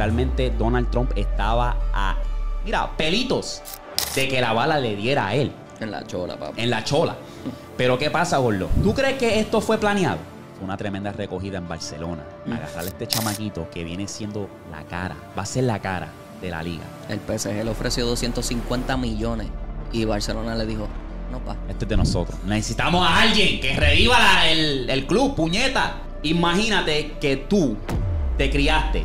Realmente Donald Trump estaba a, mira, pelitos de que la bala le diera a él. En la chola, papá. En la chola. Pero ¿qué pasa, Gordo? ¿Tú crees que esto fue planeado? Fue una tremenda recogida en Barcelona. Mm. agarrarle a este chamaquito que viene siendo la cara, va a ser la cara de la liga. El PSG le ofreció 250 millones y Barcelona le dijo, no, pa. Este es de nosotros. Necesitamos a alguien que reviva el club, puñeta. Imagínate que tú te criaste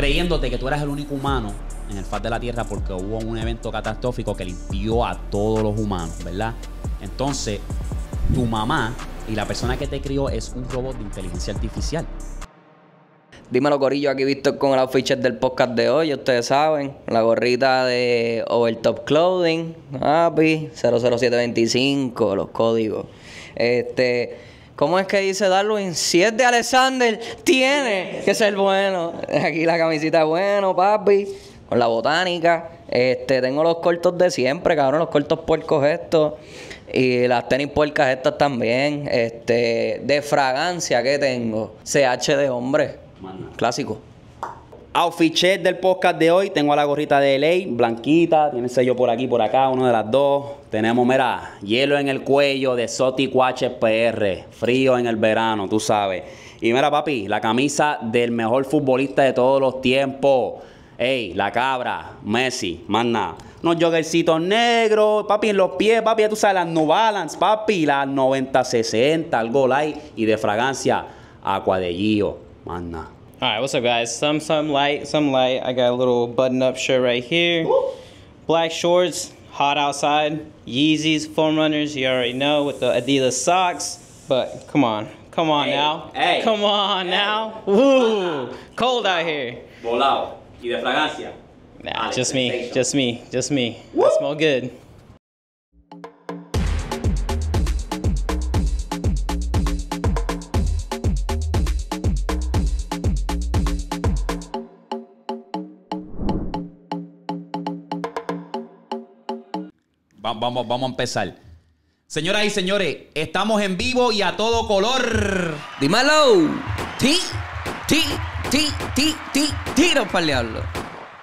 creyéndote que tú eras el único humano en el faz de la Tierra porque hubo un evento catastrófico que limpió a todos los humanos, ¿verdad? Entonces, tu mamá y la persona que te crió es un robot de inteligencia artificial. Dímelo, Corillo, aquí visto con el fichas del podcast de hoy. Ustedes saben, la gorrita de Overtop Clothing, API 00725, los códigos. Este. ¿Cómo es que dice Darwin? Si es de Alexander, tiene que ser bueno. Aquí la camisita bueno, papi. Con la botánica. Este, tengo los cortos de siempre, cabrón, los cortos puercos estos. Y las tenis puercas estas también. Este, de fragancia que tengo. CH de hombre. Clásico. Outfit del podcast de hoy. Tengo la gorrita de ley, blanquita. Tiene sello por aquí, por acá, uno de las dos. Tenemos, mira, hielo en el cuello de Soti PR. Frío en el verano, tú sabes. Y mira, papi, la camisa del mejor futbolista de todos los tiempos. Ey, la cabra, Messi, Manna. nada. Unos joggercitos negros, papi, en los pies, papi, tú sabes, las New Balance, papi, las 90-60, algo light y de fragancia, Aqua de Gio, más All right, what's up, guys? Some, some light, some light. I got a little button-up shirt right here. Black shorts, hot outside. Yeezys, runners. you already know, with the Adidas socks. But come on, come on hey. now. Hey. Come on hey. now. Woo, cold out here. Volado. Y de fragancia. Nah, ah, just me, just me, just me. Woo. I smell good. vamos, a empezar. Señoras y señores, estamos en vivo y a todo color. Dímelo. Ti, ti, ti, ti, ti, tiro para el diablo.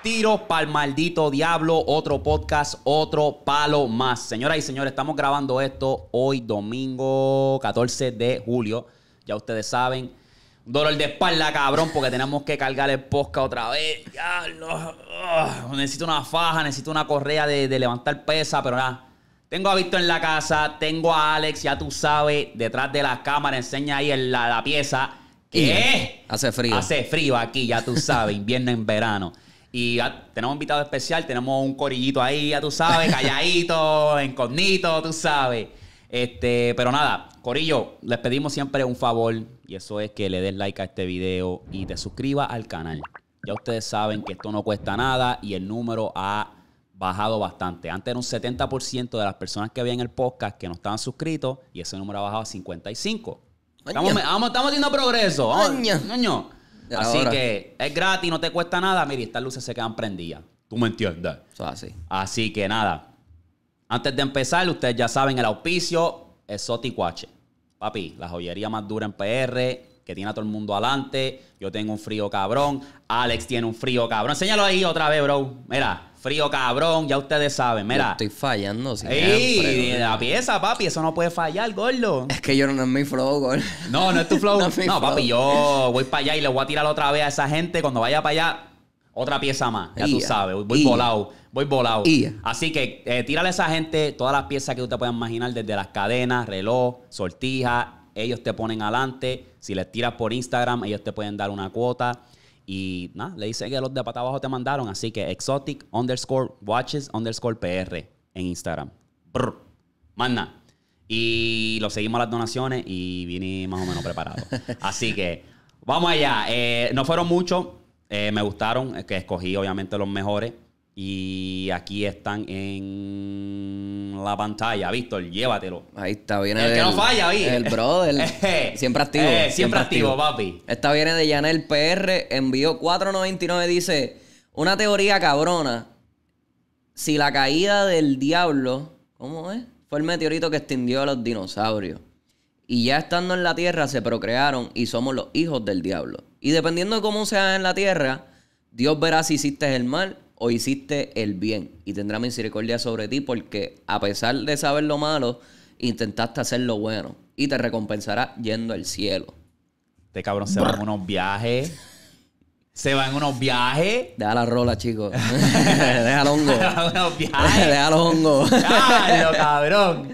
Tiro para el maldito diablo. Otro podcast, otro palo más. Señoras y señores, estamos grabando esto hoy, domingo 14 de julio. Ya ustedes saben. Dolor de espalda, cabrón, porque tenemos que cargar el posca otra vez. Ah, necesito una faja, necesito una correa de levantar pesa, pero nada tengo a Víctor en la casa, tengo a Alex, ya tú sabes, detrás de la cámara enseña ahí en la, pieza. ¿Qué? Hace frío. Hace frío aquí, ya tú sabes, invierno en verano. Y tenemos un invitado especial, tenemos un corillito ahí, ya tú sabes, calladito, encornito, tú sabes. Este, pero nada, Corillo, les pedimos siempre un favor y eso es que le des like a este video y te suscribas al canal. Ya ustedes saben que esto no cuesta nada y el número a bajado bastante. Antes era un 70% de las personas que veían el podcast que no estaban suscritos y ese número ha bajado a 55. Estamos, vamos, estamos haciendo progreso. Así que es gratis, no te cuesta nada. Mira, estas luces se quedan prendidas. Tú me entiendes. así. que nada. Antes de empezar, ustedes ya saben el auspicio Exoticuache. Papi, la joyería más dura en PR, que tiene a todo el mundo adelante. Yo tengo un frío cabrón. Alex tiene un frío cabrón. Enséñalo ahí otra vez, bro. Mira. Frío cabrón, ya ustedes saben, mira. estoy fallando, sí. La pieza, papi, eso no puede fallar, gordo. Es que yo no, es mi flow, gordo. No, no es tu flow. no, papi, yo voy para allá y le voy a tirar otra vez a esa gente cuando vaya para allá. Otra pieza más, ya tú sabes, voy volado, voy volado. Así que eh, tírale a esa gente todas las piezas que usted te imaginar, desde las cadenas, reloj, sortija, ellos te ponen adelante. Si les tiras por Instagram, ellos te pueden dar una cuota. Y nada, le dice que los de pata abajo te mandaron. Así que exotic underscore watches underscore PR en Instagram. Brr. Manda. Y lo seguimos las donaciones y vine más o menos preparado. Así que vamos allá. Eh, no fueron muchos. Eh, me gustaron, que escogí obviamente los mejores. Y aquí están en la pantalla. Víctor, llévatelo. Ahí está, viene El que no falla, ahí. El brother. Eh, siempre activo. Eh, siempre, activo, papi. Esta viene de Yanel PR. envió 499. Dice: Una teoría cabrona. Si la caída del diablo. ¿Cómo es? Fue el meteorito que extinguió a los dinosaurios. Y ya estando en la tierra se procrearon y somos los hijos del diablo. Y dependiendo de cómo sea en la tierra, Dios verá si hiciste el mal o hiciste el bien y tendrá misericordia sobre ti porque a pesar de saber lo malo, intentaste hacer lo bueno y te recompensará yendo al cielo. Este cabrón se va en unos viajes. Se va en unos viajes. Deja la rola, chicos. Deja el hongo. Deja los hongos. cabrón.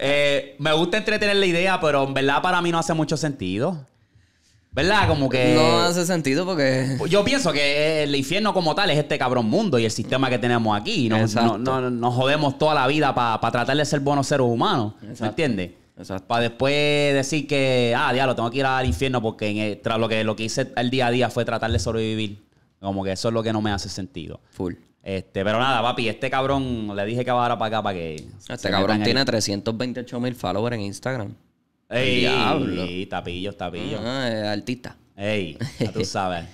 Eh, me gusta entretener la idea, pero en verdad para mí no hace mucho sentido. ¿Verdad? Como que. No hace sentido porque. Pues yo pienso que el infierno como tal es este cabrón mundo y el sistema que tenemos aquí. Nos, no, nos jodemos toda la vida para tratar de ser buenos seres humanos. ¿Me entiendes? Para después decir que, ah, diablo, tengo que ir al infierno porque lo que, lo que hice el día a día fue tratar de sobrevivir. Como que eso es lo que no me hace sentido. Full. Este, pero nada, papi, este cabrón le dije que va a dar para acá para que. Este cabrón tiene 328 mil followers en Instagram. Ey, diablo. tapillo tapillos, eh, artista. Ey, tú sabes.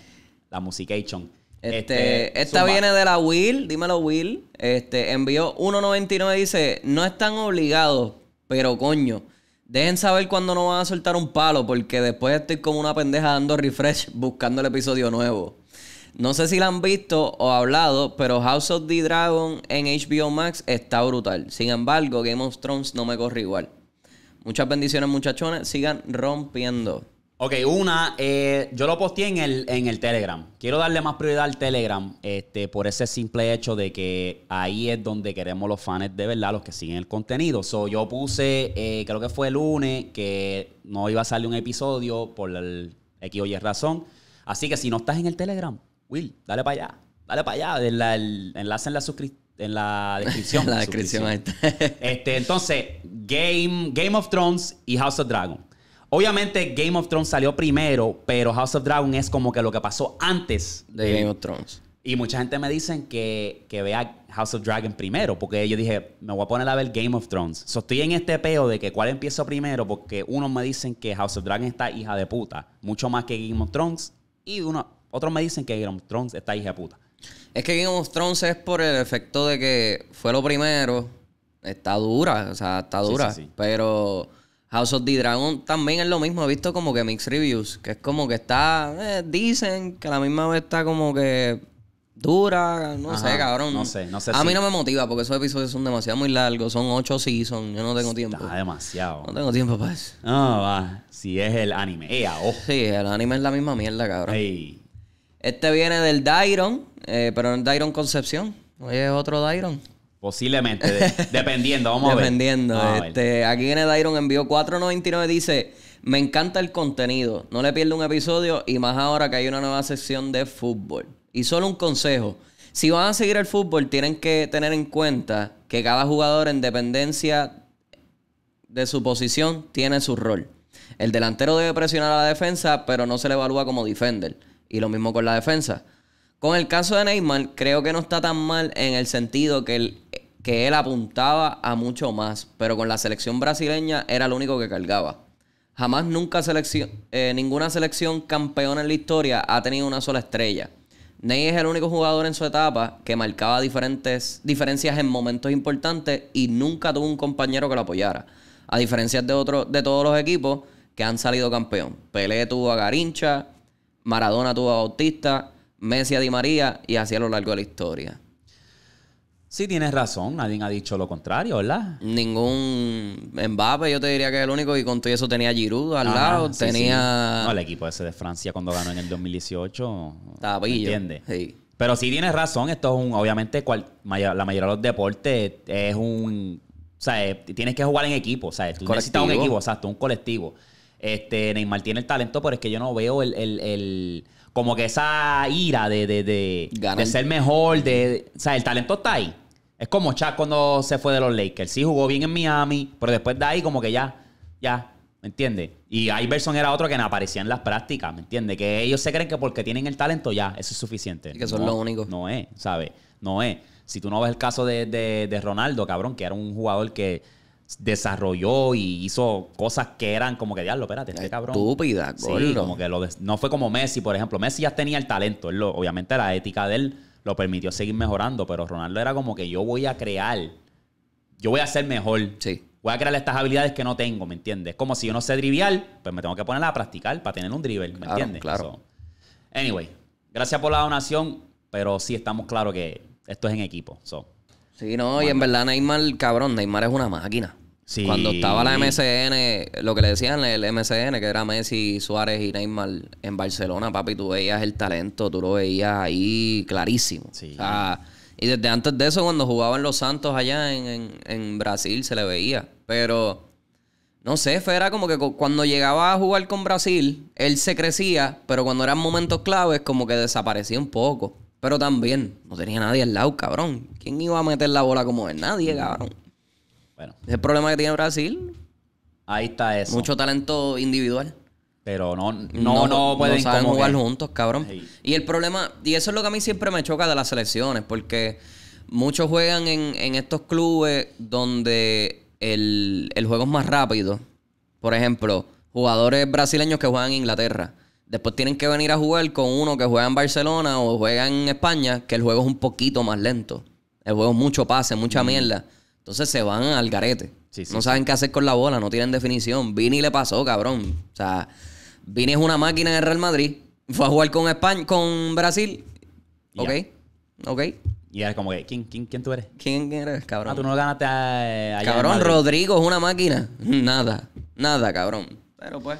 la musication. Este, este esta viene de la Will, dímelo Will. Este, envió 1.99 dice, no están obligados, pero coño, dejen saber cuándo no van a soltar un palo, porque después estoy como una pendeja dando refresh buscando el episodio nuevo. No sé si la han visto o hablado, pero House of the Dragon en HBO Max está brutal. Sin embargo, Game of Thrones no me corre igual. Muchas bendiciones, muchachones. Sigan rompiendo. Ok, una, eh, yo lo posteé en el, en el Telegram. Quiero darle más prioridad al Telegram este, por ese simple hecho de que ahí es donde queremos los fans de verdad, los que siguen el contenido. yo puse, eh, creo que fue el lunes, que no iba a salir un episodio por el X Y razón. Así que si no estás en el Telegram, Will, dale para allá. Dale para allá. el enlace en la suscripción en la descripción. En la descripción ahí este, entonces, Game, Game of Thrones y House of Dragon. Obviamente Game of Thrones salió primero, pero House of Dragon es como que lo que pasó antes de Game of Thrones. Y mucha gente me dice que, que vea House of Dragon primero, porque yo dije, me voy a poner a ver Game of Thrones. estoy en este peo de que cuál empiezo primero, porque unos me dicen que House of Dragon está hija de puta, mucho más que Game of Thrones, y uno, otros me dicen que Game of Thrones está hija de puta. Es que Game of Thrones es por el efecto de que fue lo primero. Está dura, o sea, está dura. Pero House of the Dragon también es lo mismo. He visto como que mix reviews, que es como que está. Eh, dicen que a la misma vez está como que dura, no sé, cabrón. No sé, no sé. A mí no me motiva porque esos episodios son demasiado muy largos, son ocho seasons, yo no tengo tiempo. Está demasiado. No tengo tiempo para eso. No, va. Si es el anime. eh, oh. Sí, el anime es la misma mierda, cabrón. Este viene del Dairon, eh, pero no Dairon Concepción. Oye, es otro Dairon. Posiblemente, dependiendo, vamos a ver. Dependiendo. este, aquí viene Dairon, envió 499, dice, me encanta el contenido, no le pierdo un episodio y más ahora que hay una nueva sección de fútbol. Y solo un consejo, si van a seguir el fútbol tienen que tener en cuenta que cada jugador en dependencia de su posición tiene su rol. El delantero debe presionar a la defensa, pero no se le evalúa como defender. Y lo mismo con la defensa. Con el caso de Neymar, creo que no está tan mal en el sentido que él, que él apuntaba a mucho más, pero con la selección brasileña era lo único que cargaba. Jamás nunca eh, ninguna selección campeona en la historia ha tenido una sola estrella. Ney es el único jugador en su etapa que marcaba diferentes diferencias en momentos importantes y nunca tuvo un compañero que lo apoyara. A diferencia de otro de todos los equipos que han salido campeón. Pelé tuvo a Garincha, Maradona tuvo a Bautista, Messi a Di María y así a lo largo de la historia. Sí, tienes razón. Nadie ha dicho lo contrario, ¿verdad? Ningún Mbappé, yo te diría que es el único. Y con todo eso tenía Giroud al lado. tenía. No, el equipo ese de Francia cuando ganó en el 2018. ¿Entiendes? Sí. Pero sí tienes razón. Esto es un. Obviamente, cual, la mayoría de los deportes es un. O sea, tienes que jugar en equipo. O sea, necesitas un equipo, o sea, un colectivo. Este, Neymar tiene el talento, pero es que yo no veo el, como que esa ira de, ser mejor, de, o sea, el talento está ahí. Es como Chuck cuando se fue de los Lakers. Sí jugó bien en Miami, pero después de ahí como que ya, ya, ¿me entiendes? Y Iverson era otro que no aparecía en las prácticas, ¿me entiendes? Que ellos se creen que porque tienen el talento ya, eso es suficiente. que son los lo único. No es, ¿sabes? No es. Si tú no ves el caso de, de Ronaldo, cabrón, que era un jugador que desarrolló y hizo cosas que eran como que diablo, espérate, este cabrón. Estúpida, como que no fue como Messi, por ejemplo. Messi ya tenía el talento, obviamente la ética de él lo permitió seguir mejorando, pero Ronaldo era como que yo voy a crear, yo voy a ser mejor. Sí. Voy a crear estas habilidades que no tengo, ¿me entiendes? Como si yo no sé trivial pues me tengo que poner a practicar para tener un driver ¿me entiendes? Claro. anyway, gracias por la donación, pero sí estamos claros que esto es en equipo. So, Sí, no, y en verdad Neymar, cabrón, Neymar es una máquina. Sí. Cuando estaba la MCN, lo que le decían el MCN, que era Messi, Suárez y Neymar en Barcelona, papi, tú veías el talento, tú lo veías ahí clarísimo. y desde antes de eso, cuando jugaban los Santos allá en, Brasil, se le veía. Pero, no sé, era como que cuando llegaba a jugar con Brasil, él se crecía, pero cuando eran momentos claves, como que desaparecía un poco. Pero también, no tenía nadie al lado, cabrón. ¿Quién iba a meter la bola como él? Nadie, mm. cabrón. Bueno. Es el problema que tiene Brasil. Ahí está eso. Mucho talento individual. Pero no, no, no, pueden jugar juntos, cabrón. Y el problema, y eso es lo que a mí siempre me choca de las selecciones, porque muchos juegan en, estos clubes donde el, el, juego es más rápido. Por ejemplo, jugadores brasileños que juegan en Inglaterra. Después tienen que venir a jugar con uno que juega en Barcelona o juega en España, que el juego es un poquito más lento. El juego es mucho pase, mucha mierda. Entonces se van al garete. no saben qué hacer con la bola, no tienen definición. Vini le pasó, cabrón. O sea, Vini es una máquina en el Real Madrid. Fue a jugar con España, con Brasil. Ok, ok. Y es como que, ¿quién, quién, tú eres? ¿Quién eres, cabrón? Ah, tú no lo ganaste eh, a Cabrón, Rodrigo es una máquina. Nada, nada, cabrón. Pero pues...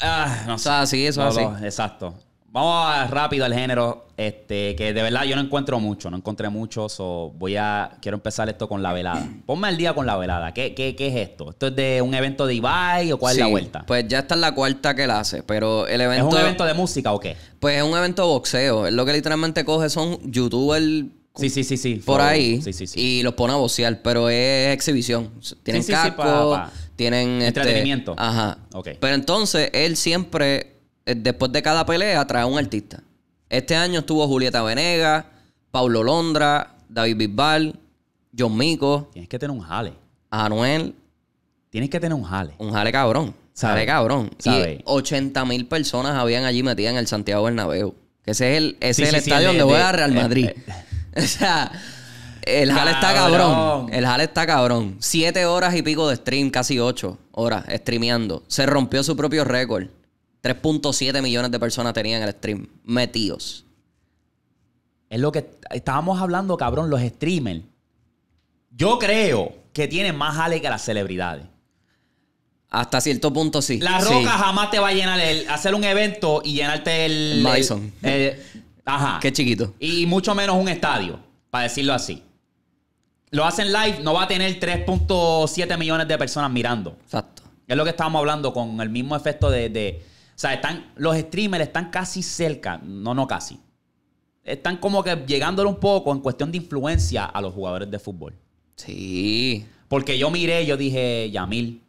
Ah, no sé. O sí, eso es así. exacto. Vamos rápido al género, este, que de verdad yo no encuentro mucho, no encontré mucho, so voy a, quiero empezar esto con la velada. Ponme al día con la velada, ¿Qué, qué, ¿qué, es esto? ¿Esto es de un evento de Ibai o cuál es la vuelta? Pues ya está en la cuarta que la hace, pero el evento... ¿Es un evento de música o qué? Pues es un evento de boxeo, es lo que literalmente coge son youtubers... Sí, sí, sí, sí. Por ahí. Sí, sí, y los pone a boxear, pero es exhibición. Tienen casco, tienen... Este, Entretenimiento. ajá. Okay. Pero entonces él siempre, eh, después de cada pelea, trae un artista. Este año estuvo Julieta Venegas, Paulo Londra, David Bisbal, John Mico. Tienes que tener un jale. Anuel. Tienes que tener un jale. Un jale cabrón. Sabe, cabrón. ¿Sabe? 80 mil personas habían allí metidas en el Santiago Bernabéu. Que ese es el, es el estadio donde voy a Real Madrid. o sea, el jale está cabrón. El jale está cabrón. Siete horas y pico de stream, casi ocho horas streameando. Se rompió su propio récord. 3.7 millones de personas tenían el stream metidos. Es lo que estábamos hablando, cabrón, los streamers. Yo creo que tienen más jale que las celebridades. Hasta cierto punto sí. La Roca jamás te va a llenar el hacer un evento y llenarte el, eh, ajá. Qué chiquito. Y mucho menos un estadio, para decirlo así lo hacen live, no va a tener 3.7 millones de personas mirando. Exacto. Es lo que estábamos hablando con el mismo efecto de, o sea, están, los streamers están casi cerca. No, no casi. Están como que llegándole un poco en cuestión de influencia a los jugadores de fútbol. Sí. Porque yo miré, yo dije, Yamil,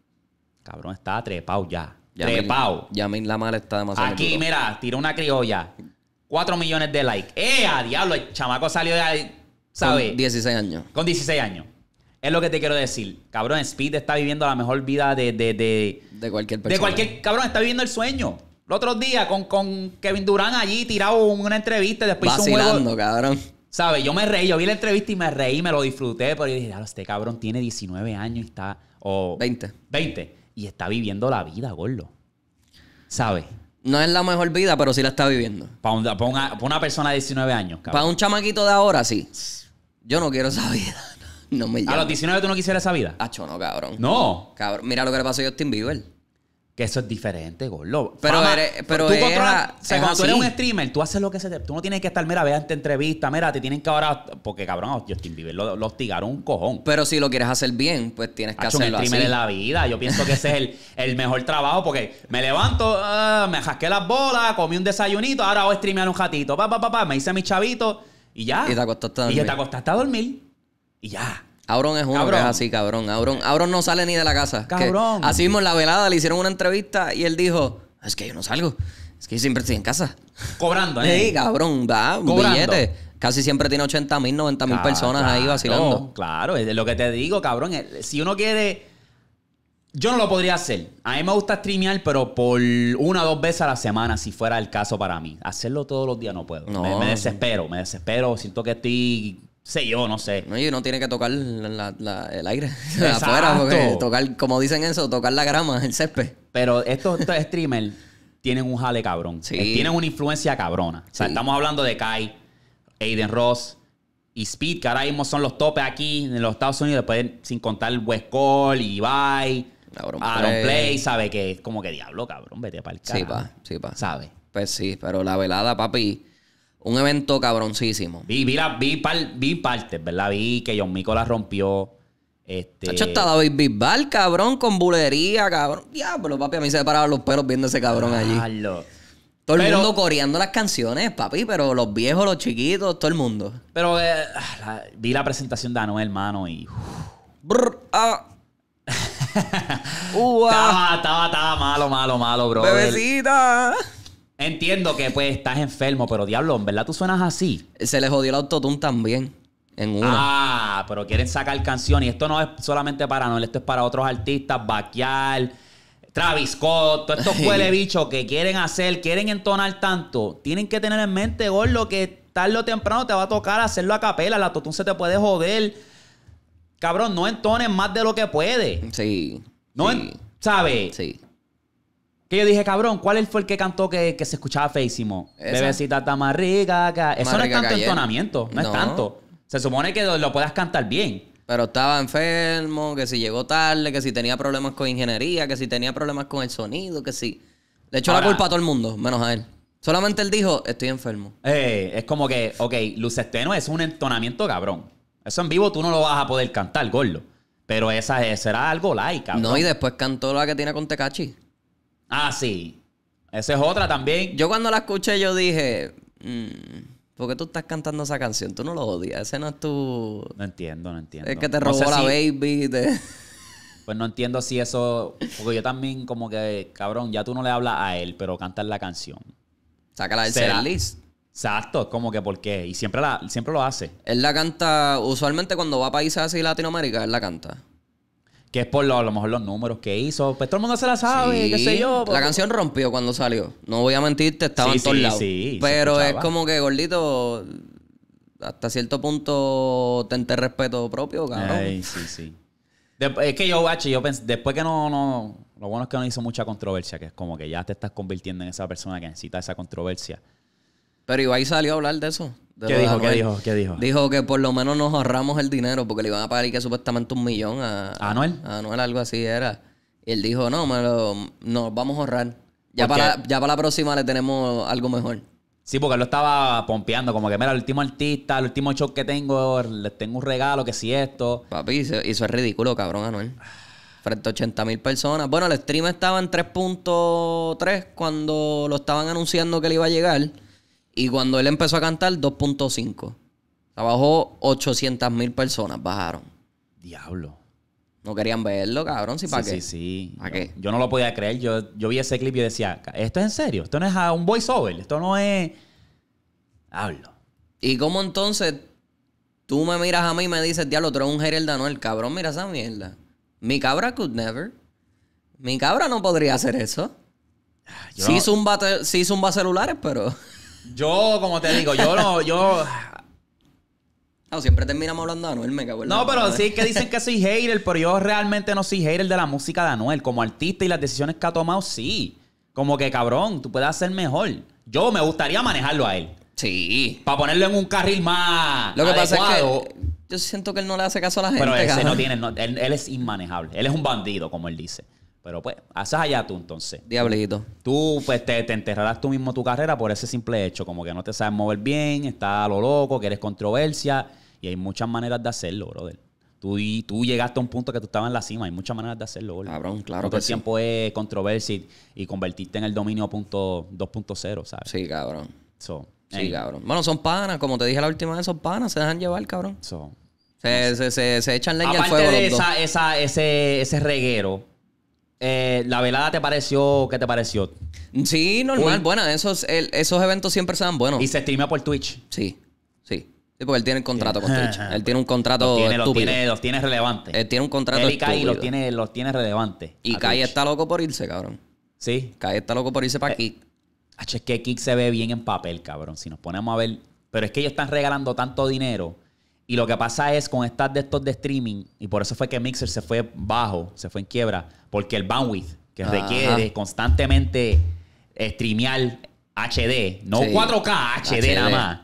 cabrón, está trepado ya. trepado. Yamil la mala está demasiado. Aquí, mira, tiró una criolla. 4 millones de likes. ¡Eh, a diablo! El chamaco salió de ahí con 16 años. Con 16 años. Es lo que te quiero decir. Cabrón, Speed está viviendo la mejor vida de. De, de, de cualquier persona. De cualquier. Cabrón, está viviendo el sueño. El otro día con, con Kevin Durán allí tirado una entrevista y después hizo un cabrón. ¿Sabes? Yo me reí, yo vi la entrevista y me reí, me lo disfruté, pero yo dije, ah, este cabrón tiene 19 años y está. O 20. 20. Y está viviendo la vida, gordo. ¿Sabes? No es la mejor vida, pero sí la está viviendo. Para una, persona de 19 años, Para un chamaquito de ahora, sí. Yo no quiero esa vida. No me ¿A los 19 tú no quisieras esa vida? Acho, no, cabrón. No. Cabrón. Mira lo que le pasó a Justin Bieber. Que eso es diferente, gordo. Pero pero tú controlas, cuando tú eres un streamer, tú haces lo que se te. Tú no tienes que estar, mira, vean esta entrevista, mira, te tienen que ahora. Porque cabrón, Justin Bieber lo, hostigaron un cojón. Pero si lo quieres hacer bien, pues tienes que hacerlo un streamer en de la vida. Yo pienso que ese es el, mejor trabajo porque me levanto, ah, me jasqué las bolas, comí un desayunito, ahora voy a streamear un ratito. Pa, pa, me hice mis chavitos y ya. Y te acostaste a dormir. Y te a dormir. Y ya. Auron es un es así, cabrón. Auron, no sale ni de la casa. Cabrón. así mismo la velada le hicieron una entrevista y él dijo, es que yo no salgo. Es que yo siempre estoy en casa. Cobrando, ¿eh? Sí, cabrón. Da un billete. Casi siempre tiene 80 mil, 90 mil personas ahí vacilando. Claro, es lo que te digo, cabrón. Eh, si uno quiere yo no lo podría hacer. A mí me gusta streamear, pero por una o dos veces a la semana, si fuera el caso para mí. Hacerlo todos los días no puedo. Me, desespero, me desespero. Siento que estoy. Sé yo, no sé. No, y uno tiene que tocar el aire afuera, tocar, como dicen eso, tocar la grama, el césped. Pero estos, streamers tienen un jale cabrón. Eh, tienen una influencia cabrona. O sea, estamos hablando de Kai, Aiden Ross, y Speed, que ahora mismo son los topes aquí en los Estados Unidos, después sin contar West y Ibai. Cabrón, Aaron ah, Play, eh, sabe que es como que diablo, cabrón, vete para el carajo. Sí, pa, sí, pa. Sabe. Pues sí, pero la velada, papi, un evento cabroncísimo. Vi, vi, la, vi, par, vi partes, ¿verdad? Vi que John Mico la rompió. Este... Ha hecho hasta David Bisbal, cabrón, con bulería, cabrón. Diablo, papi, a mí se me paraban los pelos viendo ese cabrón allí. Todo el mundo coreando las canciones, papi, pero los viejos, los chiquitos, todo el mundo. Pero eh, vi la presentación de Anuel, hermano, y... Estaba, estaba, estaba malo, malo, malo, bro. Bebecita. Entiendo que pues estás enfermo, pero diablo, en verdad tú suenas así. Se les jodió el autotune también. En Ah, pero quieren sacar canciones. Y esto no es solamente para Noel, esto es para otros artistas, Baquial, Travis Scott, todos estos huele que quieren hacer, quieren entonar tanto. Tienen que tener en mente, lo que tarde o temprano te va a tocar hacerlo a capela. La autotune se te puede joder. Cabrón, no entones más de lo que puede. Sí. No ¿Sabes? Sí. Que yo dije, cabrón, ¿cuál fue el que cantó que, se escuchaba feísimo? Bebecita está más rica. Eso no es tanto entonamiento, no, es tanto. Se supone que lo puedas cantar bien. Pero estaba enfermo, que si llegó tarde, que si tenía problemas con ingeniería, que si tenía problemas con el sonido, que si. Le echó la culpa a todo el mundo, menos a él. Solamente él dijo, estoy enfermo. Eh, es como que, ok, Lucesteno es un entonamiento cabrón. Eso en vivo tú no lo vas a poder cantar, gordo. Pero esa será algo laica. No, y después cantó la que tiene con Tecachi. Ah, sí. Esa es otra también. Yo cuando la escuché, yo dije, mm, ¿por qué tú estás cantando esa canción? Tú no lo odias, ese no es tu... No entiendo, no entiendo. Es que te robó la baby. Pues no entiendo si eso. Porque yo también, como que, cabrón, ya tú no le hablas a él, pero cantas la canción. Sácala del ¿Será? listo. Exacto, es como que porque. Y siempre, siempre lo hace. Él la canta, usualmente cuando va a países así Latinoamérica, él la canta. Que es por lo, a lo mejor los números que hizo. Pues todo el mundo se la sabe, qué sé yo. La canción rompió cuando salió. No voy a mentirte, estaba en todos lados. Pero es como que, gordito, hasta cierto punto tente respeto propio, cabrón. sí, sí. es que yo, bache, yo pensé, después que no, no. Lo bueno es que no hizo mucha controversia, que es como que ya te estás convirtiendo en esa persona que necesita esa controversia. Pero Ibai salió a hablar de eso. ¿Qué dijo? ¿Qué dijo? dijo? que por lo menos nos ahorramos el dinero porque le iban a pagar que supuestamente un millón a, ¿A Anuel. A Anuel, algo así era. Y él dijo, no, nos vamos a ahorrar. Ya para, ya para la próxima le tenemos algo mejor. Sí, porque él lo estaba pompeando, como que mira, el último artista, el último show que tengo, les tengo un regalo, que si esto. Papi, eso, eso es ridículo, cabrón, Anuel. Frente a 80 mil personas. Bueno, el stream estaba en 3.3 cuando lo estaban anunciando que le iba a llegar. Y cuando él empezó a cantar, 2.5. bajó 800 mil personas, bajaron. Diablo. No querían verlo, cabrón. ¿sí, ¿Para sí, qué? Sí, sí. ¿Para yo, qué? Yo no lo podía creer. Yo, yo vi ese clip y decía, esto es en serio. Esto no es un voiceover. Esto no es. Hablo. ¿Y cómo entonces tú me miras a mí y me dices, diablo, tú eres un no? El cabrón? Mira esa mierda. Mi cabra could never. Mi cabra no podría hacer eso. Ah, sí zumba celulares, pero. Yo, como te digo, yo no, yo. No, siempre terminamos hablando de Anuel, me cago No, pero sí que dicen que soy hater, pero yo realmente no soy hater de la música de Anuel. Como artista y las decisiones que ha tomado, sí. Como que cabrón, tú puedes hacer mejor. Yo me gustaría manejarlo a él. Sí. Para ponerlo en un carril más. Lo que pasa es que yo siento que él no le hace caso a la gente. Pero ese no tiene, él es inmanejable. Él es un bandido, como él dice. Pero pues, haces allá tú entonces. Diablito. Tú pues te, te, enterrarás tú mismo tu carrera por ese simple hecho, como que no te sabes mover bien, estás a lo loco, Que eres controversia y hay muchas maneras de hacerlo, brother. Tú, y, tú llegaste a un punto que tú estabas en la cima, hay muchas maneras de hacerlo, brother. Cabrón, claro. Todo el tiempo es controversia y, convertiste convertirte en el dominio 2.0, ¿sabes? Sí, cabrón. sí, cabrón. Bueno, son panas, como te dije la última vez, son panas, se dejan llevar, cabrón. So, se, echan leña al fuego. De ese, ese reguero eh, ¿La velada te pareció? ¿Qué te pareció? Sí, normal, bueno. buena. Esos, esos eventos siempre se dan buenos. Y se streama por Twitch. Sí, sí. Sí, porque él tiene el contrato con Twitch. Él tiene un contrato tiene, los tiene, los tiene relevantes. Él tiene un contrato y Kai los tiene, los tiene relevantes. y Kai está loco por irse, cabrón. Sí. Kai está loco por irse para eh, aquí. H, es que Kik se ve bien en papel, cabrón. Si nos ponemos a ver. Pero es que ellos están regalando tanto dinero y lo que pasa es con estas de estos de streaming, y por eso fue que Mixer se fue bajo, se fue en quiebra, porque el bandwidth que requiere constantemente streamear HD, no 4K, HD, nada más,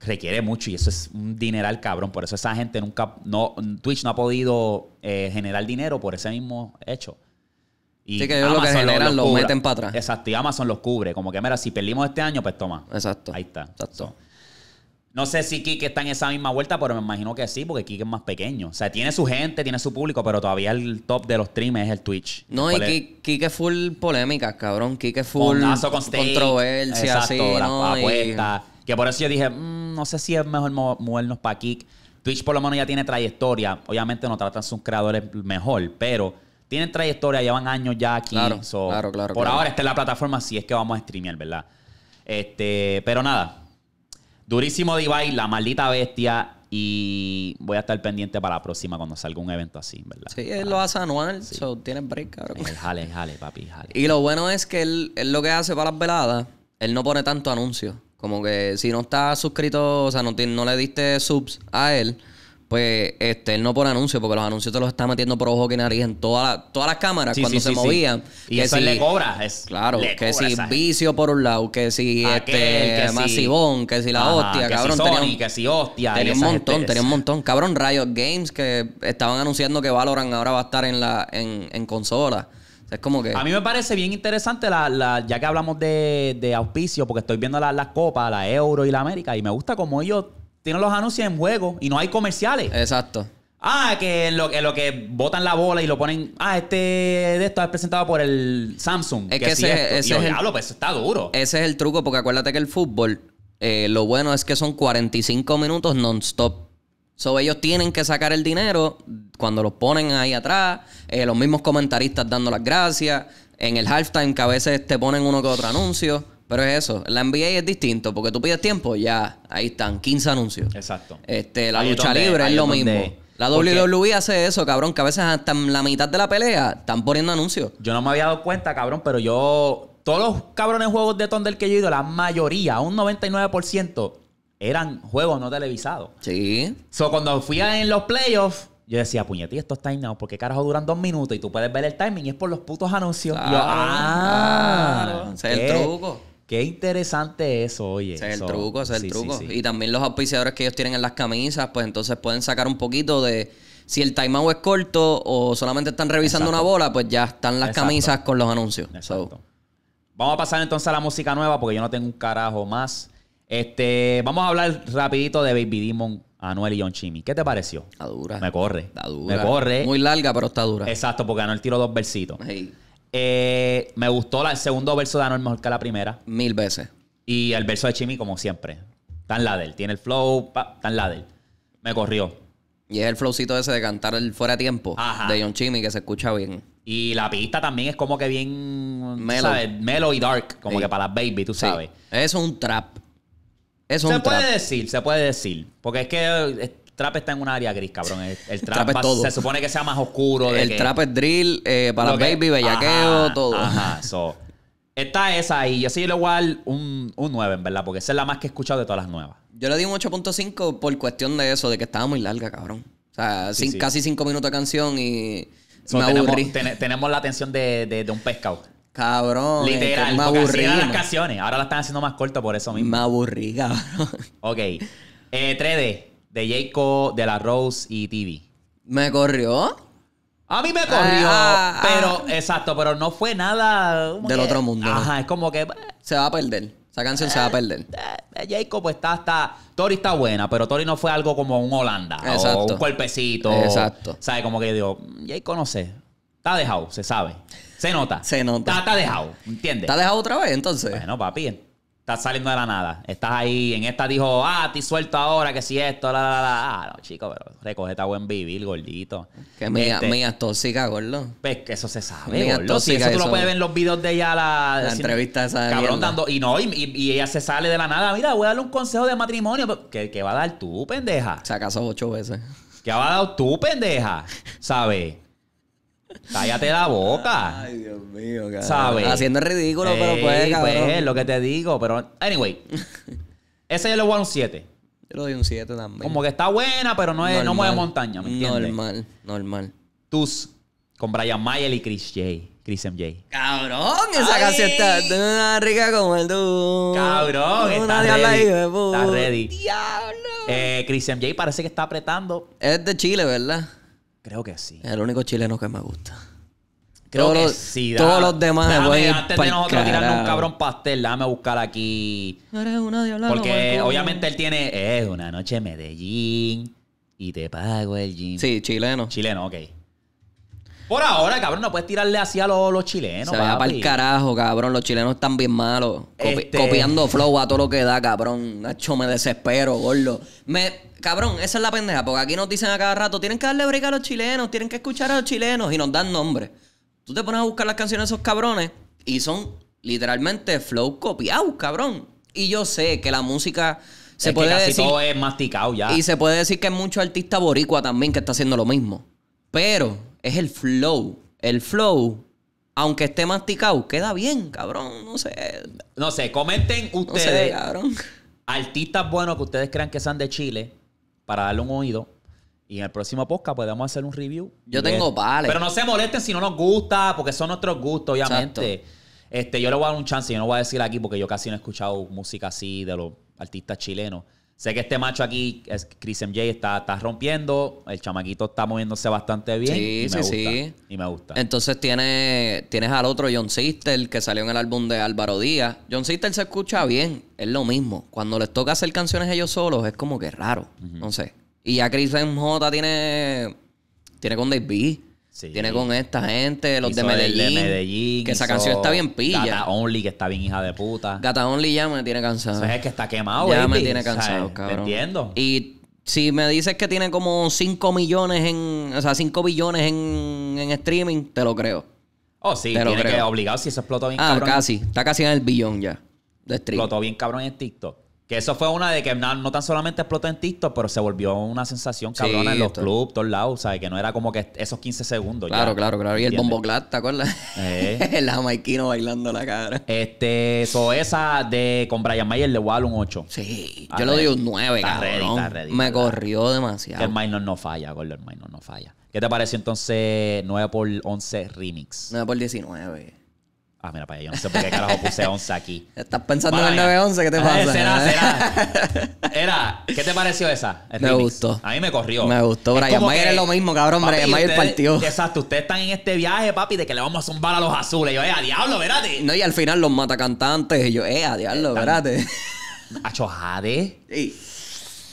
requiere mucho y eso es un dineral cabrón. Por eso esa gente nunca, no, Twitch no ha podido eh, generar dinero por ese mismo hecho. Y sí, que ellos lo que generan lo, meten para atrás. Exacto, y Amazon los cubre. Como que, mira, si perdimos este año, pues toma. Exacto. Ahí está. Exacto. No sé si Kike está en esa misma vuelta, pero me imagino que sí, porque Kike es más pequeño. O sea, tiene su gente, tiene su público, pero todavía el top de los streamers es el Twitch. No, y Kike full polémica, cabrón. Kike full controversia, exacto, no, Que por eso yo dije, mm, no sé si es mejor movernos para Kik. Twitch por lo menos ya tiene trayectoria. Obviamente no tratan sus creadores mejor, pero tienen trayectoria, llevan años ya aquí. por ahora esta es la plataforma si es que vamos a streamear, ¿verdad? Este, pero nada, Durísimo Divay, la maldita bestia. Y voy a estar pendiente para la próxima cuando salga un evento así, ¿verdad? Sí, él lo hace anual, so, tiene break, jale, jale, papi, jale. Y lo bueno es que él, lo que hace para las veladas, él no pone tanto anuncio. Como que si no está suscrito, o sea, no, no le diste subs a él, pues este, él no por anuncio, porque los anuncios te los está metiendo por ojo que nariz en toda todas las cámaras cuando se movían. Y eso si, le cobra. Es, claro, que si Vicio por un lado, que si este, que si, que si la hostia, que Si tenía, que si hostia. Tenía un montón, tenía un montón. Cabrón, Riot Games que estaban anunciando que Valorant ahora va a estar en, la, en, consola. es como que... A mí me parece bien interesante, la, la ya que hablamos de, de auspicio, porque estoy viendo las la copas, la Euro y la América, y me gusta como ellos tienen los anuncios en juego y no hay comerciales. Exacto. Ah, que en lo, en lo, que botan la bola y lo ponen. Ah, este de esto es presentado por el Samsung. Es que, ese, es, ese pues, está duro. Ese es el truco, porque acuérdate que el fútbol, eh, lo bueno es que son 45 minutos non-stop. So, ellos tienen que sacar el dinero cuando los ponen ahí atrás, eh, los mismos comentaristas dando las gracias, en el halftime que a veces te ponen uno que otro anuncio. Pero es eso, la NBA es distinto, porque tú pides tiempo, ya, ahí están, 15 anuncios. Exacto. Este, la lucha libre es lo mismo. La WWE e hace eso, cabrón, que a veces hasta en la mitad de la pelea están poniendo anuncios. Yo no me había dado cuenta, cabrón, pero yo. Todos los cabrones juegos de Thunder que yo he ido, la mayoría, un 99%, eran juegos no televisados. Sí. So, cuando fui a, en los playoffs, yo decía, puñetí, estos timeouts, porque carajo duran dos minutos? Y tú puedes ver el timing y es por los putos anuncios. Ah, yo, el truco. Qué interesante eso, oye. es el truco, es el truco. Y también los auspiciadores que ellos tienen en las camisas, pues entonces pueden sacar un poquito de. Si el timeout es corto o solamente están revisando una bola, pues ya están las camisas con los anuncios. Exacto. Vamos a pasar entonces a la música nueva porque yo no tengo un carajo más. Este, vamos a hablar rapidito de Baby Demon, Anuel y John Chimmy. ¿Qué te pareció? Está dura. Me corre. Está dura. Me corre. Muy larga, pero está dura. Exacto, porque Anuel tiro dos versitos. Eh, me gustó el segundo verso de Anuel mejor que la primera. Mil veces. Y el verso de Chimi, como siempre. Tan la Tiene el flow, tan la Me corrió. Y es el flowcito ese de cantar el fuera a tiempo de John Chimmy que se escucha bien. Y la pista también es como que bien. Melo. y dark, como que para las baby, tú sabes. Eso Es un trap. Es un trap se puede decir, se puede decir. Porque es que eh, trap está en un área gris, cabrón. El, trap, todo. se supone que sea más oscuro. el trap es drill, eh, para baby, bellaqueo, todo. Ajá, eso. Está esa ahí. Yo sí le voy un, un 9, en verdad, porque esa es la más que he escuchado de todas las nuevas. Yo le di un 8.5 por cuestión de eso, de que estaba muy larga, cabrón. O sea, casi 5 minutos de canción y tenemos, la atención de, un pescado. Cabrón. Literal, me las canciones. Ahora la están haciendo más cortas por eso mismo. Me aburrí, cabrón. Ok. 3D. Eh, de Jacob, de la Rose y TV. ¿Me corrió? A mí me corrió, ah, ah, ah. pero exacto, pero no fue nada del otro mundo. Ajá, es como que pues, se va a perder. Esa canción se va a perder. Eh, eh, eh Jacob pues, está hasta Tori está buena, pero Tori no fue algo como un Holanda exacto. un cuerpecito. Exacto. ¿Sabes? Como que digo, Jacob no sé. Está dejado, se sabe. Se nota. Se nota. Está, está dejado, ¿entiendes? Está dejado otra vez, entonces. Bueno, papi, estás saliendo de la nada. Estás ahí, en esta dijo, ah, te suelto ahora, que si esto, la, la, la. Ah, no, chico, pero recogete a buen vivir, gordito. Que mía, este, tóxica, gordo. Pues que eso se sabe, mía gordo. Si eso tú lo puedes ver en los videos de ella, la, la entrevista esa. Cabrón dando. Y no, y, ella se sale de la nada. Mira, voy a darle un consejo de matrimonio. ¿Qué, qué va a dar tú, pendeja? Se acaso ocho veces. ¿Qué va a dar tú, pendeja? ¿Sabes? Cállate la boca. Ay, Dios mío, cabrón. ¿Sabes? Haciendo ridículo, pero puede, cabrón. Pues, lo que te digo, pero. Anyway. ese yo le voy a un 7. Yo le doy un 7 también. Como que está buena, pero no, es, no mueve montaña, ¿me entiendes? Normal, normal. Tus con Brian Mayer y Chris J. Chris MJ. Cabrón, esa Ay. canción está rica como el tú. Cabrón, está ready. Está ready. Diablo. Eh, Chris MJ parece que está apretando. Es de Chile, ¿verdad? Creo que sí. Es El único chileno que me gusta. Creo que sí. Todos los demás antes de nosotros tirarnos un cabrón pastel, déjame buscar aquí. Eres una Porque obviamente él tiene. Es una noche en Medellín y te pago el gym. Sí, chileno. Chileno, ok. Por ahora, cabrón, no puedes tirarle así a los, chilenos. Se va para el carajo, cabrón. Los chilenos están bien malos. Este- copiando flow a todo lo que da, cabrón. Nacho, me desespero, gordo. Me, cabrón, esa es la pendeja. Porque aquí nos dicen a cada rato, tienen que darle briga a los chilenos, tienen que escuchar a los chilenos. Y nos dan nombre. Tú te pones a buscar las canciones de esos cabrones y son literalmente flow copiados, cabrón. Y yo sé que la música... Se puede que casi todo es masticado ya. Y se puede decir que hay muchos artistas boricua también que está haciendo lo mismo. Pero es el flow. El flow, aunque esté masticado, queda bien, cabrón. No sé. No sé, comenten ustedes. cabrón. Artistas buenos que ustedes crean que sean de Chile, para darle un oído. Y en el próximo podcast podemos hacer un review. Yo tengo vale. Pero no se molesten si no nos gusta, porque son nuestros gustos, obviamente. Este, yo le voy a dar un chance, yo no voy a decir aquí porque yo casi no he escuchado música así de los artistas chilenos. Sé que este macho aquí, Chris MJ, está, está rompiendo. El chamaquito está moviéndose bastante bien. Sí, sí, gusta, sí. Y me gusta. Entonces tiene, tienes al otro John Sister que salió en el álbum de Álvaro Díaz. John Sister se escucha bien, es lo mismo. Cuando les toca hacer canciones ellos solos es como que raro, no sé. Y ya Chris MJ tiene, tiene con Dave B. Tiene con esta gente, los de Medellín, Que esa canción está bien pilla. Gata Only, que está bien hija de puta. Gata Only ya me tiene cansado. O es que está quemado, Ya me tiene cansado, cabrón. entiendo. Y si me dices que tiene como 5 millones en. O sea, 5 billones en, streaming, te lo creo. Oh, sí, te tiene obligado si se explotó bien ah, Ah, casi. Está casi en el billón ya. De streaming. Explotó bien cabrón en TikTok. Que eso fue una de que no, tan solamente explotó en pero se volvió una sensación cabrona en los clubs, todos lados, ¿sabes? Que no era como que esos 15 segundos. Claro, claro, claro. Y el bombo ¿te acuerdas? Eh. el jamaiquino bailando la cara. Este, eso, esa de con Brian Mayer le voy a dar un 8. Sí, yo le doy un 9, está Me corrió demasiado. El minor no falla, gordo, el minor no falla. ¿Qué te pareció entonces 9 por 11 remix? 9 por 19. Ah, mira, para allá, yo no sé por qué carajo puse 11 aquí. Estás pensando en el 9-11, ¿qué te pasa? será, Era, ¿qué te pareció esa? me gustó. A mí me corrió. Me gustó. Brian Mayer es lo mismo, cabrón. Papi, Brian Mayer partió. Exacto, ustedes están en este viaje, papi, de que le vamos a zumbar a los azules. Yo, eh, a diablo, verate. No, y al final los matacantantes. Y yo, eh, a diablo, verate. Hacho Jade.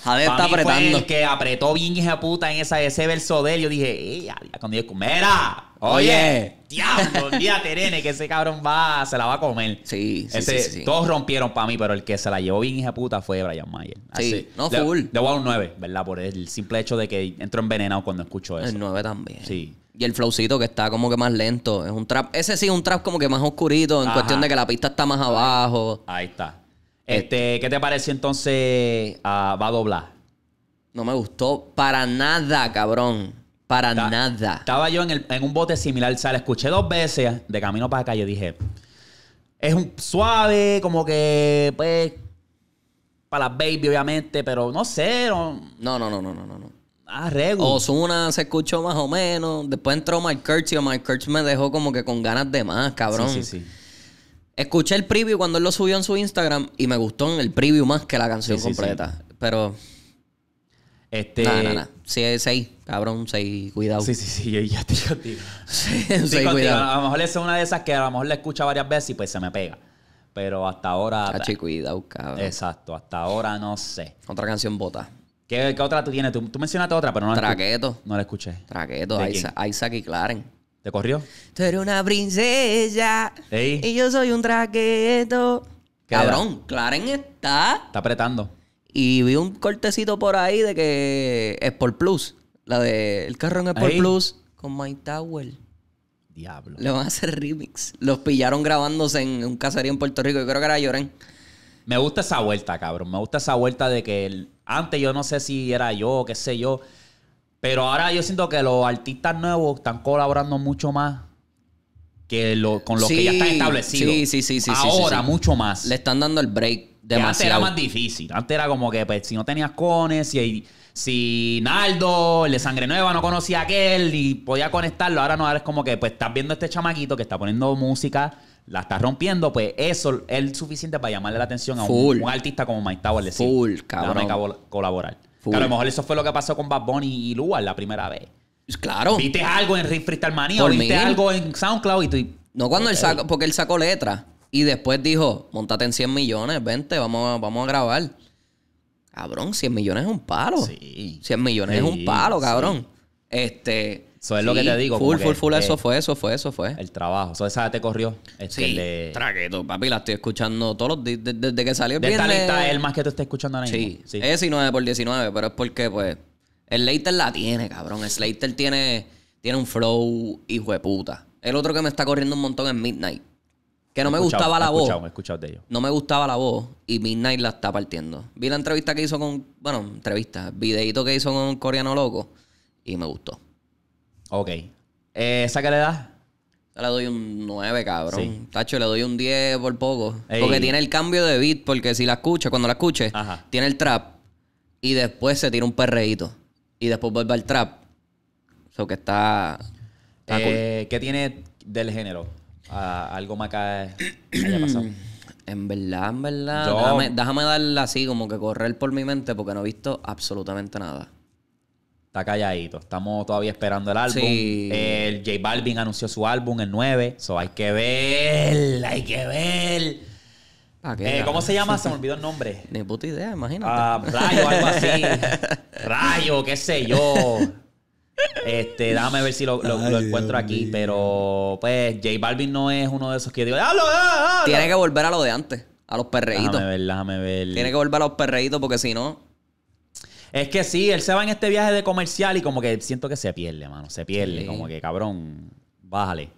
Jade está apretando. Fue el que apretó bien, hija puta, en esa, ese verso de él. Yo dije, eh, cuando yo, mira. Oye, diablo, olvídate, Nene, que ese cabrón va, se la va a comer. Sí, sí, sí, Todos rompieron para mí, pero el que se la llevó bien hija puta fue Brian Mayer. sí, no full. Le voy a un 9, ¿verdad? Por el simple hecho de que entro envenenado cuando escucho eso. El 9 también. Sí. Y el flowcito que está como que más lento. Es un trap. Ese sí, es un trap como que más oscurito en cuestión de que la pista está más abajo. Ahí está. Eh. Este, ¿qué te parece entonces ah, va a doblar? No me gustó para nada, cabrón. Para nada. Estaba yo en, el, en, un bote similar, o sea sale Escuché dos veces de camino para acá. Yo dije, es un suave, como que, pues, para las baby, obviamente, pero no sé. No, no, no, no, no, no. no. Ah, rego. Osuna se escuchó más o menos. Después entró Mike Kurtz y Mike Kurtz me dejó como que con ganas de más, cabrón. Sí, sí, sí. Escuché el preview cuando él lo subió en su Instagram y me gustó en el preview más que la canción completa. Pero este, no, no, Sí, seis, cabrón, seis, cuidado. Sí, sí, sí, ya estoy contigo. Sí, cuidado. A lo mejor es una de esas que a lo mejor la escucha varias veces y pues se me pega. Pero hasta ahora. Cachi cuidado, cabrón. Exacto, hasta ahora no sé. Otra canción bota. ¿Qué, otra tú tienes? Tú, mencionaste otra, pero no la Traqueto. No la escuché. Traqueto, Isaac, y Claren. ¿Te corrió? Tú eres una princesa. Y yo soy un traqueto. Cabrón, Claren está. Está apretando. Y vi un cortecito por ahí de que es por Plus, la de El carro en Sport Plus con My Tower. Diablo. Le van a hacer remix. Los pillaron grabándose en un caserío en Puerto Rico. Yo creo que era Lloren. Me gusta esa vuelta, cabrón. Me gusta esa vuelta de que antes yo no sé si era yo, qué sé yo. Pero ahora yo siento que los artistas nuevos están colaborando mucho más que lo, con los que ya están establecidos. Sí, sí, sí. sí ahora, mucho más. Le están dando el break. Antes era más difícil. Antes era como que pues, si no tenías cones, si, si Naldo, el de Sangre Nueva, no conocía a aquel y podía conectarlo. Ahora no, ahora es como que pues estás viendo a este chamaquito que está poniendo música la estás rompiendo, pues eso es suficiente para llamarle la atención a un, artista como Mike Tower. Decir, Full, cabrón. Déjame colaborar. a lo mejor eso fue lo que pasó con Bad Bunny y Luar la primera vez. Pues, claro. Viste algo en Freestyle Manía o viste algo en SoundCloud y tú... No cuando él sacó, porque él sacó letras. Y después dijo, montate en 100 millones, vente, vamos, vamos a grabar. Cabrón, 100 millones es un palo. Sí. 100 millones es un palo, cabrón. Este... Eso es lo que te digo. Full, full, full, eso fue, eso fue, eso fue. El trabajo. Eso esa te corrió. Este, sí, papi, la estoy escuchando todos los días. Desde, que salió el Esta es el más que te está escuchando sí, sí, es 19 por 19, pero es porque, pues, el Later la tiene, cabrón. El Slater tiene, tiene un flow hijo de puta. El otro que me está corriendo un montón es Midnight. Que no me gustaba la voz. No me gustaba la voz y Midnight la está partiendo. Vi la entrevista que hizo con, bueno, entrevista, videito que hizo con Coreano Loco y me gustó. Ok. Eh, ¿Esa qué le das? Le doy un 9, cabrón. Tacho, le doy un 10 por poco. Porque tiene el cambio de beat, porque si la escucha, cuando la escuche, tiene el trap y después se tira un perreíto. Y después vuelve al trap. Eso que está... Eh, ¿Qué tiene del género? algo más que haya pasado? En verdad, en verdad. Déjame, darle así, como que correr por mi mente, porque no he visto absolutamente nada está calladito. Estamos todavía esperando el álbum. El J Balvin anunció su álbum el 9. So hay que ver, hay que ver. Eh, ¿Cómo se llama? Se me olvidó el nombre. Ni puta idea, imagínate. Ah, rayo, algo así. rayo, qué sé yo. Este, déjame ver si lo, encuentro aquí. Pero, pues, J Balvin no es uno de esos que digo, ah, ah, ah! Tiene que volver a lo de antes, a los perreitos. Déjame ver, déjame ver. Tiene que volver a los perreitos porque si no. Es que sí, él se va en este viaje de comercial y como que siento que se pierde, mano. Se pierde. Como que, cabrón, bájale.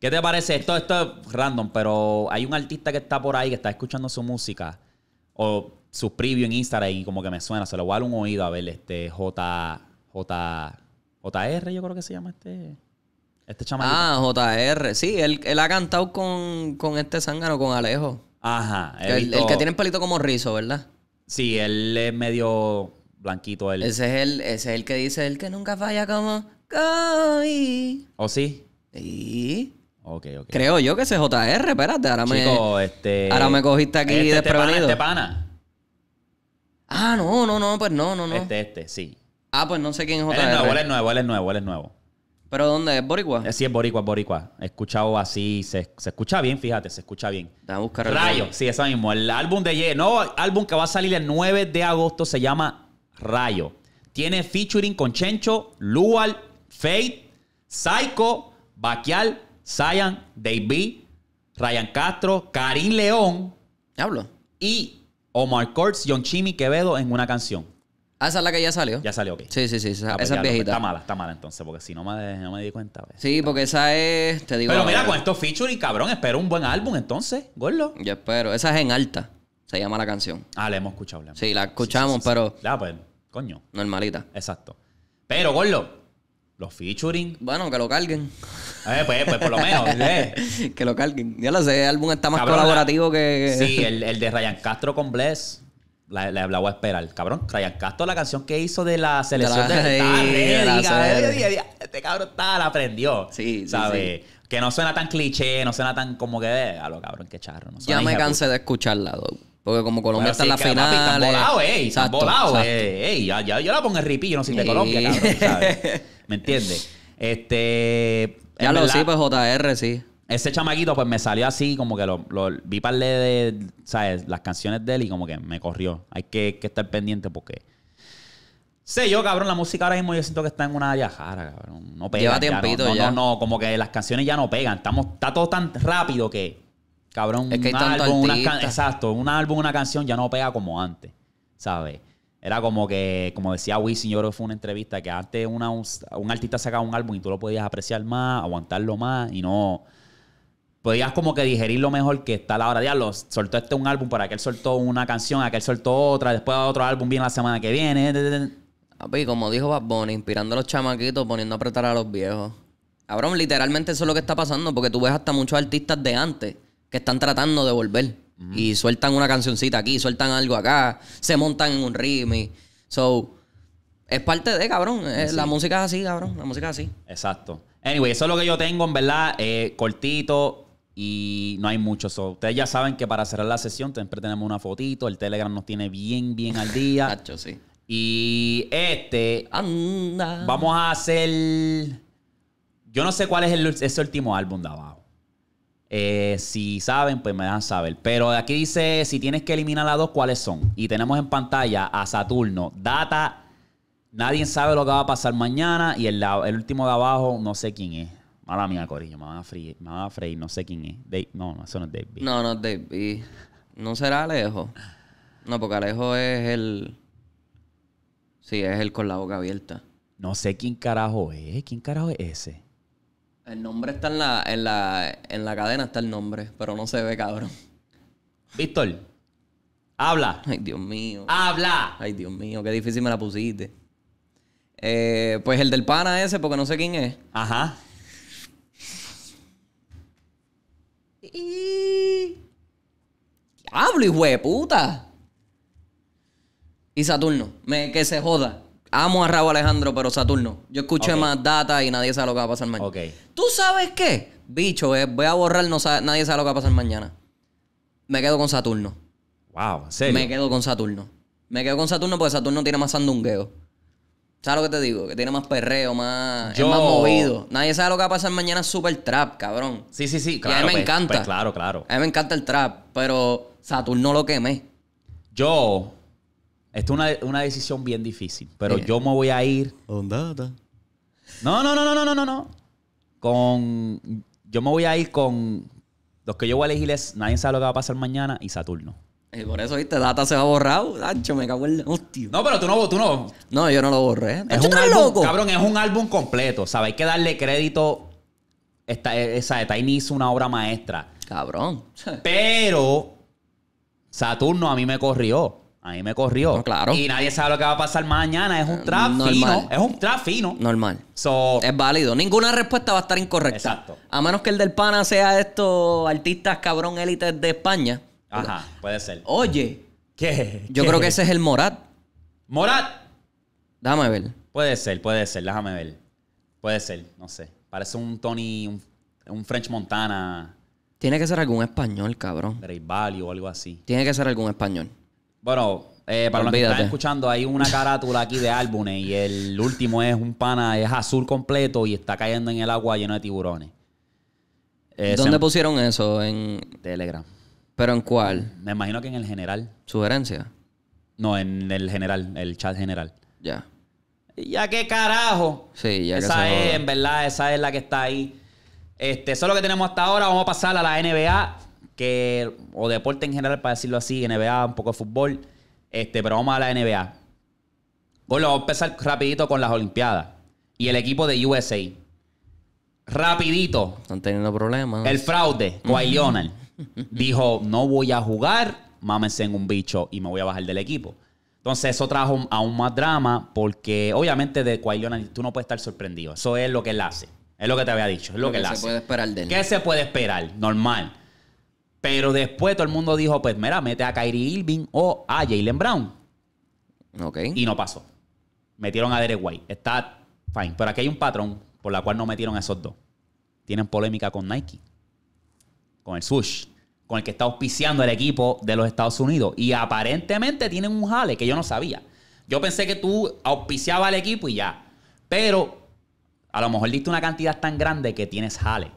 ¿Qué te parece? Esto, esto es random, pero hay un artista que está por ahí que está escuchando su música o su preview en Instagram y como que me suena. Se lo voy a dar un oído a ver, este J. J, JR, yo creo que se llama este. Este chamaquito. Ah, JR. Sí, él, ha cantado con, este zángano, con Alejo. Ajá. El, el, que tiene el pelito como rizo, ¿verdad? Sí, él es medio blanquito. Él. Ese, es el, es el que dice el que nunca falla como ¿O ¿Oh, sí? Creo yo que ese es JR, espérate. Ahora Chico, me, este... ahora me cogiste aquí desprevenido. Este pana, este pana. Ah, no, no, no, pues no, no, no. Este, este, sí. Ah, pues no sé quién es JR. Él es nuevo, él es nuevo, él es nuevo, ¿Pero dónde? ¿Es Boricua? Eh, sí, es Boricua, Boricua. He escuchado así, se, escucha bien, fíjate, se escucha bien. a buscar Rayo, sí, eso mismo. El álbum de Ye, no, álbum que va a salir el 9 de agosto se llama Rayo. Tiene featuring con Chencho, Lual, Fate, Psycho, Baquial, Cyan, Davey, Ryan Castro, Karim León. Hablo. Y Omar Courts, John Chimmy Quevedo en una canción. Ah, esa es la que ya salió. Ya salió, ok. Sí, sí, sí. Esa, ah, pues es viejita. Está mala, está mala entonces, porque si no me, no me di cuenta. Pues. Sí, porque esa es. Te digo. Pero mira, con estos featuring, cabrón, espero un buen álbum entonces, Gordo. Yo espero. Esa es en alta. Se llama la canción. Ah, la hemos escuchado. La Sí, la escuchamos, pero. Ya, pues, coño. Normalita. Exacto. Pero, Gordo, los featuring. Bueno, que lo carguen. Eh, pues, pues por lo menos. ¿eh? que lo carguen. Ya lo sé, el álbum está más colaborativo que. Sí, el, el de Ryan Castro con Bless. La, la, voy a esperar, cabrón. Ryan Castro, la canción que hizo de la selección de, Este cabrón está, la aprendió. Sí, ¿Sabes? Sí, Que no suena tan cliché, no suena tan como que A lo cabrón, qué charro. ya me cansé de escucharla, Porque como Colombia está en la final. Están volados, ey. Están volados, ey. Ya, ya, yo la pongo en ripillo, no soy de Colombia, cabrón, ¿sabes? ¿Me entiendes? Este. Ya lo verdad, sí, pues JR, sí ese chamaquito pues me salió así, como que lo, vi para de, ¿sabes? Las canciones de él y como que me corrió. Hay que, estar pendiente porque... Sé yo, cabrón, la música ahora mismo yo siento que está en una yajara, cabrón. No pega. Lleva tiempito ya no, no, como que las canciones ya no pegan. Estamos, está todo tan rápido que, cabrón, es que un álbum, una exacto, un álbum, una canción ya no pega como antes, ¿sabes? Era como que, como decía Wisin, yo fue una entrevista que antes un artista sacaba un álbum y tú lo podías apreciar más, aguantarlo más y no podías como que digerir Lo mejor que está la hora. Diablo, soltó este un álbum, Para que él soltó una canción, aquel soltó otra, después otro álbum viene la semana que viene. Y como dijo Bad Bunny, inspirando a los chamaquitos, poniendo a apretar a los viejos. Cabrón, literalmente eso es lo que está pasando, porque tú ves hasta muchos artistas de antes que están tratando de volver. Y sueltan una cancioncita aquí, sueltan algo acá, se montan en un ritmo So, es parte de, cabrón. Eh, la música es así, cabrón. La música es así. Exacto. Anyway, eso es lo que yo tengo, en verdad. Eh, cortito, y no hay mucho. ustedes ya saben que para cerrar la sesión siempre tenemos una fotito. El Telegram nos tiene bien, bien al día. Y este. Vamos a hacer. Yo no sé cuál es el, ese último álbum de abajo. Eh, si saben, pues me dejan saber. Pero aquí dice: si tienes que eliminar las dos, ¿cuáles son? Y tenemos en pantalla a Saturno, Data. Nadie sabe lo que va a pasar mañana. Y el, el último de abajo, no sé quién es. Mala mía, Corillo, me van a freír, me van a freír, no sé quién es. No, no, eso no es Dave No, no es Dave No será Alejo. No, porque Alejo es el. Sí, es el con la boca abierta. No sé quién carajo es. ¿Quién carajo es ese? El nombre está en la, en la, en la cadena, está el nombre, pero no se ve, cabrón. Víctor, habla. Ay, Dios mío. Habla. Ay, Dios mío, qué difícil me la pusiste. Eh, pues el del pana ese, porque no sé quién es. Ajá. y... Hablo, hijo de puta. Y Saturno, me, que se joda. Amo a Rabo Alejandro, pero Saturno. Yo escuché más data y nadie sabe lo que va a pasar mañana. ¿Tú sabes qué? Bicho, eh, voy a borrar, no nadie sabe lo que va a pasar mañana. Me quedo con Saturno. Wow, Me quedo con Saturno. Me quedo con Saturno porque Saturno tiene más sandungueo. ¿Sabes lo que te digo? Que tiene más perreo, más. más movido. Nadie sabe lo que va a pasar mañana. super trap, cabrón. Sí, sí, sí. Claro, y a mí me pues, encanta. Pues, claro, claro. A mí me encanta el trap. Pero Saturno lo quemé. Yo. Esto es una, decisión bien difícil. Pero yo me voy a ir. dónde No, no, no, no, no, no, no, no. Con. Yo me voy a ir con. Los que yo voy a elegir es Nadie sabe lo que va a pasar mañana y Saturno. Y eh, por eso, viste, Data se va borrado. Nacho, me cago en No, pero tú no, no. yo no lo borré. Es un álbum, loco. Cabrón, es un álbum completo. Sabéis que darle crédito. Esta, e, esa, Tiny hizo una obra maestra. Cabrón. Pero Saturno a mí me corrió. A mí me corrió. claro. Y nadie sabe lo que va a pasar mañana. Es un eh, trap fino. Es un trap fino. Normal. es válido. Ninguna respuesta va a estar incorrecta. Exacto. A menos que el del pana sea estos artistas cabrón élites de España Ajá, puede ser. Oye. ¿Qué? Yo creo que ese es el Morat. ¡Morat! Déjame ver. Puede ser, puede ser, déjame ver. Puede ser, no sé. Parece un Tony, un, French Montana. Tiene que ser algún español, cabrón. rey Valley o algo así. Tiene que ser algún español. Bueno, eh, para los que están escuchando, hay una carátula aquí de álbumes y el último es un pana, es azul completo y está cayendo en el agua lleno de tiburones. Eh, ¿Dónde pusieron eso? En Telegram. ¿Pero en cuál? Me imagino que en el general. ¿Sugerencia? No, en el general, el chat general. Ya. Ya qué carajo. Sí, ya Esa es, en verdad, esa es la que está ahí. Este, eso es lo que tenemos hasta ahora. Vamos a pasar a la NBA, que, o deporte en general, para decirlo así, NBA, un poco de fútbol. Este, pero vamos a la NBA. Bueno, vamos a empezar rapidito con las Olimpiadas. Y el equipo de USA. Rapidito. Están teniendo problemas. El fraude, Guayonal dijo, no voy a jugar, mámense en un bicho y me voy a bajar del equipo. Entonces eso trajo aún más drama porque obviamente de Kawhi tú no puedes estar sorprendido. Eso es lo que él hace. Es lo que te había dicho. Es lo, que, hace él se puede esperar de él. ¿Qué se puede esperar? Normal. Pero después todo el mundo dijo, pues mira, mete a Kyrie Irving o a Jalen Brown. Y no pasó. Metieron a Derek White. Está fine. Pero aquí hay un patrón por la cual no metieron a esos dos. Tienen polémica con Nike con el Sush, con el que está auspiciando el equipo de los Estados Unidos. Y aparentemente tienen un jale que yo no sabía. Yo pensé que tú auspiciabas al equipo y ya. Pero a lo mejor diste una cantidad tan grande que tienes jale.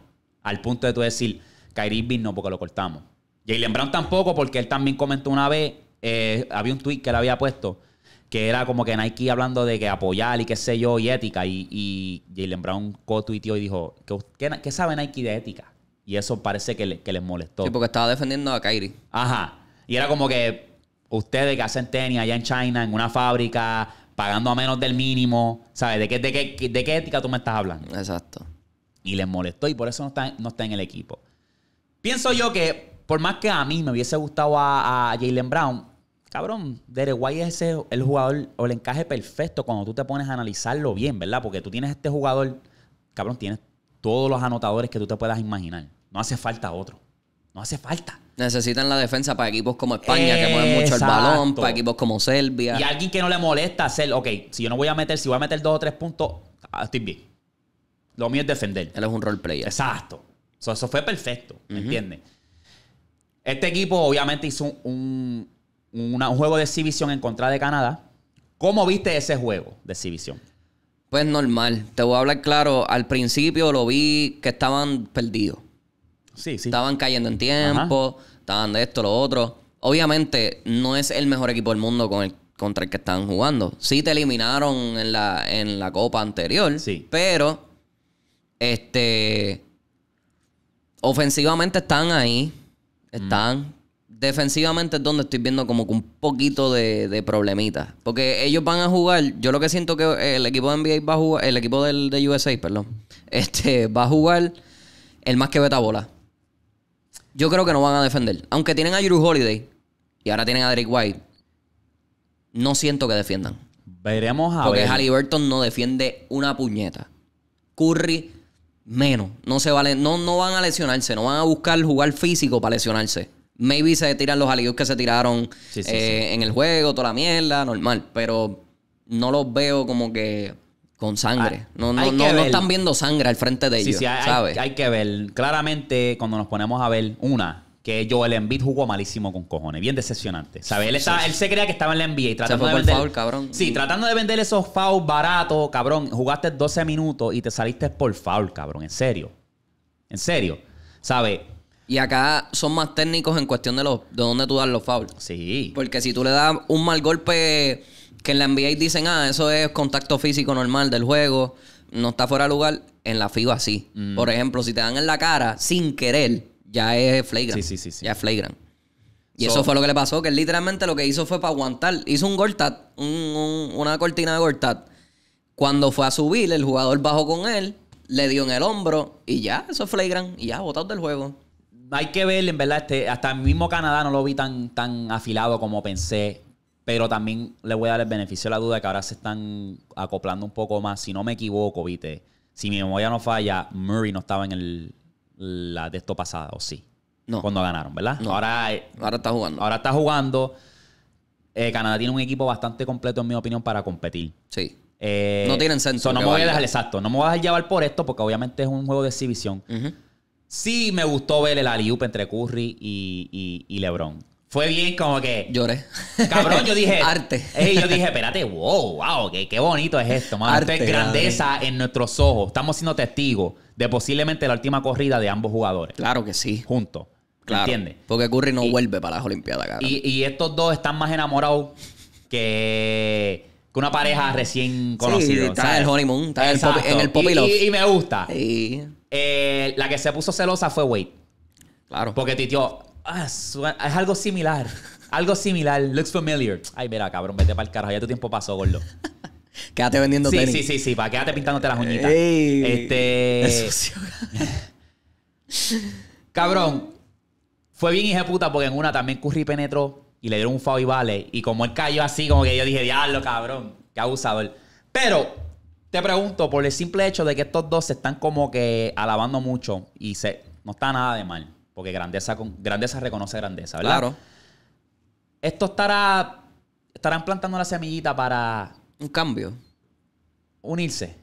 Al punto de tú decir, Kyrie Irving no porque lo cortamos. Jalen Brown tampoco porque él también comentó una vez, eh, había un tweet que le había puesto que era como que Nike hablando de que apoyar y qué sé yo y ética. Y, y Jalen Brown co-tuiteó y dijo, ¿qué, sabe Nike de ética? Y eso parece que, les molestó. Sí, porque estaba defendiendo a Kairi. Ajá. Y era como que ustedes que hacen tenis allá en China, en una fábrica, pagando a menos del mínimo, ¿sabes? ¿De qué, de qué, ética tú me estás hablando? Exacto. Y les molestó y por eso no está, no está en el equipo. Pienso yo que, por más que a mí me hubiese gustado a, Jalen Brown, cabrón, Derek White es el jugador o el encaje perfecto cuando tú te pones a analizarlo bien, ¿verdad? Porque tú tienes este jugador, cabrón, tienes todos los anotadores que tú te puedas imaginar. No hace falta otro. No hace falta. Necesitan la defensa para equipos como España, que mueven mucho el balón, para equipos como Serbia. Y alguien que no le molesta hacer, ok, si yo no voy a meter, si voy a meter dos o tres puntos, ah, estoy bien. Lo mío es defender. Él es un role player. Exacto. eso fue perfecto, ¿me entiendes? Este equipo obviamente hizo un, un juego de exhibición en contra de Canadá. ¿Cómo viste ese juego de exhibición? Pues normal, te voy a hablar claro, al principio lo vi que estaban perdidos. Sí, sí. Estaban cayendo en tiempo, estaban de esto, lo otro. Obviamente no es el mejor equipo del mundo con el, contra el que están jugando. Sí te eliminaron en la, en la copa anterior, sí. pero este ofensivamente están ahí, están, defensivamente es donde estoy viendo como que un poquito de, de problemitas. Porque ellos van a jugar. Yo lo que siento que el equipo de NBA va a jugar. El equipo del, de USA, perdón. Este va a jugar el más que beta bola. Yo creo que no van a defender. Aunque tienen a Drew Holiday y ahora tienen a Derek White. No siento que defiendan. Veremos a Porque Halliburton no defiende una puñeta. Curry menos. No se vale, no, no van a lesionarse, no van a buscar jugar físico para lesionarse. Maybe se tiran los aliados que se tiraron eh, en el juego, toda la mierda, normal. Pero no los veo como que con sangre. Ah, no, no, no, están viendo sangre al frente de ellos. Sí, hay, hay, que ver. Claramente, cuando nos ponemos a ver una, que Joel Embiid jugó malísimo con cojones. Bien decepcionante. Él, se creía que estaba en la NBA. Y tratando de vender, Sí, tratando de vender esos fouls baratos, cabrón. Jugaste 12 minutos y te saliste por foul, cabrón. En serio. En serio. ¿Sabes? Y acá son más técnicos en cuestión de, los, de dónde tú das los fouls. Sí. Porque si tú le das un mal golpe que en la NBA dicen, ah, eso es contacto físico normal del juego, no está fuera de lugar, en la FIBA sí. Mm. Por ejemplo, si te dan en la cara sin querer, ya es flagrant. Sí, sí, sí, Ya es flagrant. Y eso fue lo que le pasó, que literalmente lo que hizo fue para aguantar. Hizo un gortat, un, una cortina de gortat. Cuando fue a subir, el jugador bajó con él, le dio en el hombro y ya, eso es flagrant. Y ya, botado del juego hay que ver, en verdad, este, hasta el mismo Canadá no lo vi tan, afilado como pensé. Pero también le voy a dar el beneficio de la duda que ahora se están acoplando un poco más. Si no me equivoco, viste, si mi memoria no falla, Murray no estaba en el, la de esto pasada, o sí. No. Cuando ganaron, ¿verdad? Ahora, eh, ahora está jugando. Ahora está jugando. Eh, Canadá tiene un equipo bastante completo, en mi opinión, para competir. Sí. Eh, no tienen sentido. no me voy a dejar exacto. No me voy a llevar por esto, porque obviamente es un juego de exhibición sí me gustó ver el aliup entre Curry y, LeBron. Fue bien como que... Lloré. Cabrón, yo dije... Arte. Eh, yo dije, espérate, wow, wow, qué, bonito es esto. Mano. Arte, es grandeza en nuestros ojos. Estamos siendo testigos de posiblemente la última corrida de ambos jugadores. Claro que sí. Juntos. Claro, ¿Entiendes? Porque Curry no vuelve para las Olimpiadas, cabrón. Y, estos dos están más enamorados que una pareja recién conocida. Sí, está en el honeymoon, está en el, pop, y, y, me gusta. Sí. Eh, la que se puso celosa fue Wade. Claro. Porque titió, oh, ah, es algo similar. Algo similar. Looks familiar. Ay, mira, cabrón, vete para el carajo. Ya tu tiempo pasó, gordo. quédate vendiendo sí, tenis. Sí, sí, sí. quédate pintándote las uñitas. Ey, este... cabrón, fue bien puta porque en una también Curry penetró y le dieron un foul y vale. Y como él cayó así, como que yo dije, diablo, cabrón, qué abusador. Pero te pregunto, por el simple hecho de que estos dos se están como que alabando mucho y se, no está nada de mal, porque grandeza, grandeza reconoce grandeza, ¿verdad? Claro. Esto estará, estarán plantando la semillita para... Un cambio. Unirse.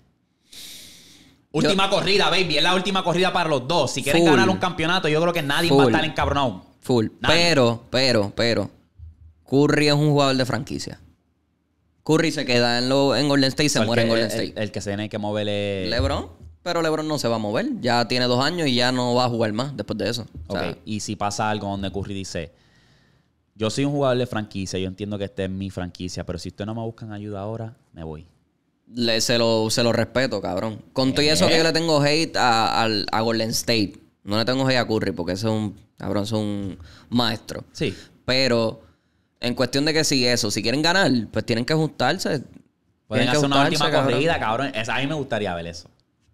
Última corrida, baby. Es la última corrida para los dos. Si quieren ganar un campeonato, yo creo que nadie va a estar en encabronado. Full. Pero, pero, pero. Curry es un jugador de franquicia. Curry se queda en, en Golden State y se muere en Golden State. El, que se tiene que mover es... LeBron. Pero LeBron no se va a mover. Ya tiene dos años y ya no va a jugar más después de eso. ok. y si pasa algo donde Curry dice... Yo soy un jugador de franquicia, yo entiendo que esté en mi franquicia, pero si ustedes no me buscan ayuda ahora, me voy. Le, se, lo, lo respeto, cabrón. Con todo eso que yo le tengo hate a, Golden State. No le tengo hate a Curry porque ese es un, cabrón, es un maestro. Sí. Pero en cuestión de que si eso, si quieren ganar, pues tienen que ajustarse. Pueden hacer una última corrida, cabrón. a mí me gustaría ver eso.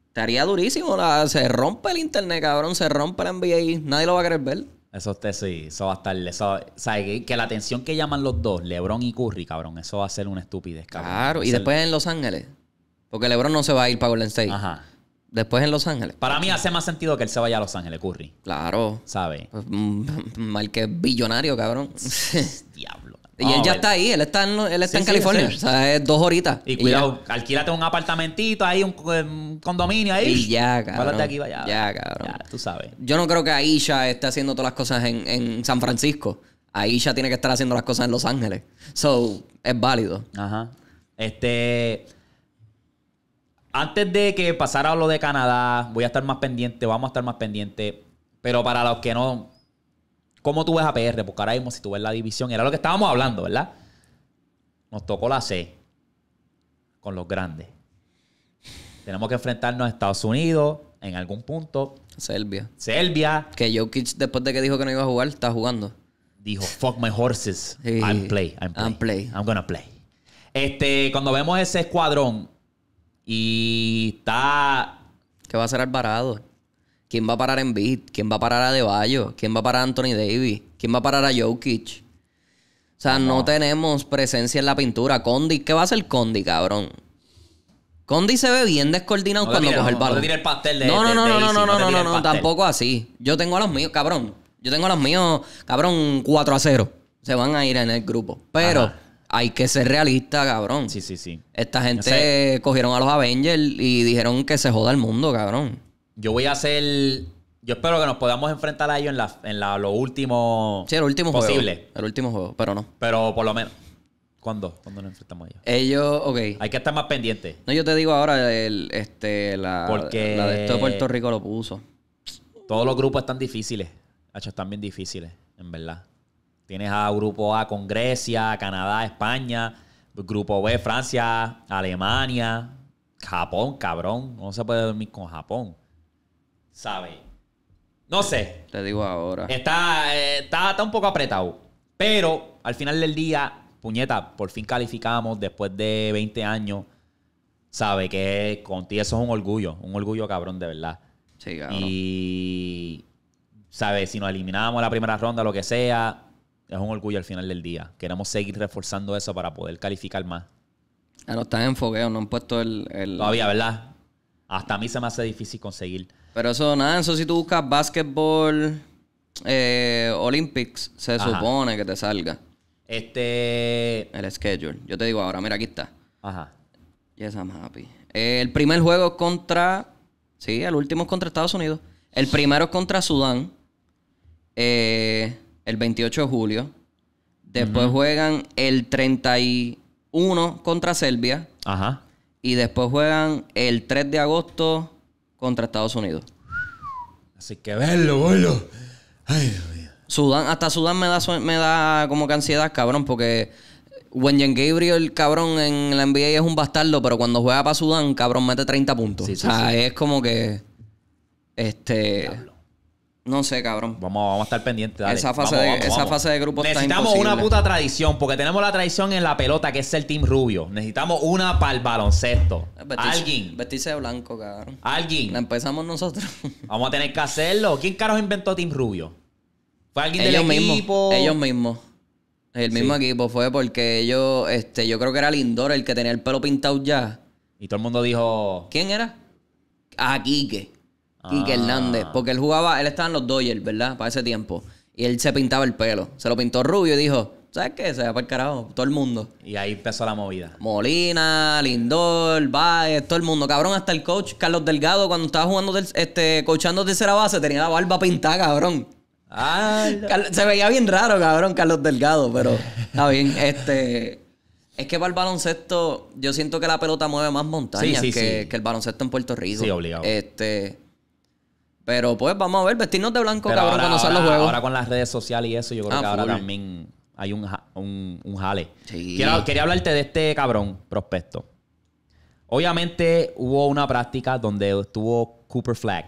Estaría durísimo. se rompe el internet, cabrón. Se rompe la NBA. Nadie lo va a querer ver. Eso usted sí, eso va a estar. que, la atención que llaman los dos, LeBron y Curry, cabrón, eso va a ser una estupidez, cabrón. Claro, y después en Los Ángeles. Porque LeBron no se va a ir para Golden State. Ajá. Después en Los Ángeles. Para mí hace más sentido que él se vaya a Los Ángeles, Curry. Claro. ¿Sabe? Pues, mm, mal que billonario, cabrón. Diablo. Y él ya está ahí, él está en, California. O sea, es dos horitas. Y, cuidado, alquilate un apartamentito ahí, un, condominio ahí. Y ya, cabrón. aquí Ya, cabrón. tú sabes. Yo no creo que Aisha esté haciendo todas las cosas en, en San Francisco. Aisha tiene que estar haciendo las cosas en Los Ángeles. So, es válido. Ajá. Este. Antes de que pasara lo de Canadá, voy a estar más pendiente, vamos a estar más pendiente. Pero para los que no. ¿Cómo tú ves a PR? Porque ahora mismo, si tú ves la división, era lo que estábamos hablando, ¿verdad? Nos tocó la C con los grandes. Tenemos que enfrentarnos a Estados Unidos en algún punto. Serbia. Serbia. Que Jokic, después de que dijo que no iba a jugar, está jugando. Dijo, fuck my horses. I'm play. I'm play. I'm play. I'm play. Este, cuando vemos ese escuadrón, y está. ¿Qué va a hacer Alvarado? ¿Quién va a parar en Beat? ¿Quién va a parar a Deballo? ¿Quién va a parar a Anthony Davis? ¿Quién va a parar a Jokic? O sea, no, tenemos presencia en la pintura. Condi, ¿qué va a hacer Condi, cabrón? Condi se ve bien descoordinado cuando coge el balón. No, pastel no, no, no, no, no, no, no, no, no, tampoco así. Yo tengo a los míos, cabrón. Yo tengo a los míos, cabrón, 4 a 0. Se van a ir en el grupo. Pero hay que ser realista, cabrón. Sí, sí, sí. Esta gente cogieron a los Avengers y dijeron que se joda el mundo, cabrón. Yo voy a hacer. Yo espero que nos podamos enfrentar a ellos en, la, en lo último. Sí, el último posible. Juego, el último juego, pero no. Pero por lo menos. ¿Cuándo? ¿Cuándo nos enfrentamos a ellos? Ellos, ok. Hay que estar más pendientes. No, yo te digo ahora, el, este, la, Porque la de esto de Puerto Rico lo puso. Todos los grupos están difíciles. están bien difíciles, en verdad. Tienes a Grupo A con Grecia, Canadá, España. Grupo B, Francia, Alemania, Japón, cabrón. No se puede dormir con Japón. ¿Sabes? No sé. Te digo ahora. Eh, está, está, un poco apretado. Pero al final del día, puñeta, por fin calificamos después de 20 años. ¿Sabe? Que contigo eso es un orgullo. Un orgullo cabrón, de verdad. Sí, cabrón. Y. ¿Sabes? Si nos en la primera ronda, lo que sea, es un orgullo al final del día. Queremos seguir reforzando eso para poder calificar más. Ah, no, estás en no han puesto el, el, Todavía, ¿verdad? Hasta a mí se me hace difícil conseguir. Pero eso, nada, eso si tú buscas basketball eh, Olympics, se supone que te salga. Este... El schedule. Yo te digo ahora, mira, aquí está. Ajá. Yes, I'm happy. Eh, el primer juego contra... Sí, el último es contra Estados Unidos. El primero es contra Sudán. Eh el 28 de julio. Después juegan el 31 contra Serbia. Ajá. Y después juegan el 3 de agosto contra Estados Unidos. Así que verlo, boludo. Ay, Dios mío. Sudán, hasta Sudán me da, me da como que ansiedad, cabrón, porque Wenjen Gabriel, cabrón, en la NBA es un bastardo, pero cuando juega para Sudán, cabrón, mete 30 puntos. o sea, es como que. Este. No sé, cabrón. Vamos, a estar pendientes. Esa fase, de, grupo esa fase de Necesitamos una puta tradición, porque tenemos la tradición en la pelota, que es el Team Rubio. Necesitamos una para el baloncesto. Eh, alguien. Vestirse de blanco, cabrón. Alguien. La empezamos nosotros. Vamos a tener que hacerlo. ¿Quién carajo inventó Team Rubio? ¿Fue alguien del equipo? Ellos mismos. El mismo equipo fue porque ellos, este, yo creo que era Lindor el que tenía el pelo pintado ya. Y todo el mundo dijo. ¿Quién era? A Quique. Quique que Hernández. Ah. Porque él jugaba, él estaba en los Dodgers, ¿verdad? Para ese tiempo. Y él se pintaba el pelo. Se lo pintó rubio y dijo, ¿sabes qué? Se va para el carajo, todo el mundo. Y ahí empezó la movida. Molina, Lindor, Baez, todo el mundo. Cabrón, hasta el coach Carlos Delgado, cuando estaba jugando, este, coachando tercera base, tenía la barba pintada, cabrón. Ah, se veía bien raro, cabrón, Carlos Delgado, pero está bien. Este, es que para el baloncesto, yo siento que la pelota mueve más montañas que, el baloncesto en Puerto Rico. Sí, obligado. Este, pero pues vamos a ver, vestirnos de blanco, cabrón, ahora, cuando salen los juegos. Ahora con las redes sociales y eso, yo creo ah, que ahora también hay un, jale. quería hablarte de este cabrón, prospecto. Obviamente hubo una práctica donde estuvo Cooper Flag.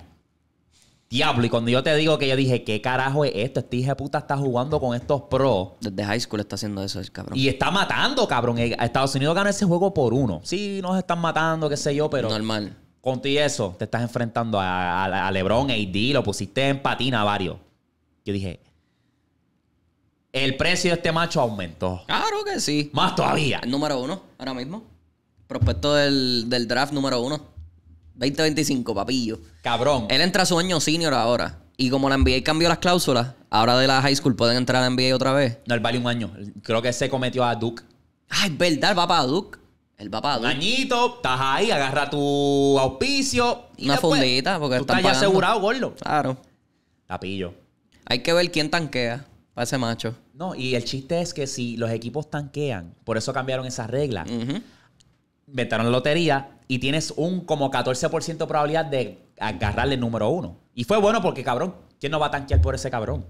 Diablo, y cuando yo te digo que yo dije, ¿qué carajo es esto? Este hija puta está jugando con estos pros. Desde high school está haciendo eso el cabrón. Y está matando, cabrón. Eh, Estados Unidos gana ese juego por uno. Sí, nos están matando, qué sé yo, pero. Normal. Contigo eso, te estás enfrentando a, LeBron, AD, lo pusiste en patina varios. Yo dije, el precio de este macho aumentó. Claro que sí. Más todavía. El número uno, ahora mismo. Prospecto del, draft número uno. 2025, papillo. Cabrón. Él entra a su año senior ahora. Y como la NBA cambió las cláusulas, ahora de la high school pueden entrar a la NBA otra vez. No, él vale un año. Creo que se cometió a Duke. Ay, ah, es verdad, va para Duke. El papá. Un añito, estás ahí, agarra tu auspicio. Una fundita, porque tú estás ya asegurado, gordo. Claro. Tapillo. Hay que ver quién tanquea para ese macho. No, y el chiste es que si los equipos tanquean, por eso cambiaron esa regla. metieron lotería y tienes un como 14% de probabilidad de agarrarle el número uno. Y fue bueno porque, cabrón, ¿quién no va a tanquear por ese cabrón?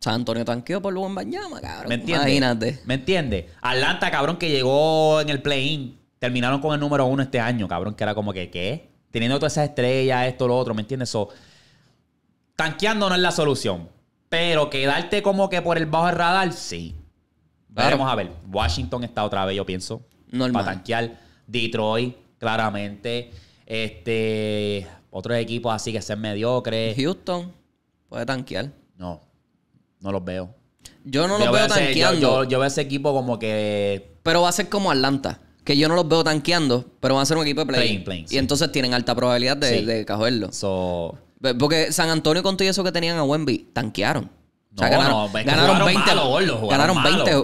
San Antonio tanqueó por Luan Banyama, cabrón. ¿Me entiendes? Imagínate. ¿Me entiendes? Atlanta, cabrón, que llegó en el play-in. Terminaron con el número uno este año, cabrón, que era como que, ¿qué? Teniendo todas esas estrellas, esto, lo otro, ¿me entiendes? So, tanqueando no es la solución. Pero quedarte como que por el bajo del radar, sí. Vamos a ver. Washington está otra vez, yo pienso. Normal. Para tanquear. Detroit, claramente. Este. Otros equipos así que ser mediocres. Houston puede tanquear. No, no los veo. Yo no los veo, tanqueando. Yo, veo ese equipo como que. Pero va a ser como Atlanta. Que yo no los veo tanqueando, pero va a ser un equipo de play. y entonces tienen alta probabilidad de, sí. Pues, porque San Antonio con todo eso que tenían a Wemby, tanquearon. No, ganaron, no, ganaron 20, ganaron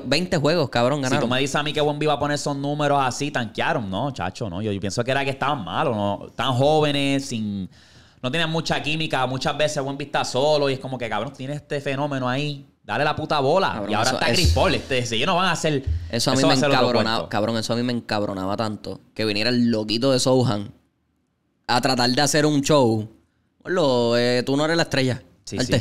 20, juegos, cabrón. Si tú me dices a mí que Wemby va a poner esos números así, tanquearon. No, chacho, no. Yo, yo pienso que era que estaban malos, ¿no? Tan jóvenes, sin no tienen mucha química, muchas veces buen vista solo y es como que, cabrón, tiene este fenómeno ahí. Dale la puta bola. y ahora está Chris Este, si ellos no van a hacer. Eso a mí me encabronaba. Cabrón, eso a mí me encabronaba tanto. Que viniera el loquito de Sohan a tratar de hacer un show. Lo, eh, tú no eres la estrella. Sí, sí.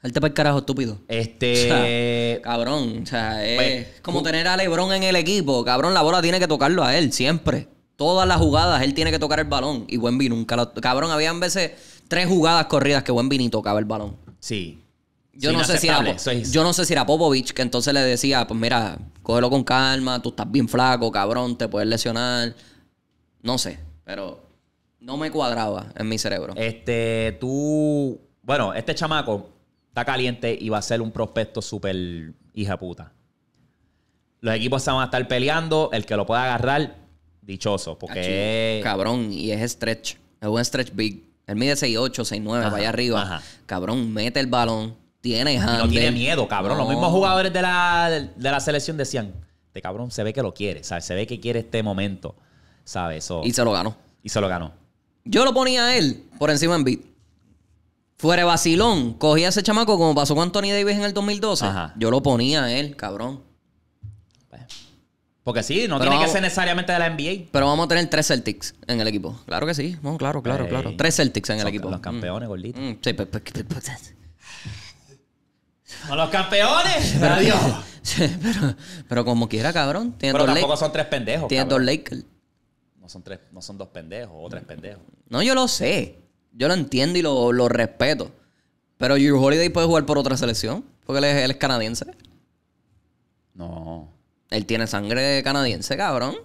Salte para el carajo, estúpido. Este. cabrón. O sea, es pues, como tener a Lebron en el equipo. Cabrón, la bola tiene que tocarlo a él siempre. Todas las jugadas él tiene que tocar el balón y Wemby nunca lo... Cabrón, habían veces tres jugadas corridas que Wemby ni tocaba el balón. Sí. Yo no, sé si era, yo no sé si era Popovich que entonces le decía, pues mira, cógelo con calma, tú estás bien flaco, cabrón, te puedes lesionar. No sé, pero no me cuadraba en mi cerebro. Este, tú, bueno, este chamaco está caliente y va a ser un prospecto súper hija puta. Los equipos se van a estar peleando, el que lo pueda agarrar dichoso, porque... Cabrón, y es stretch. Es un stretch big. Él mide 6'8, 6'9, vaya arriba. Cabrón, mete el balón, tiene hambre. No tiene miedo, cabrón. Los mismos jugadores de la, de, la selección decían, este cabrón se ve que lo quiere, Se ve que quiere este momento, ¿sabes? y se lo ganó. Y se lo ganó. Yo lo ponía a él por encima en beat. Fuera vacilón, cogía ese chamaco como pasó con Anthony Davis en el 2012. Yo lo ponía a él, cabrón. Porque sí, no tiene que ser necesariamente de la NBA. Pero vamos a tener tres Celtics en el equipo. Claro que sí. claro, claro, claro. Tres Celtics en el equipo. Los campeones, mm. gordito. Mm, sí, pero... Pues, ¡Con pues, los campeones! Pero, ¡Adiós! Pero, pero, como quiera, cabrón. pero tampoco son tres pendejos. Tiene dos Lakers. No son, no son dos pendejos o tres pendejos. No, yo lo sé. Yo lo entiendo y lo, lo respeto. Pero Your Holiday puede jugar por otra selección. Porque él es canadiense. No. Él tiene sangre canadiense, cabrón.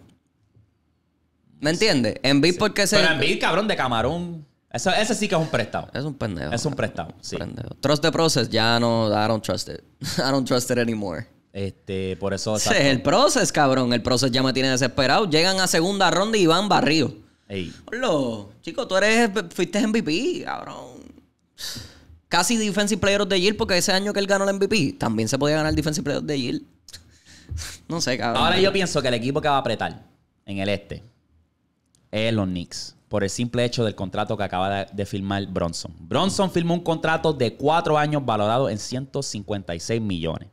¿Me entiendes? En porque se. Pero en cabrón, de camarón. Eso, ese sí que es un prestado. Es un pendejo. Es un prestado, sí. Trust the process, ya no. I don't trust it. I don't trust it anymore. Este, por eso. es el proceso, cabrón. El proceso ya me tiene desesperado. Llegan a segunda ronda y van barrido. Ey. Hola, chico, tú eres. Fuiste MVP, cabrón. Casi Defensive Player of the Year, porque ese año que él ganó el MVP, también se podía ganar Defensive Player of the Year. No sé, cabrón. Ahora yo pienso que el equipo que va a apretar en el este es los Knicks. Por el simple hecho del contrato que acaba de, firmar Bronson. Bronson firmó un contrato de cuatro años valorado en 156 millones.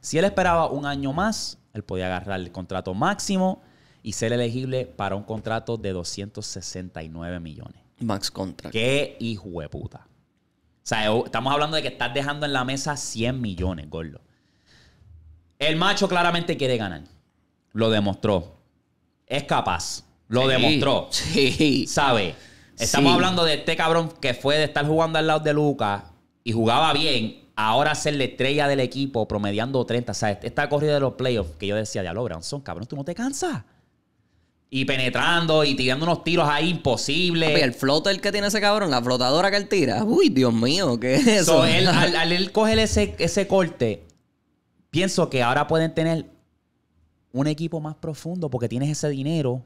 Si él esperaba un año más, él podía agarrar el contrato máximo y ser elegible para un contrato de 269 millones. Max contract. Qué hijo de puta. O sea, estamos hablando de que estás dejando en la mesa 100 millones, Gordo. El macho claramente quiere ganar. Lo demostró. Es capaz. Lo demostró. Sí. ¿Sabe? Estamos hablando de este cabrón que fue de estar jugando al lado de Lucas y jugaba bien. Ahora ser la estrella del equipo promediando 30. O este, esta corrida de los playoffs que yo decía, diablo, Branson, cabrón, tú no te cansas. Y penetrando y tirando unos tiros ahí imposibles. El el que tiene ese cabrón, la flotadora que él tira. Uy, Dios mío, ¿qué es eso? al, él coger ese, ese corte, pienso que ahora pueden tener un equipo más profundo porque tienes ese dinero.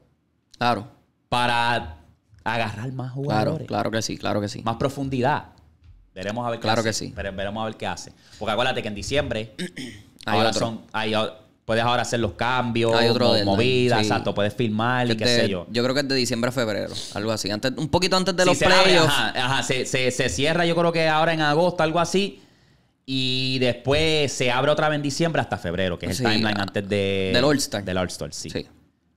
Claro. Para agarrar más jugadores. Claro, que sí, claro que sí. Más profundidad. Veremos a ver qué claro hace. que sí. veremos a ver qué hace. Porque acuérdate que en diciembre puedes ahora hacer los cambios, hay movidas, puedes filmar y qué sé yo. Yo creo que es de diciembre a febrero, algo así, un poquito antes de los playoffs. Ajá, ajá se, cierra yo creo que ahora en agosto algo así y después se abre otra vez en diciembre hasta febrero, que es el timeline ah, antes de, del All-Star. Del All-Star, sí.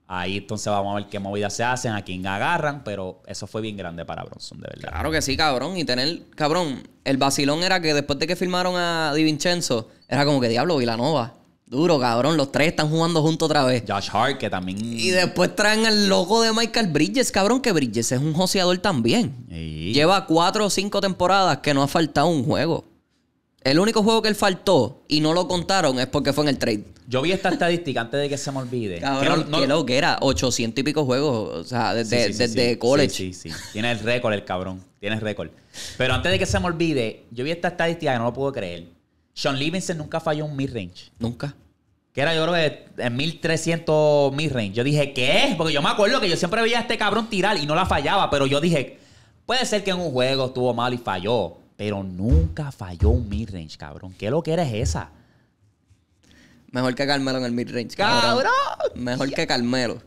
Ahí entonces vamos a ver qué movidas se hacen, a quién agarran, pero eso fue bien grande para Bronson, de verdad. Claro que sí, cabrón. Y tener, cabrón, el vacilón era que después de que firmaron a Di Vincenzo, era como que diablo, Vilanova. Duro, cabrón. Los tres están jugando juntos otra vez. Josh Hart, que también. Y después traen al logo de Michael Bridges, cabrón, que Bridges es un joseador también. Lleva cuatro o cinco temporadas que no ha faltado un juego. El único juego que él faltó y no lo contaron es porque fue en el trade. Yo vi esta estadística antes de que se me olvide. que, era 800 y pico juegos, o sea, desde, college. sí, sí, Sí, Tiene el récord el cabrón, tiene el récord. Pero antes de que se me olvide, yo vi esta estadística y no lo puedo creer. Sean Livingston nunca falló un mid-range. Nunca. Que era, yo creo que en 1300 mid-range. Yo dije, ¿qué? es, Porque yo me acuerdo que yo siempre veía a este cabrón tirar y no la fallaba, pero yo dije, puede ser que en un juego estuvo mal y falló pero nunca falló un midrange, cabrón. ¿Qué lo que eres esa? Mejor que Carmelo en el midrange. ¡Cabrón! cabrón. Mejor que Carmelo.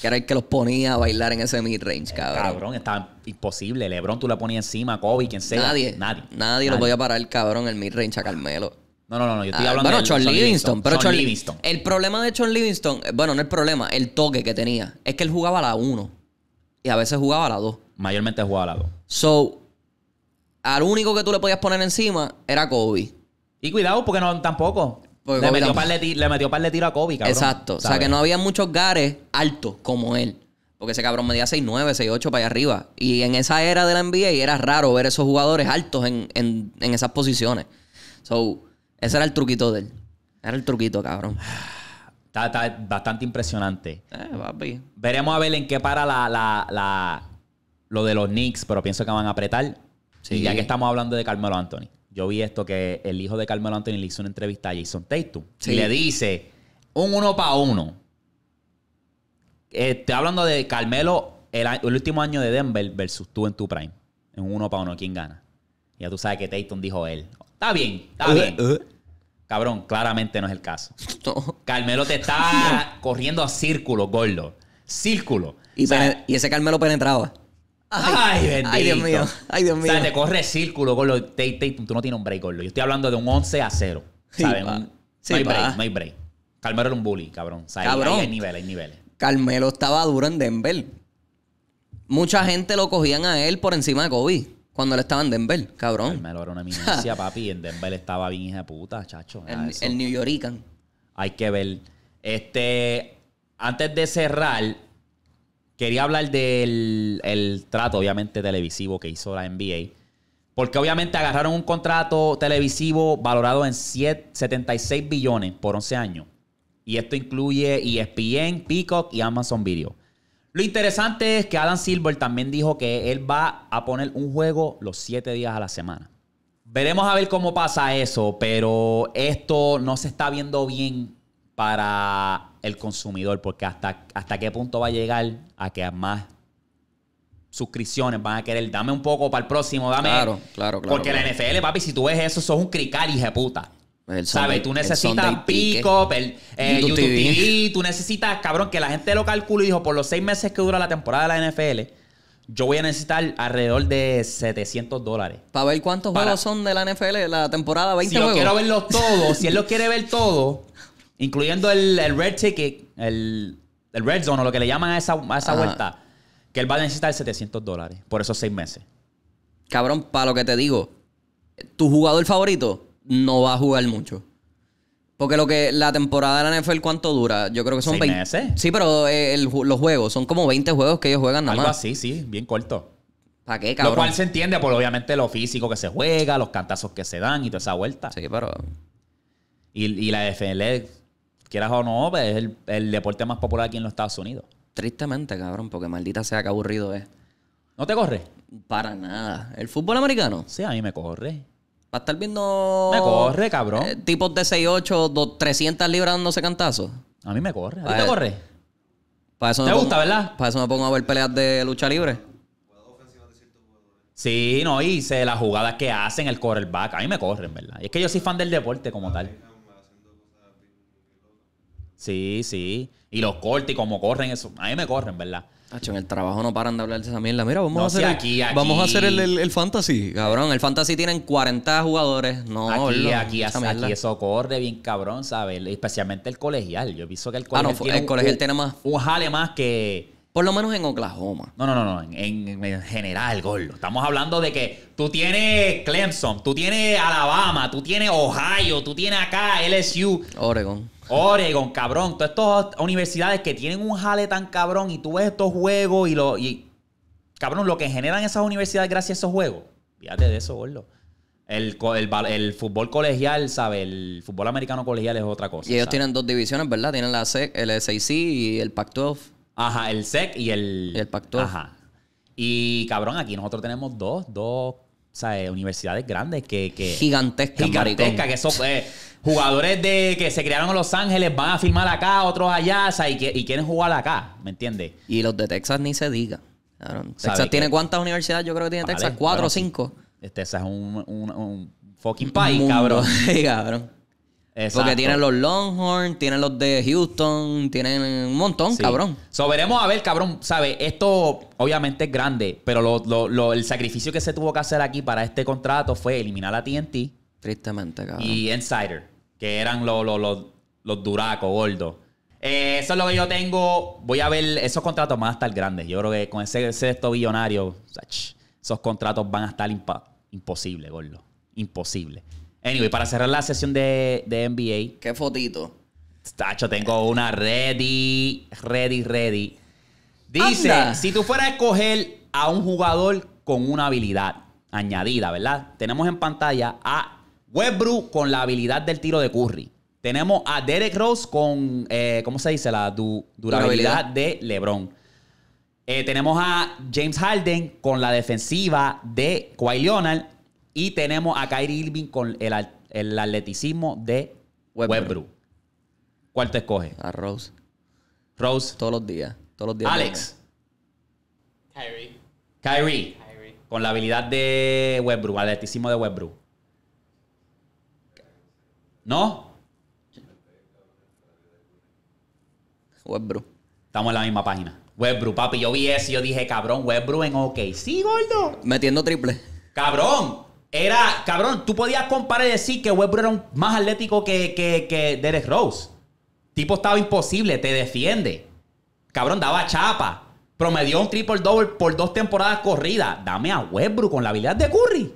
Que era el que los ponía a bailar en ese midrange, eh, cabrón. Cabrón, estaba imposible. Lebron tú la ponías encima, Kobe, quien sea. Nadie. Nadie. Nadie, lo podía parar, cabrón, el midrange a Carmelo. No, no, no, yo estoy ah, hablando de. Bueno, Livingston, Pero Sean Livingston. El problema de Sean Livingston, eh, bueno, no el problema, el toque que tenía, es que él jugaba a la 1 y a veces jugaba a la 2. Mayormente jugaba a la 2. So, al único que tú le podías poner encima era Kobe. Y cuidado, porque no tampoco. le, metió para Par de, le, tiro a Kobe, cabrón. Exacto. O sea, que no había muchos gares altos como él. Porque ese cabrón medía 6'9, 6'8 para allá arriba. Y en esa era de la NBA era raro ver esos jugadores altos en, en, esas posiciones. So, ese era el truquito de él. Era el truquito, cabrón. Está, bastante impresionante. Eh, papi. Veremos a ver en qué para la, la, la, lo de los Knicks, pero pienso que van a apretar. Y ya que estamos hablando de Carmelo Anthony, yo vi esto que el hijo de Carmelo Anthony le hizo una entrevista a Jason Tatum. Y le dice, un uno para uno. Eh, estoy hablando de Carmelo, el, último año de Denver versus tú en tu prime. En un uno para uno, ¿quién gana? Ya tú sabes que Tatum dijo él. Está bien, está uh, bien. Uh. Cabrón, claramente no es el caso. Carmelo te está corriendo a círculo, gordo. Círculo. Y, y ese Carmelo penetraba. Ay, bendito. Ay, Dios mío. Ay, Dios mío. O sea, te corre círculo, con los tú no tienes un break, lo. Yo estoy hablando de un 11 a 0. ¿Sabes? Sí, no hay break, no break. Carmelo era un bully, cabrón. O cabrón. hay niveles, hay niveles. Carmelo estaba duro en Denver. Mucha gente lo cogían a él por encima de Kobe cuando él estaba en Denver, cabrón. Carmelo era una eminencia, papi. En Denver estaba bien hija de puta, chacho. El, el New Yorican. Hay que ver. Este, antes de cerrar, quería hablar del trato, obviamente, televisivo que hizo la NBA. Porque obviamente agarraron un contrato televisivo valorado en 76 billones por 11 años. Y esto incluye ESPN, Peacock y Amazon Video. Lo interesante es que Adam Silver también dijo que él va a poner un juego los 7 días a la semana. Veremos a ver cómo pasa eso, pero esto no se está viendo bien para el consumidor, porque hasta, hasta qué punto va a llegar a que más suscripciones van a querer, dame un poco para el próximo, dame. Claro, claro, claro. Porque la NFL, papi, si tú ves eso, sos un crical, hija puta. Pues ¿Sabes? tú necesitas pico, el, eh, YouTube, TV. tú necesitas, cabrón, que la gente lo calcule y dijo, por los seis meses que dura la temporada de la NFL, yo voy a necesitar alrededor de 700 dólares. Para ver cuántos juegos son de la NFL la temporada 20 Si yo quiero verlos todos, si él los quiere ver todos, Incluyendo el, red ticket, el, el, red zone o lo que le llaman a esa, a vuelta, que él va a necesitar 700 dólares por esos seis meses. Cabrón, para lo que te digo, tu jugador favorito no va a jugar mucho. Porque lo que la temporada de la NFL, ¿cuánto dura? Yo creo que son ¿Seis Meses? Sí, pero eh, los juegos, son como 20 juegos que ellos juegan nada Algo así, sí, bien corto. ¿Para qué, cabrón? Lo cual se entiende por obviamente lo físico que se juega, los cantazos que se dan y toda esa vuelta. Sí, pero. Y, y la FL quieras o no, pues, es el, deporte más popular aquí en los Estados Unidos. Tristemente, cabrón, porque maldita sea que aburrido es. ¿No te corre? Para nada. ¿El fútbol americano? Sí, a mí me corre. ¿Para estar viendo. Me corre, cabrón. Eh, tipos de 6'8, 300 libras dándose cantazos. A mí me corre. ¿A, mí te corre? ¿Te gusta, verdad? Para eso me pongo a ver peleas de lucha libre. Sí, no, y sé las jugadas que hacen el quarterback. A mí me corren, ¿verdad? Y es que yo soy fan del deporte como tal. Sí, sí. Y los cortes y cómo corren eso. A mí me corren, ¿verdad? Hacho, en el trabajo no paran de hablar de esa mierda. Mira, vamos a hacer, Vamos a hacer el, fantasy, cabrón. El fantasy tienen 40 jugadores. No, aquí, no, aquí, aquí eso corre bien, cabrón, ¿sabes? Especialmente el colegial. Yo he visto que el ah, colegial. tiene el más. Un más que. Por lo menos en Oklahoma. No, no, no, no. En, general, gordo. Estamos hablando de que tú tienes Clemson, tú tienes Alabama, tú tienes Ohio, tú tienes acá LSU. Oregon. Oregon, cabrón. Todas estas universidades que tienen un jale tan cabrón y tú ves estos juegos y lo. Y, cabrón, lo que generan esas universidades gracias a esos juegos. Fíjate de eso, boludo. El, fútbol colegial, ¿sabes? El fútbol americano colegial es otra cosa. Y ellos tienen dos divisiones, ¿verdad? Tienen la SEC, el SEC y el Pac-12. Ajá, el SEC y el. el Pac-12. Ajá. Y cabrón, aquí nosotros tenemos dos, dos sea, universidades grandes que. que gigantescas, gigantescas, que son pues, jugadores de que se crearon en Los Ángeles van a firmar acá, otros allá, Y, y quieren jugar acá, ¿me entiendes? Y los de Texas ni se diga. Texas tiene cuántas universidades, yo creo que tiene Texas, cuatro o cinco. Texas este, es un, un, fucking país, cabrón. Sí, cabrón. Porque tienen los Longhorn, tienen los de Houston, tienen un montón, cabrón. Soberemos a ver, cabrón, ¿sabes? Esto obviamente es grande, pero el sacrificio que se tuvo que hacer aquí para este contrato fue eliminar a TNT. Tristemente, cabrón. Y Insider, que eran los, los, duracos, gordos. Eh, eso es lo que yo tengo. Voy a ver, esos contratos van a estar grandes. Yo creo que con ese sexto billonario, esos contratos van a estar imposibles, imposible, gordo. Imposible. Anyway, para cerrar la sesión de, de NBA. ¿Qué fotito? Tacho, tengo una ready, ready, ready. Dice, si tú fueras a escoger a un jugador con una habilidad añadida, ¿verdad? Tenemos en pantalla a Westbrook con la habilidad del tiro de Curry. Tenemos a Derek Rose con, eh, ¿cómo se dice? La durabilidad, de LeBron. Eh, tenemos a James Harden con la defensiva de Kawhi Leonard. Y tenemos a Kyrie Irving con el, el atleticismo de Webbrew. ¿Cuál te escoge? A Rose. Rose. Todos los días. Todos los días. Alex. Kyrie. Kyrie. Con la habilidad de Webbrew, Atletismo de Webbrew. ¿No? Webbrew. Estamos en la misma página. Webbrew, papi. Yo vi eso y yo dije, cabrón, Webbrew en OK. Sí, gordo. Metiendo triple. Cabrón. Era, cabrón, tú podías comparar y decir que Westbrook era más atlético que, que, que Derek Rose. Tipo estaba imposible, te defiende. Cabrón, daba chapa. Promedió un triple double por dos temporadas corridas. Dame a Westbrook con la habilidad de Curry.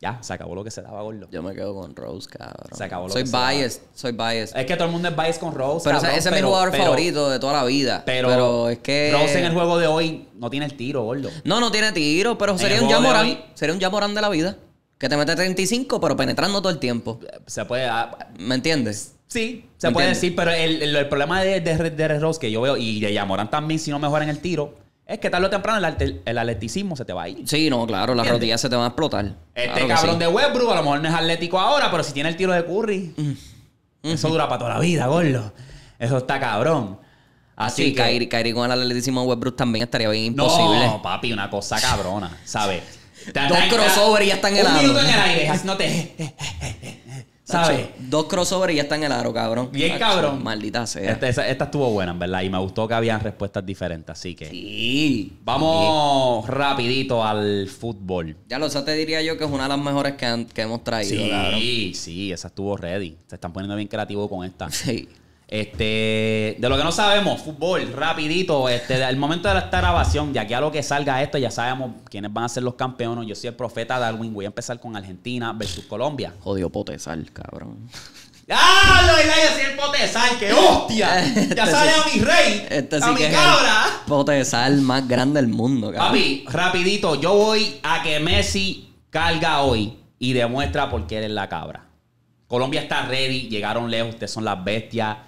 Ya, se acabó lo que se daba, gordo. Yo me quedo con Rose, cabrón. Se acabó lo que se daba. Soy biased. Es que todo el mundo es biased con Rose. Pero ese es mi jugador favorito de toda la vida. Pero, es que. Rose en el juego de hoy no tiene el tiro, gordo. No, no tiene tiro, pero sería un Jamoran. Sería un Jamoran de la vida. Que te mete 35, pero penetrando todo el tiempo. Se puede. Ah, ¿Me entiendes? Sí, se puede decir, pero el, problema de, de, Rose que yo veo, y de Jamoran también, si no mejora en el tiro es que tarde o temprano el, atletismo atleticismo se te va a ir. Sí, no, claro, las rodillas se te van a explotar. Este cabrón de Westbrook a lo mejor no es atlético ahora, pero si tiene el tiro de Curry, mm. eso dura para toda la vida, gordo. Eso está cabrón. Así sí, que caer con el atletismo de Westbrook también estaría bien imposible. No, papi, una cosa cabrona, ¿sabes? Dos crossover y ya están en el Un minuto en el aire, no te... ¿Sabes? Dos crossovers y ya está en el aro, cabrón. Bien, cabrón. Maldita sea. esta, estuvo buena, en verdad. Y me gustó que habían respuestas diferentes, así que. Sí. Vamos rapidito al fútbol. Ya lo sé, te diría yo que es una de las mejores que, que hemos traído, sí, Sí, esa estuvo ready. Se están poniendo bien creativo con esta. Sí. Este, de lo que no sabemos, fútbol, rapidito, este, al momento de esta grabación, de aquí a lo que salga esto, ya sabemos quiénes van a ser los campeones. Yo soy el profeta Darwin, voy a empezar con Argentina versus Colombia. Jodido potesal, cabrón. ¡Ah! Lo de yo el potesal, que hostia. Este ya sale a mi rey, este sí mi que cabra. Es más grande del mundo, cabrón. Papi, rapidito, yo voy a que Messi carga hoy y demuestra por qué eres la cabra. Colombia está ready, llegaron lejos, ustedes son las bestias.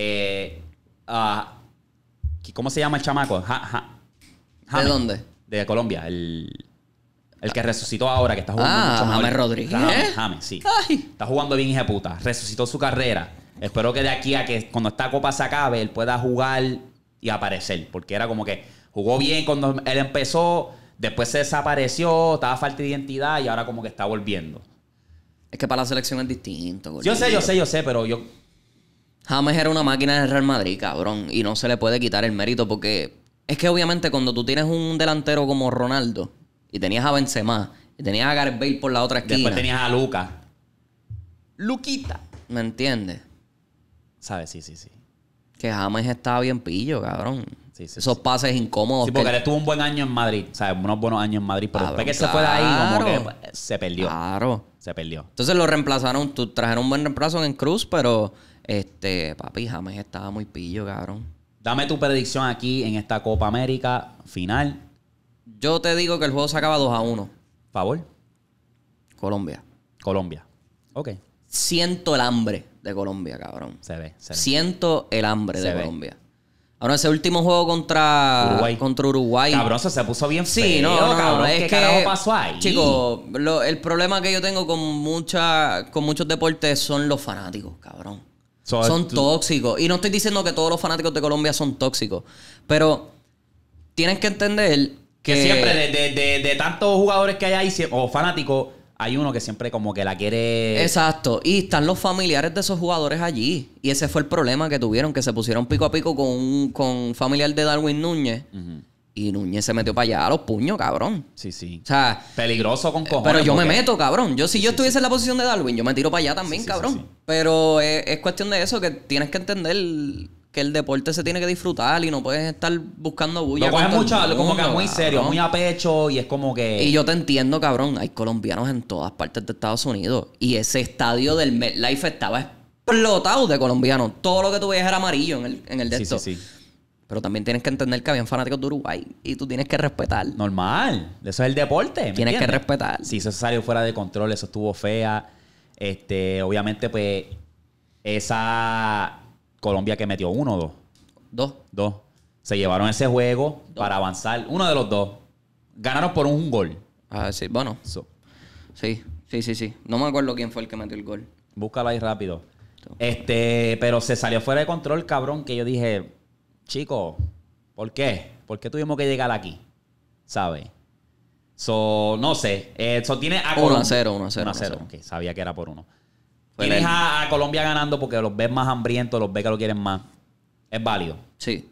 Eh, ah, ¿Cómo se llama el chamaco? ¿De dónde? De Colombia. El, que resucitó ahora, que está jugando ah, mucho James Rodríguez. James, sí. Está jugando bien, hija puta. Resucitó su carrera. Espero que de aquí a que cuando esta copa se acabe, él pueda jugar y aparecer. Porque era como que jugó bien cuando él empezó, después se desapareció, estaba falta de identidad y ahora como que está volviendo. Es que para la selección es distinto. Yo sé, yo sé, yo sé, pero yo James era una máquina del Real Madrid, cabrón. Y no se le puede quitar el mérito porque es que obviamente cuando tú tienes un delantero como Ronaldo y tenías a Benzema y tenías a Gareth por la otra esquina. Después tenías a Lucas. Luquita. ¿Me entiendes? ¿Sabes? Sí, sí, sí. Que James estaba bien pillo, cabrón. Sí, sí, Esos pases incómodos. Sí, porque él tuvo un buen año en Madrid. O unos buenos años en Madrid. Pero después que se fue de ahí, como se perdió. Claro. Se perdió. Entonces lo reemplazaron. Tú trajeron un buen reemplazo en Cruz, pero este, papi, James estaba muy pillo, cabrón. Dame tu predicción aquí en esta Copa América final. Yo te digo que el juego se acaba 2 a 1. ¿Favor? Colombia. Colombia. Ok. Siento el hambre de Colombia, cabrón. Se ve, se ve. Siento el hambre de Colombia. Ahora, ese último juego contra Uruguay. Contra Uruguay. Cabrón, se puso bien feo. Sí, no, cabrón. Es que, carajo pasó ahí? Chicos, el problema que yo tengo con, mucha, con muchos deportes son los fanáticos, cabrón son tóxicos. Y no estoy diciendo que todos los fanáticos de Colombia son tóxicos, pero tienen que entender que... siempre, de, tantos jugadores que hay ahí, o fanáticos, hay uno que siempre como que la quiere... Exacto. Y están los familiares de esos jugadores allí. Y ese fue el problema que tuvieron, que se pusieron pico a pico con un familiar de Darwin Núñez. Y Núñez se metió para allá a los puños, cabrón. Sí, sí. O sea, peligroso con eh, cojones. Pero yo me meto, cabrón. Yo si yo estuviese en la posición de Darwin, yo me tiro para allá también, cabrón. Pero es, cuestión de eso que tienes que entender que el deporte se tiene que disfrutar y no puedes estar buscando bulla. Lo coges mucho, como que muy serio, muy a pecho y es como que. Y yo te entiendo, cabrón. Hay colombianos en todas partes de Estados Unidos y ese estadio del MetLife estaba explotado de colombianos. Todo lo que tú veías era amarillo en el, en el de sí, sí. Pero también tienes que entender que habían fanáticos de Uruguay y tú tienes que respetar. Normal. Eso es el deporte. tienes que respetar. Si eso salió fuera de control, eso estuvo fea. Este, obviamente, pues, esa Colombia que metió uno o dos. Dos. Dos. Se llevaron ese juego para avanzar. Uno de los dos. Ganaron por un gol. Ah, sí. Bueno. Sí, sí, sí, sí. No me acuerdo quién fue el que metió el gol. Búscalo ahí rápido. Este, pero se salió fuera de control, cabrón, que yo dije, chicos, ¿por qué? ¿Por qué tuvimos que llegar aquí? ¿Sabes? So, no sé. Eso eh, tiene a 1 a 0, 1 0. sabía que era por uno. a, Colombia ganando porque los ves más hambrientos, los ves que lo quieren más. Es válido. Sí.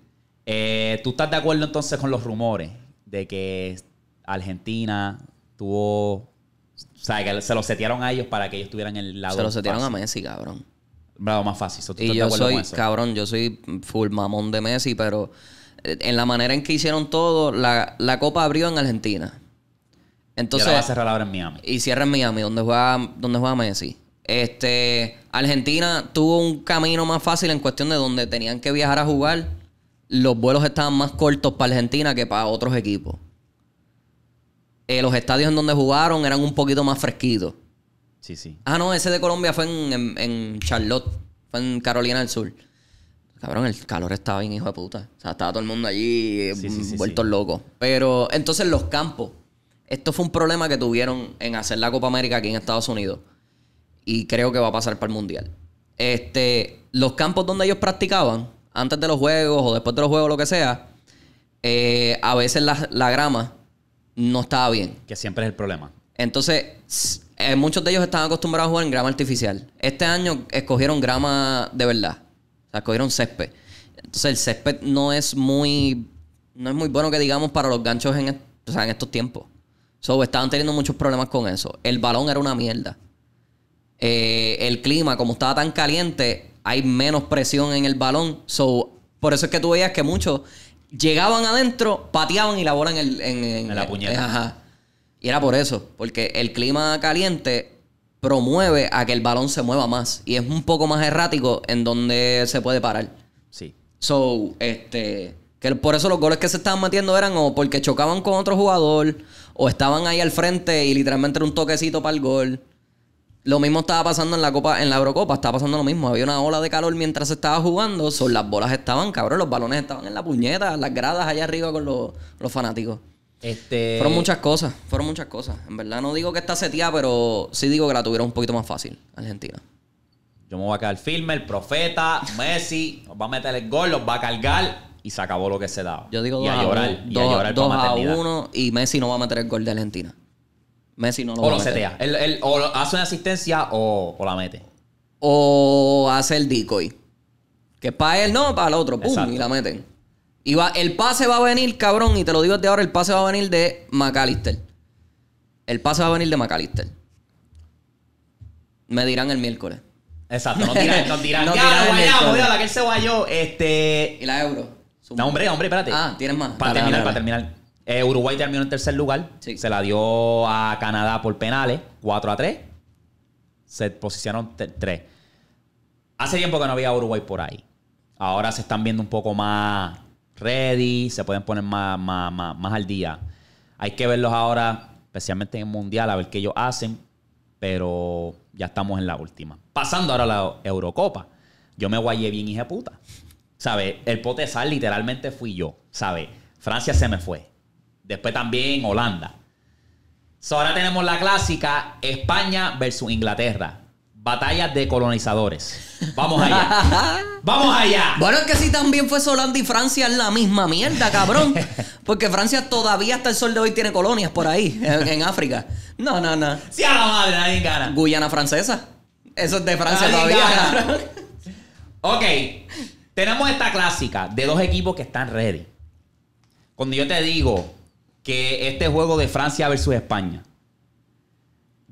Eh, ¿Tú estás de acuerdo entonces con los rumores de que Argentina tuvo. O sea, que se lo setearon a ellos para que ellos estuvieran en el lado. Se lo setearon a Messi, cabrón. Bravo, más fácil. y yo soy, cabrón, yo soy full mamón de Messi, pero eh, en la manera en que hicieron todo, la, Copa abrió en Argentina. Entonces, y va a cerrar ahora en Miami. Y cierra en Miami, donde juega, Messi. Este, Argentina tuvo un camino más fácil en cuestión de donde tenían que viajar a jugar. Los vuelos estaban más cortos para Argentina que para otros equipos. Eh, los estadios en donde jugaron eran un poquito más fresquitos. Sí, sí. Ah, no, ese de Colombia fue en, Charlotte, fue en Carolina del Sur. Cabrón, el calor estaba bien, hijo de puta. O sea, estaba todo el mundo allí vuelto loco. Pero entonces los campos. Esto fue un problema que tuvieron en hacer la Copa América aquí en Estados Unidos. Y creo que va a pasar para el Mundial. Este, los campos donde ellos practicaban, antes de los juegos o después de los juegos, lo que sea, eh, a veces la, la grama no estaba bien. Que siempre es el problema. Entonces, eh, muchos de ellos están acostumbrados a jugar en grama artificial. Este año escogieron grama de verdad. O sea, escogieron césped. Entonces el césped no es muy. No es muy bueno que digamos para los ganchos en, en estos tiempos. So, estaban teniendo muchos problemas con eso. El balón era una mierda. Eh, el clima, como estaba tan caliente, hay menos presión en el balón. So, por eso es que tú veías que muchos llegaban adentro, pateaban y la bola en, en, la puñeta. Y era por eso, porque el clima caliente promueve a que el balón se mueva más y es un poco más errático en donde se puede parar. Sí. So, este, que por eso los goles que se estaban metiendo eran o porque chocaban con otro jugador o estaban ahí al frente y literalmente era un toquecito para el gol. Lo mismo estaba pasando en la Copa, en la Eurocopa, estaba pasando lo mismo. Había una ola de calor mientras se estaba jugando. Son las bolas estaban, cabrón, los balones estaban en la puñeta, las gradas allá arriba con los, los fanáticos. Este, fueron muchas cosas, fueron muchas cosas. En verdad no digo que está seteada, pero sí digo que la tuvieron un poquito más fácil, Argentina. Yo me voy a quedar firme, el profeta, Messi, va a meter el gol, los va a cargar y se acabó lo que se daba. Yo digo 2 a 1 y, y Messi no va a meter el gol de Argentina. Messi no lo va a meter. Setea. Él, o hace una asistencia o, la mete. O hace el decoy. Que para él, no, para el otro. Pum, y la meten. Y el pase va a venir, cabrón, y te lo digo desde ahora, el pase va a venir de McAllister. El pase va a venir de McAllister. Me dirán el miércoles. Exacto, nos dirán, nos dirán. no ya, la que él se este... Y la euro. No, hombre, hombre, espérate. Ah, tienes más. Para terminar, para terminar. Eh, Uruguay terminó en tercer lugar. Se la dio a Canadá por penales, 4 a 3. Se posicionaron 3. Hace tiempo que no había Uruguay por ahí. Ahora se están viendo un poco más ready, se pueden poner más, más, al día. Hay que verlos ahora, especialmente en el Mundial, a ver qué ellos hacen, pero ya estamos en la última. Pasando ahora a la Eurocopa. Yo me guayé bien, hija puta. ¿Sabes? El pote literalmente fui yo. ¿Sabes? Francia se me fue. Después también Holanda. ahora tenemos la clásica España versus Inglaterra. Batalla de colonizadores. Vamos allá. Vamos allá. Bueno, es que si también fue Solanda y Francia en la misma mierda, cabrón. Porque Francia todavía hasta el sol de hoy tiene colonias por ahí, en, África. No, no, no. Sí, a la madre, nadie gana. Guyana francesa. Eso es de Francia todavía. ok. Tenemos esta clásica de dos equipos que están ready. Cuando yo te digo que este juego de Francia versus España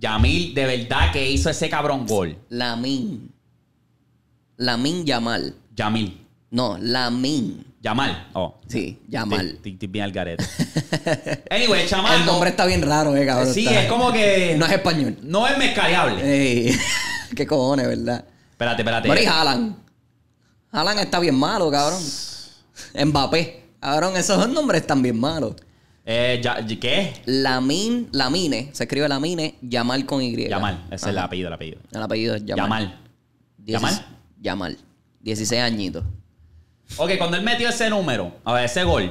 Yamil, de verdad que hizo ese cabrón gol. Lamin. Lamin Yamal. Yamil. No, Lamin. Yamal. Oh. Sí, Yamal. Estoy bien Anyway, chamaco. El nombre está bien raro, eh, cabrón. Sí, es como que. No es español. No es mezcaleable. Ey, qué cojones, ¿verdad? Espérate, espérate. Mori Alan. Alan está bien malo, cabrón. Mbappé. Cabrón, esos dos nombres están bien malos. Eh, ¿Qué? Lamin, Lamine, se escribe Lamine, Llamar con Y. Yamal, ese es el apellido, el apellido. El apellido es Yamal. Yamal. Yamal. 16 añitos. Ok, cuando él metió ese número, a ver, ese gol,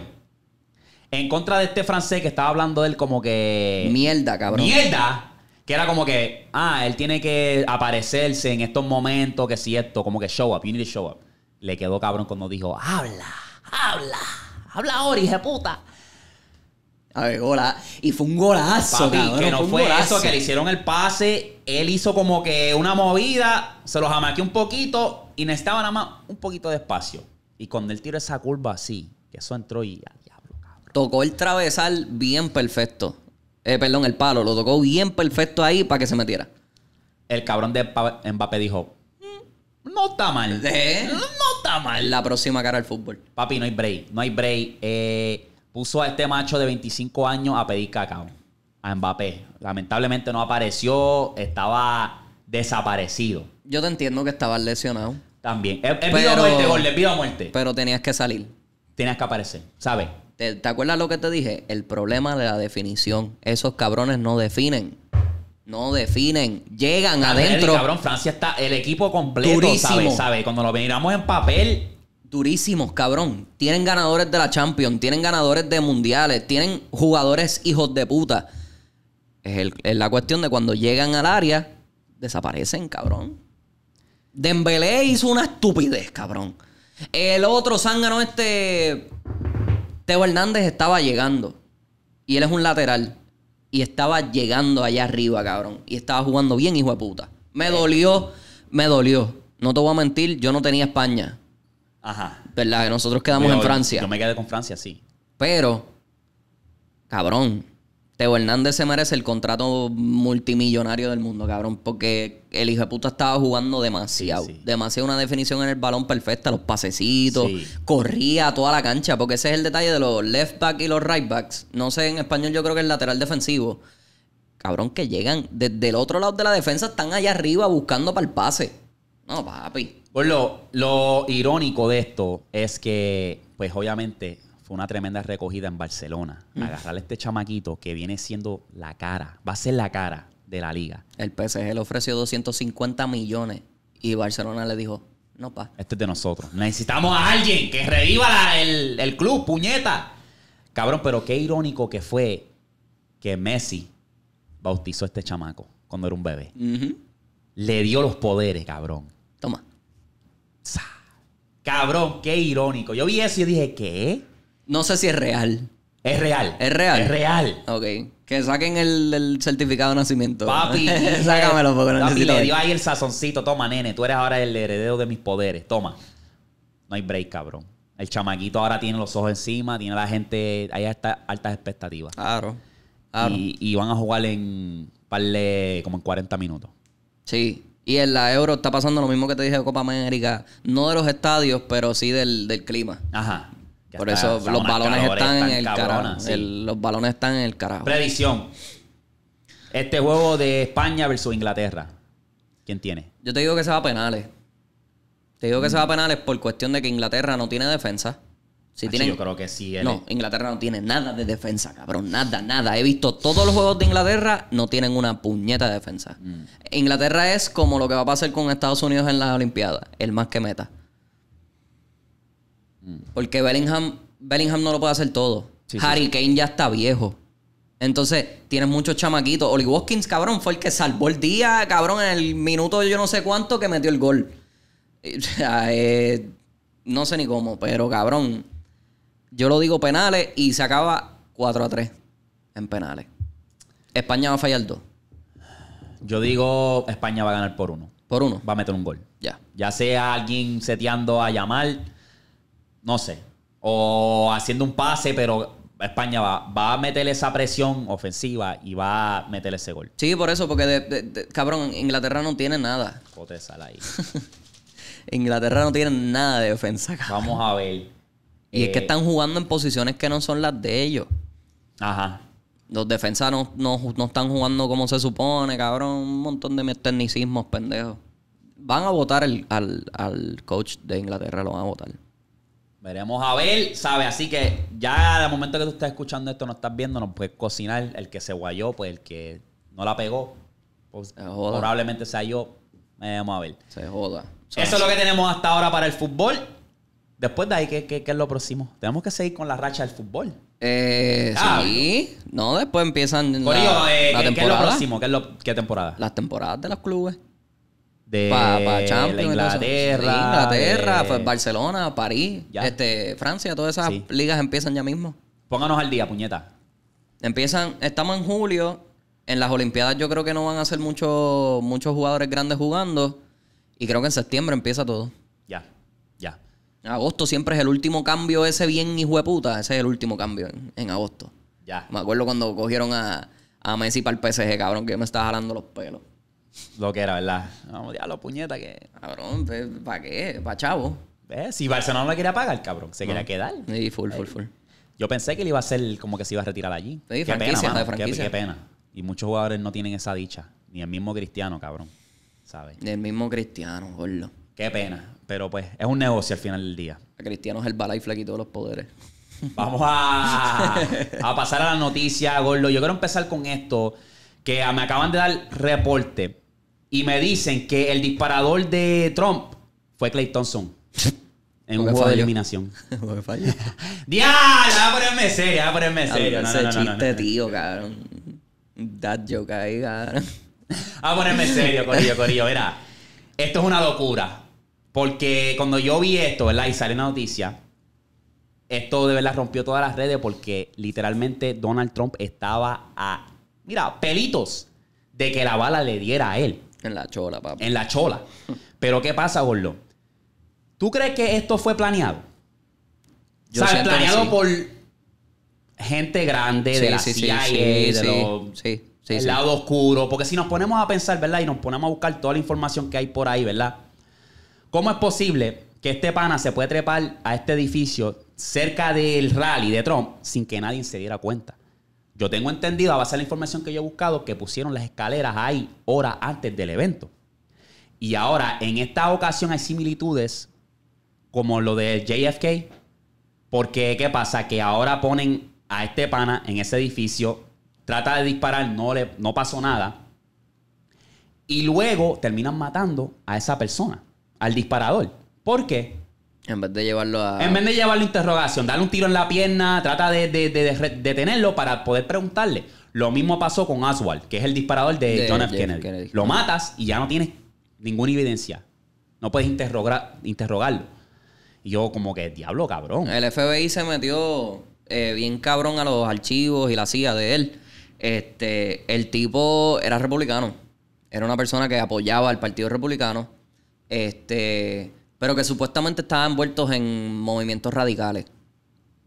en contra de este francés que estaba hablando de él como que... Mierda, cabrón. Mierda. Que era como que, ah, él tiene que aparecerse en estos momentos, que si esto, como que show up, you need to show up. Le quedó cabrón cuando dijo, habla, habla, habla ahora, hija puta. A ver, Y fue un golazo, Que no fue, golazo. eso, que le hicieron el pase. Él hizo como que una movida, se los que un poquito y necesitaba nada más un poquito de espacio. Y cuando él tiró esa curva así, que eso entró y diablo, Tocó el travesal bien perfecto. Eh, perdón, el palo. Lo tocó bien perfecto ahí para que se metiera. El cabrón de Mbappé dijo: mm, No está mal. ¿Eh? No está mal. La próxima cara al fútbol. Papi, no hay break. No hay break. Eh puso a este macho de 25 años a pedir cacao a Mbappé. Lamentablemente no apareció, estaba desaparecido. Yo te entiendo que estabas lesionado. También. Es o muerte, gol, Es vida muerte. Pero tenías que salir. Tenías que aparecer, ¿sabes? ¿Te, acuerdas lo que te dije? El problema de la definición. Esos cabrones no definen. No definen, llegan adentro. adentro. Cabrón, Francia está el equipo completo, ¿sabes? ¿sabe? Cuando lo miramos en papel, durísimos, cabrón. Tienen ganadores de la Champions, tienen ganadores de mundiales, tienen jugadores hijos de puta. Es, la cuestión de cuando llegan al área, desaparecen, cabrón. dembelé hizo una estupidez, cabrón. El otro zángano este... Teo Hernández estaba llegando. Y él es un lateral. Y estaba llegando allá arriba, cabrón. Y estaba jugando bien, hijo de puta. Me dolió, me dolió. No te voy a mentir, yo no tenía España. Ajá. ¿Verdad? Pues que nosotros quedamos en Francia. Yo me quedé con Francia, sí. Pero, cabrón, Teo Hernández se merece el contrato multimillonario del mundo, cabrón, porque el hijo de puta estaba jugando demasiado. demasiada Demasiado una definición en el balón perfecta, los pasecitos, corría toda la cancha, porque ese es el detalle de los left back y los right backs. No sé, en español yo creo que el lateral defensivo. Cabrón, que llegan desde el otro lado de la defensa, están allá arriba buscando para el pase. No, papi. Bueno, pues lo, irónico de esto es que, pues obviamente, fue una tremenda recogida en Barcelona. Mm. Agarrarle a este chamaquito que viene siendo la cara, va a ser la cara de la liga. El PSG le ofreció 250 millones y Barcelona le dijo, no pa. Este es de nosotros. Necesitamos a alguien que reviva el, club, puñeta. Cabrón, pero qué irónico que fue que Messi bautizó a este chamaco cuando era un bebé. Le dio los poderes, cabrón. Toma. Cabrón, qué irónico. Yo vi eso y dije, ¿qué? No sé si es real. Es real. Es real. Es real. Ok. Que saquen el, certificado de nacimiento. Papi. Sácamelo porque no Papi, le dio ahí el sazoncito. Toma, nene. Tú eres ahora el heredero de mis poderes. Toma. No hay break, cabrón. El chamaquito ahora tiene los ojos encima. Tiene la gente... Hay hasta altas expectativas. Claro. claro. Y, van a jugar en... Parle, como en 40 minutos. Sí. Y en la Euro está pasando lo mismo que te dije de Copa América. No de los estadios, pero sí del, del clima. Ajá. Por eso los balones están en el carajo. los balones están en el carajo. Predicción. Este juego de España versus Inglaterra. ¿Quién tiene? Yo te digo que se va a penales. Te digo que se va a penales por cuestión de que Inglaterra no tiene defensa. Si ah, yo creo que sí. No, Inglaterra no tiene nada de defensa, cabrón. Nada, nada. He visto todos los juegos de Inglaterra, no tienen una puñeta de defensa. Mm. Inglaterra es como lo que va a pasar con Estados Unidos en las Olimpiadas. El más que meta. Mm. Porque Bellingham, Bellingham no lo puede hacer todo. Harry Kane ya está viejo. Entonces, tienes muchos chamaquitos. Oli Watkins, cabrón, fue el que salvó el día, cabrón, en el minuto yo no sé cuánto que metió el gol. Eh, no sé ni cómo, pero cabrón yo lo digo penales y se acaba 4 a 3 en penales. España va a fallar 2. Yo digo España va a ganar por uno. Por uno. Va a meter un gol. Ya. Ya sea alguien seteando a Yamal, no sé. O haciendo un pase, pero España va, va a meter esa presión ofensiva y va a meter ese gol. Sí, por eso, porque cabrón, Inglaterra no tiene nada. Joder, ahí. Inglaterra no tiene nada de ofensa, Vamos a ver. Y es que eh, están jugando en posiciones que no son las de ellos. Ajá. Los defensas no, no, están jugando como se supone, cabrón. Un montón de tecnicismos, pendejos. Van a votar al, coach de Inglaterra, lo van a votar. Veremos a ver, ¿sabes? Así que ya de momento que tú estás escuchando esto, no estás viendo, nos puedes cocinar. El que se guayó, pues el que no la pegó, pues, probablemente sea yo. Veremos a ver. Se joda. Eso es lo que tenemos hasta ahora para el fútbol. Después de ahí, ¿qué, es lo próximo? Tenemos que seguir con la racha del fútbol. Eh, ah, sí. No, después empiezan la, eh, ¿qué, temporada. es lo próximo? ¿Qué, temporada? Las temporadas de los clubes. De pa, Champions, Inglaterra. Inglaterra, pues Barcelona, París, este, Francia. Todas esas ligas empiezan ya mismo. Pónganos al día, puñeta. Empiezan, estamos en julio. En las Olimpiadas yo creo que no van a ser muchos muchos jugadores grandes jugando. Y creo que en septiembre empieza todo. Ya. Agosto siempre es el último cambio ese bien hijo de puta. Ese es el último cambio en, agosto. Ya. Me acuerdo cuando cogieron a, a Messi para el PSG, cabrón, que me estaba jalando los pelos. Lo que era, ¿verdad? Vamos, diablo, puñeta, que... Cabrón, ¿para qué? ¿Para chavo? ¿Ves? Si Barcelona no le quería pagar, cabrón, se quería quedar. Sí, full, full, full. Yo pensé que le iba a ser como que se iba a retirar allí. Sí, qué pena, Qué, pena. Y muchos jugadores no tienen esa dicha. Ni el mismo Cristiano, cabrón. ¿Sabes? Ni el mismo Cristiano, boludo. Qué pena. Pero pues es un negocio al final del día. A Cristiano es el bala y flequito todos los poderes. Vamos a, a pasar a la noticia, Gordo. Yo quiero empezar con esto, que me acaban de dar reporte y me dicen que el disparador de Trump fue Clay Thompson. En un juego de eliminación. ¿Por qué ponerme serio, ya ponerme serio. No, ese chiste, tío, cabrón. dad joke ahí, cabrón. A ponerme serio, Corillo, Corillo. Mira, esto es una locura. Porque cuando yo vi esto, ¿verdad? Y sale la noticia, esto de verdad rompió todas las redes porque literalmente Donald Trump estaba a, mira, pelitos de que la bala le diera a él. En la chola, papá. En la chola. Pero ¿qué pasa, Gordo? ¿Tú crees que esto fue planeado? planeado por gente grande de la CIA, de lado oscuro, porque si nos ponemos a pensar, ¿verdad? Y nos ponemos a buscar toda la información que hay por ahí, ¿verdad? ¿Cómo es posible que este pana se puede trepar a este edificio cerca del rally de Trump sin que nadie se diera cuenta? Yo tengo entendido, a base de la información que yo he buscado, que pusieron las escaleras ahí horas antes del evento. Y ahora, en esta ocasión hay similitudes como lo de JFK, porque ¿qué pasa? Que ahora ponen a este pana en ese edificio, trata de disparar, no, le, no pasó nada, y luego terminan matando a esa persona al disparador. ¿Por qué? En vez de llevarlo a. En vez de llevarlo a interrogación, darle un tiro en la pierna, trata de, detenerlo para poder preguntarle. Lo mismo pasó con Aswald. que es el disparador de, John F. Kennedy. Lo matas y ya no tienes ninguna evidencia. No puedes interrogar, interrogarlo. Y yo, como que, diablo, cabrón. El FBI se metió eh, bien cabrón a los archivos y la CIA de él. Este, el tipo era republicano. Era una persona que apoyaba al Partido Republicano este, pero que supuestamente estaban envueltos en movimientos radicales.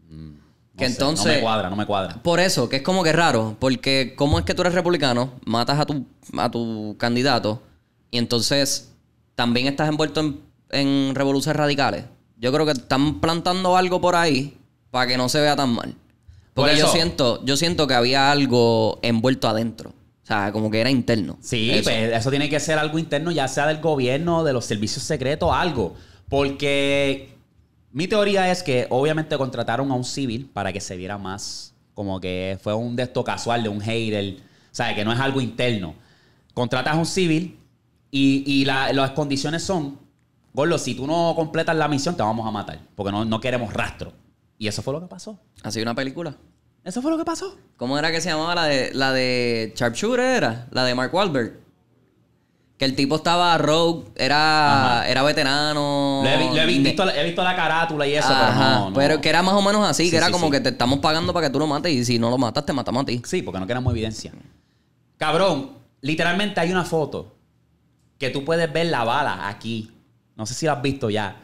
Mm, no que entonces. me cuadra, no me cuadra. Por eso, que es como que raro, porque ¿cómo es que tú eres republicano, matas a tu, a tu candidato y entonces también estás envuelto en, revoluciones radicales? Yo creo que están plantando algo por ahí para que no se vea tan mal. Porque yo siento, yo siento que había algo envuelto adentro. O sea, como que era interno. Sí, eso. Pues, eso tiene que ser algo interno, ya sea del gobierno, de los servicios secretos, algo. Porque mi teoría es que obviamente contrataron a un civil para que se viera más. Como que fue un de esto casual, de un hater. O sea, que no es algo interno. Contratas a un civil y, las condiciones son, Gordo, si tú no completas la misión te vamos a matar. Porque no, queremos rastro. Y eso fue lo que pasó. sido una película? Eso fue lo que pasó. ¿Cómo era que se llamaba la de, la de Sharpshooter? Era la de Mark Wahlberg. Que el tipo estaba rogue, era, era veterano. Lo he, visto, he, visto, la carátula y eso, pero que era más o menos así, que era como que te estamos pagando para que tú lo mates y si no lo matas, te matamos a ti. Sí, porque no queremos evidencia. Cabrón, literalmente hay una foto que tú puedes ver la bala aquí. No sé si la has visto ya.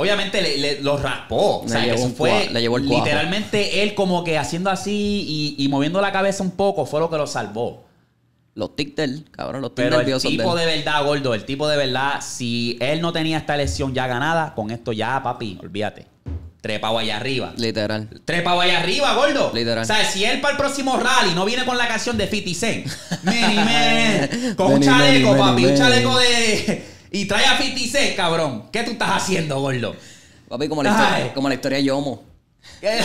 Obviamente le, lo raspó. O sea, fue llevó el cuajo. literalmente él como que haciendo así y, moviendo la cabeza un poco fue lo que lo salvó. Los tics cabrón, los tics Pero el tipo de verdad, gordo, el tipo de verdad, si él no tenía esta lesión ya ganada, con esto ya, papi, olvídate. trepa allá arriba. Literal. trepa allá arriba, gordo. Literal. O sea, si él para el próximo rally no viene con la canción de 50 Cent, con un chaleco, papi, un chaleco de, y trae a 56, cabrón. ¿Qué tú estás haciendo, gordo? Papi, como la historia, como la historia de Yomo. ¿Qué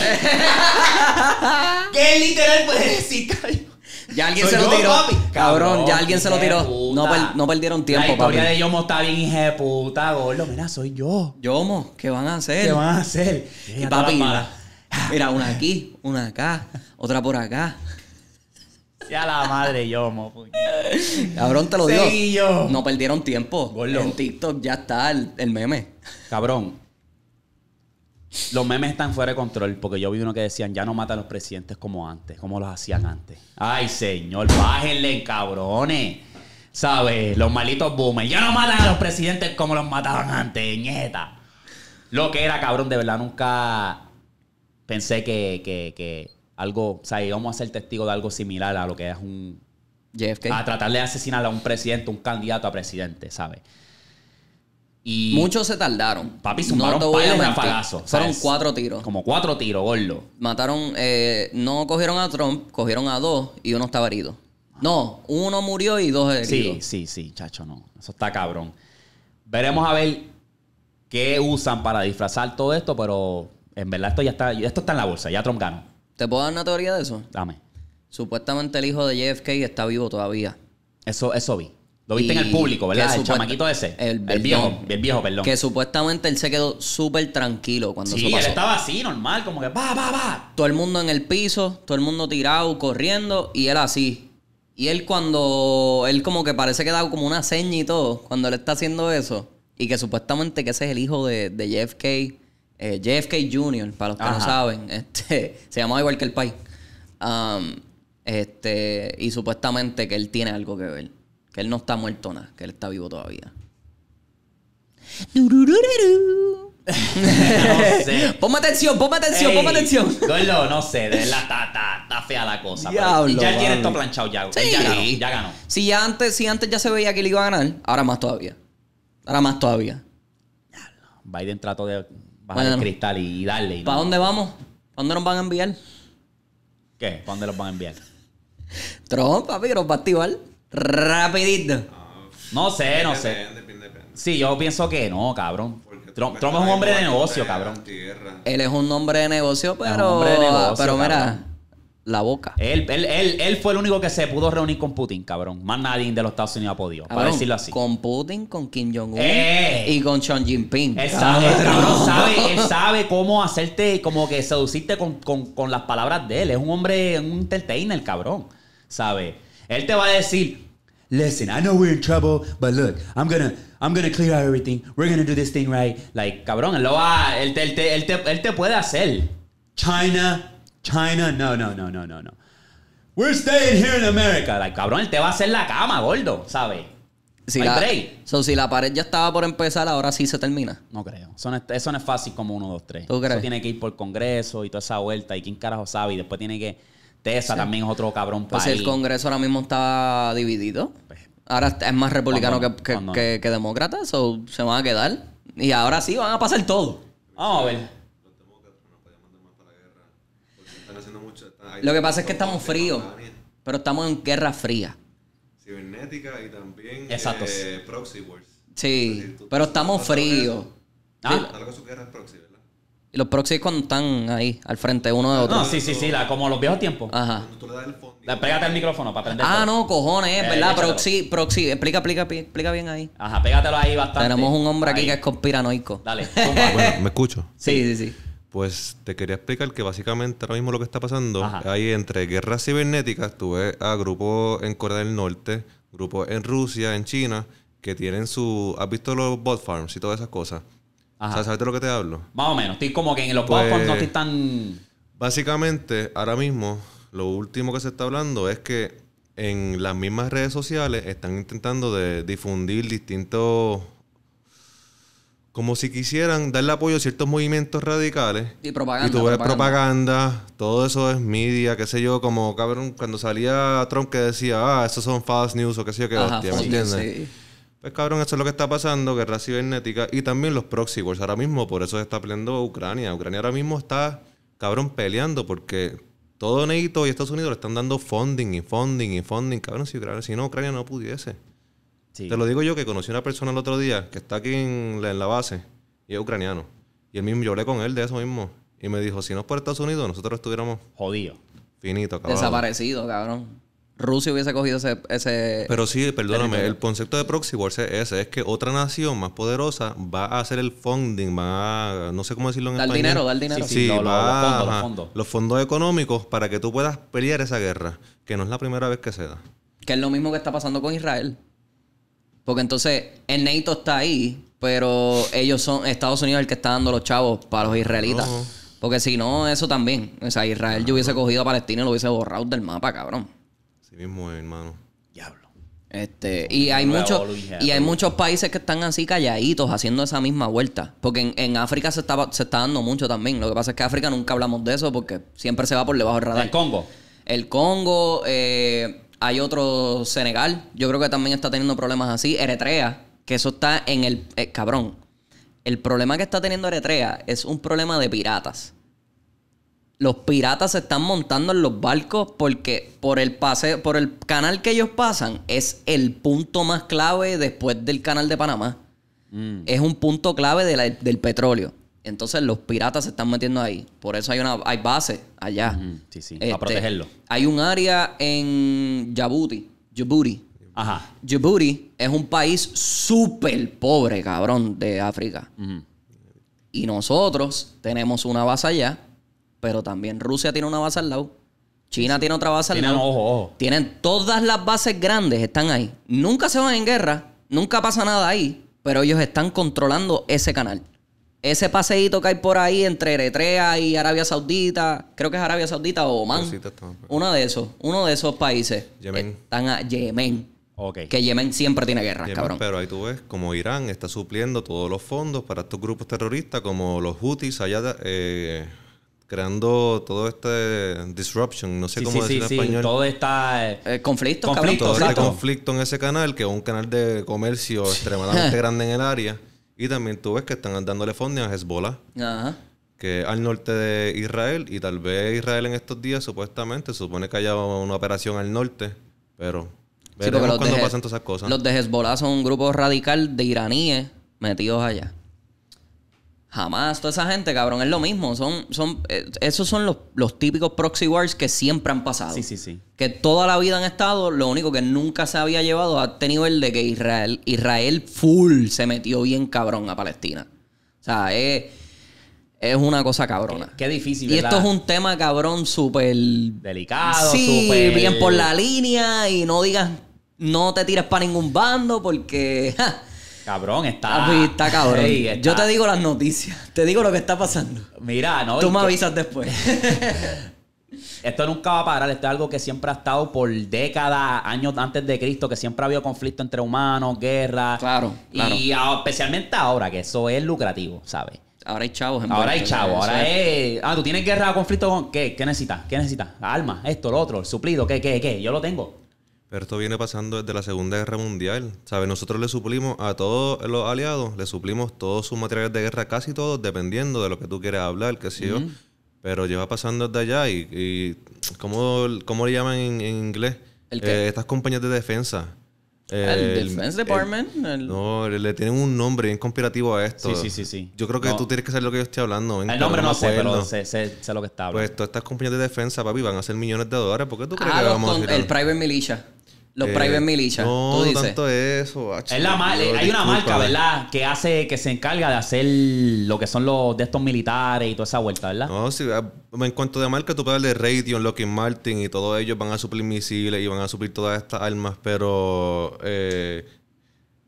literal puedes decir, cabrón? Ya alguien se lo tiró. Cabrón, ya alguien se lo tiró. No, perdieron tiempo, La historia de Yomo está bien puta, gordo. Mira, soy yo. Yomo, ¿qué van a hacer? ¿Qué van a hacer? Y papi, mira, una aquí, una acá, otra por acá. Ya la madre, yo, Yomo. Cabrón, te lo dio. No perdieron tiempo. En TikTok ya está el, meme. Cabrón. Los memes están fuera de control porque yo vi uno que decían ya no matan a los presidentes como antes, como los hacían antes. Ay, señor, bájenle, cabrones. ¿Sabes? Los malitos boomers. Ya no matan a los presidentes como los mataron antes, nieta. Lo que era, cabrón, de verdad nunca pensé que, que algo, o sea, íbamos a ser testigos de algo similar a lo que es un... A tratar de asesinar a un presidente, un candidato a presidente, ¿sabes? Y Muchos se tardaron. Papi, sumaron no un falazo Fueron cuatro tiros. Como cuatro tiros, gordo. Mataron, eh, no cogieron a Trump, cogieron a dos y uno estaba herido. No, uno murió y dos heridos. Sí, sí, sí, chacho, no. Eso está cabrón. Veremos a ver qué usan para disfrazar todo esto, pero en verdad esto ya está, esto está en la bolsa, ya Trump ganó. ¿Te puedo dar una teoría de eso? Dame. Supuestamente el hijo de JFK está vivo todavía. Eso, eso vi. Lo viste en el público, ¿verdad? El chamaquito ese. El, viejo, el viejo, perdón. Que supuestamente él se quedó súper tranquilo cuando sí, quedó. Sí, él estaba así, normal, como que va, va, va. Todo el mundo en el piso, todo el mundo tirado, corriendo, y él así. Y él cuando, él como que parece que da como una seña y todo, cuando él está haciendo eso, y que supuestamente que ese es el hijo de, de JFK, eh, JFK Jr., para los que no saben, este, se llamaba igual que el país. Um, este, y supuestamente que él tiene algo que ver. Que él no está muerto nada, que él está vivo todavía. Ponme atención, ponme atención, ponme atención. no sé, está, fea la cosa. ya tiene esto planchado ya. ya ganó, ya ganó. Si antes, si antes ya se veía que él iba a ganar, ahora más todavía. Ahora más todavía. Biden trato de bajar cristal y darle. ¿Para dónde vamos? ¿Para dónde nos van a enviar? ¿Qué? ¿Para dónde los van a enviar? Trump, papi, va a activar. Rapidito. No, sé, no sé. sí, yo pienso que no, cabrón. Trump, es un hombre de negocio, cabrón. Él es un hombre de negocio, pero. pero mira, la boca. Él, él, él, él, fue el único que se pudo reunir con Putin, cabrón. Más nadie de los Estados Unidos ha podido, para decirlo así. Con Putin, con Kim Jong-un eh. y con Xi Jinping. Él sabe, él sabe cómo hacerte, como que seducirte con, con, con, las palabras de él. Es un hombre, un entertainer, cabrón. ¿Sabe? Él te va a decir, listen, I know we're in trouble, but look, I'm gonna, I'm gonna clear out everything. We're gonna do this thing right. Like, cabrón, él, lo va, te, él, él te puede hacer. China China, no, no, no, no, no, no. We're staying here in America. Like, cabrón, él te va a hacer la cama, gordo, ¿sabes? Si la, So, si la pared ya estaba por empezar, ahora sí se termina. No creo. Eso no, es, eso no es fácil como uno, dos, tres. ¿Tú crees? Eso tiene que ir por Congreso y toda esa vuelta. ¿Y quién carajo sabe? Y después tiene que... Tesa también es otro cabrón pues el Congreso ahora mismo está dividido. Pues, ahora es más republicano que, que, demócrata. So, se van a quedar. Y ahora sí van a pasar todo. Vamos a ver. Lo que pasa es que estamos fríos, pero estamos en guerra fría. Cibernética y también Exacto. Eh, proxy wars. Sí, pero estamos fríos. ¿Ah? Algo su guerra es proxy, ¿verdad? Y los proxy cuando están ahí, al frente uno de ah, otro. No, sí, sí, sí, la, como los viejos tiempos. Ajá. tú le das el fondo. Pégate el micrófono para aprender. Ah, no, cojones, verdad. Eh, proxy, proxy. Explica, explica, explica bien ahí. Ajá, pégatelo ahí bastante. Tenemos un hombre aquí que es conspiranoico. Dale. bueno, me escucho. sí, sí. sí. Pues te quería explicar que básicamente ahora mismo lo que está pasando, hay entre guerras cibernéticas, tú ves a grupos en Corea del Norte, grupos en Rusia, en China, que tienen su... ¿Has visto los bot farms y todas esas cosas? ¿Sabes de lo que te hablo? Más o menos, estoy como que en los bot farms no pues, estoy tan... Básicamente, ahora mismo, lo último que se está hablando es que en las mismas redes sociales están intentando de difundir distintos como si quisieran darle apoyo a ciertos movimientos radicales. Y propaganda. Y propaganda. todo eso es media, qué sé yo, como cabrón, cuando salía Trump que decía, ah, esos son fast news o qué sé yo, qué hostia, ¿me entiendes? Pues cabrón, eso es lo que está pasando, guerra cibernética y también los proxy wars. Ahora mismo, por eso se está peleando Ucrania. Ucrania ahora mismo está, cabrón, peleando porque todo NATO y Estados Unidos le están dando funding y funding y funding. Cabrón, si no, Ucrania no pudiese. Te lo digo yo que conocí a una persona el otro día que está aquí en la, base y es ucraniano. Y él mismo, yo hablé con él de eso mismo. Y me dijo, si no es por Estados Unidos, nosotros estuviéramos... Jodidos. Finito, cabrón. Desaparecido, cabrón. Rusia hubiese cogido ese... ese Pero sí, perdóname, el concepto de proxy wars es ese. Es que otra nación más poderosa va a hacer el funding, va a... No sé cómo decirlo en dar dinero, dar dinero. Sí, los, los fondos económicos para que tú puedas pelear esa guerra. Que no es la primera vez que se da. Que es lo mismo que está pasando con Israel. Porque entonces el NATO está ahí, pero ellos son, Estados Unidos el que está dando los chavos para los israelitas. Porque si no, eso también. O sea, Israel yo hubiese cogido a Palestina y lo hubiese borrado del mapa, cabrón. Sí mismo, hermano. Diablo. Este, y hay muchos, y hay muchos países que están así calladitos haciendo esa misma vuelta. Porque en, en África se está, se dando mucho también. Lo que pasa es que en África nunca hablamos de eso porque siempre se va por debajo del radar. El Congo. El Congo, eh, hay otro Senegal, yo creo que también está teniendo problemas así. Eritrea, que eso está en el... Eh, cabrón, el problema que está teniendo Eritrea es un problema de piratas. Los piratas se están montando en los barcos porque por el pase, por el canal que ellos pasan es el punto más clave después del canal de Panamá. Mm. Es un punto clave del petróleo. Entonces los piratas se están metiendo ahí. Por eso hay una hay base allá. Para este, protegerlo. Hay un área en Djibouti. Djibouti. Ajá. es un país súper pobre, cabrón, de África. Y nosotros tenemos una base allá, pero también Rusia tiene una base al lado. China tiene otra base al lado. Tienen todas las bases grandes, están ahí. Nunca se van en guerra, nunca pasa nada ahí, pero ellos están controlando ese canal ese paseíto que hay por ahí entre Eritrea y Arabia Saudita, creo que es Arabia Saudita o Oman, pues uno de esos, uno de esos países. Yemen. Están a Yemen. Okay. Que Yemen siempre tiene guerras, cabrón. Pero ahí tú ves como Irán está supliendo todos los fondos para estos grupos terroristas, como los Houthis allá eh, creando todo este disruption, no sé cómo decirlo en español. Todo este eh, eh, conflicto, conflicto, cabrón. Todo este conflicto en ese canal, que es un canal de comercio extremadamente grande en el área. Y también tú ves que están dándole fondos a Hezbollah. Ajá. Que al norte de Israel. Y tal vez Israel en estos días, supuestamente, supone que haya una operación al norte. Pero veremos cuando pasan todas esas cosas. Los de Hezbollah son un grupo radical de iraníes metidos allá. Jamás, toda esa gente, cabrón, es lo mismo. Son, son, eh, esos son los, típicos proxy wars que siempre han pasado. Sí, sí, sí. Que toda la vida han estado, lo único que nunca se había llevado ha tenido el de que Israel, Israel full se metió bien cabrón a Palestina. O sea, es, una cosa cabrona. Qué, difícil. Y esto es un tema cabrón súper... Delicado, sí, bien por la línea y no digas, no te tires para ningún bando porque... Cabrón, está. está cabrón. Yo te digo las noticias. Te digo lo que está pasando. Mira, no. Tú me avisas después. Esto nunca va a parar, esto es algo que siempre ha estado por décadas, años antes de Cristo, que siempre ha habido conflicto entre humanos, guerra. Claro. Y especialmente ahora, que eso es lucrativo, ¿sabes? Ahora hay chavos en Ahora hay chavos, ahora es... Ah, tú tienes guerra, conflicto con... ¿Qué? ¿Qué necesitas? ¿Qué necesitas? Alma, esto, lo otro, el suplido, ¿qué, qué, qué? Yo lo tengo. Pero esto viene pasando desde la Segunda Guerra Mundial. ¿Sabes? Nosotros le suplimos a todos los aliados, le suplimos todos sus materiales de guerra, casi todos, dependiendo de lo que tú quieras hablar, que sí Pero lleva pasando desde allá y, ¿cómo, le llaman en, inglés? Eh, estas compañías de defensa. el Defense Department. no, le tienen un nombre bien conspirativo a esto. Sí, sí, sí. sí. Yo creo que tú tienes que saber lo que yo estoy hablando. el nombre no, sé, pero sé, sé, lo que está pues hablando. Pues todas estas compañías de defensa, papi, van a ser millones de dólares. ¿Por qué tú ah, crees que vamos a hacer? El Private Militia. Los eh, private militia. No, tú dices. tanto eso. Ah, hay una marca, ¿verdad? Que hace, que se encarga de hacer lo que son los de estos militares y toda esa vuelta, ¿verdad? No, sí, ah, en cuanto a marca, tú puedes hablar de Raytheon, Lockheed Martin y todos ellos van a suplir misiles y van a suplir todas estas armas, pero eh,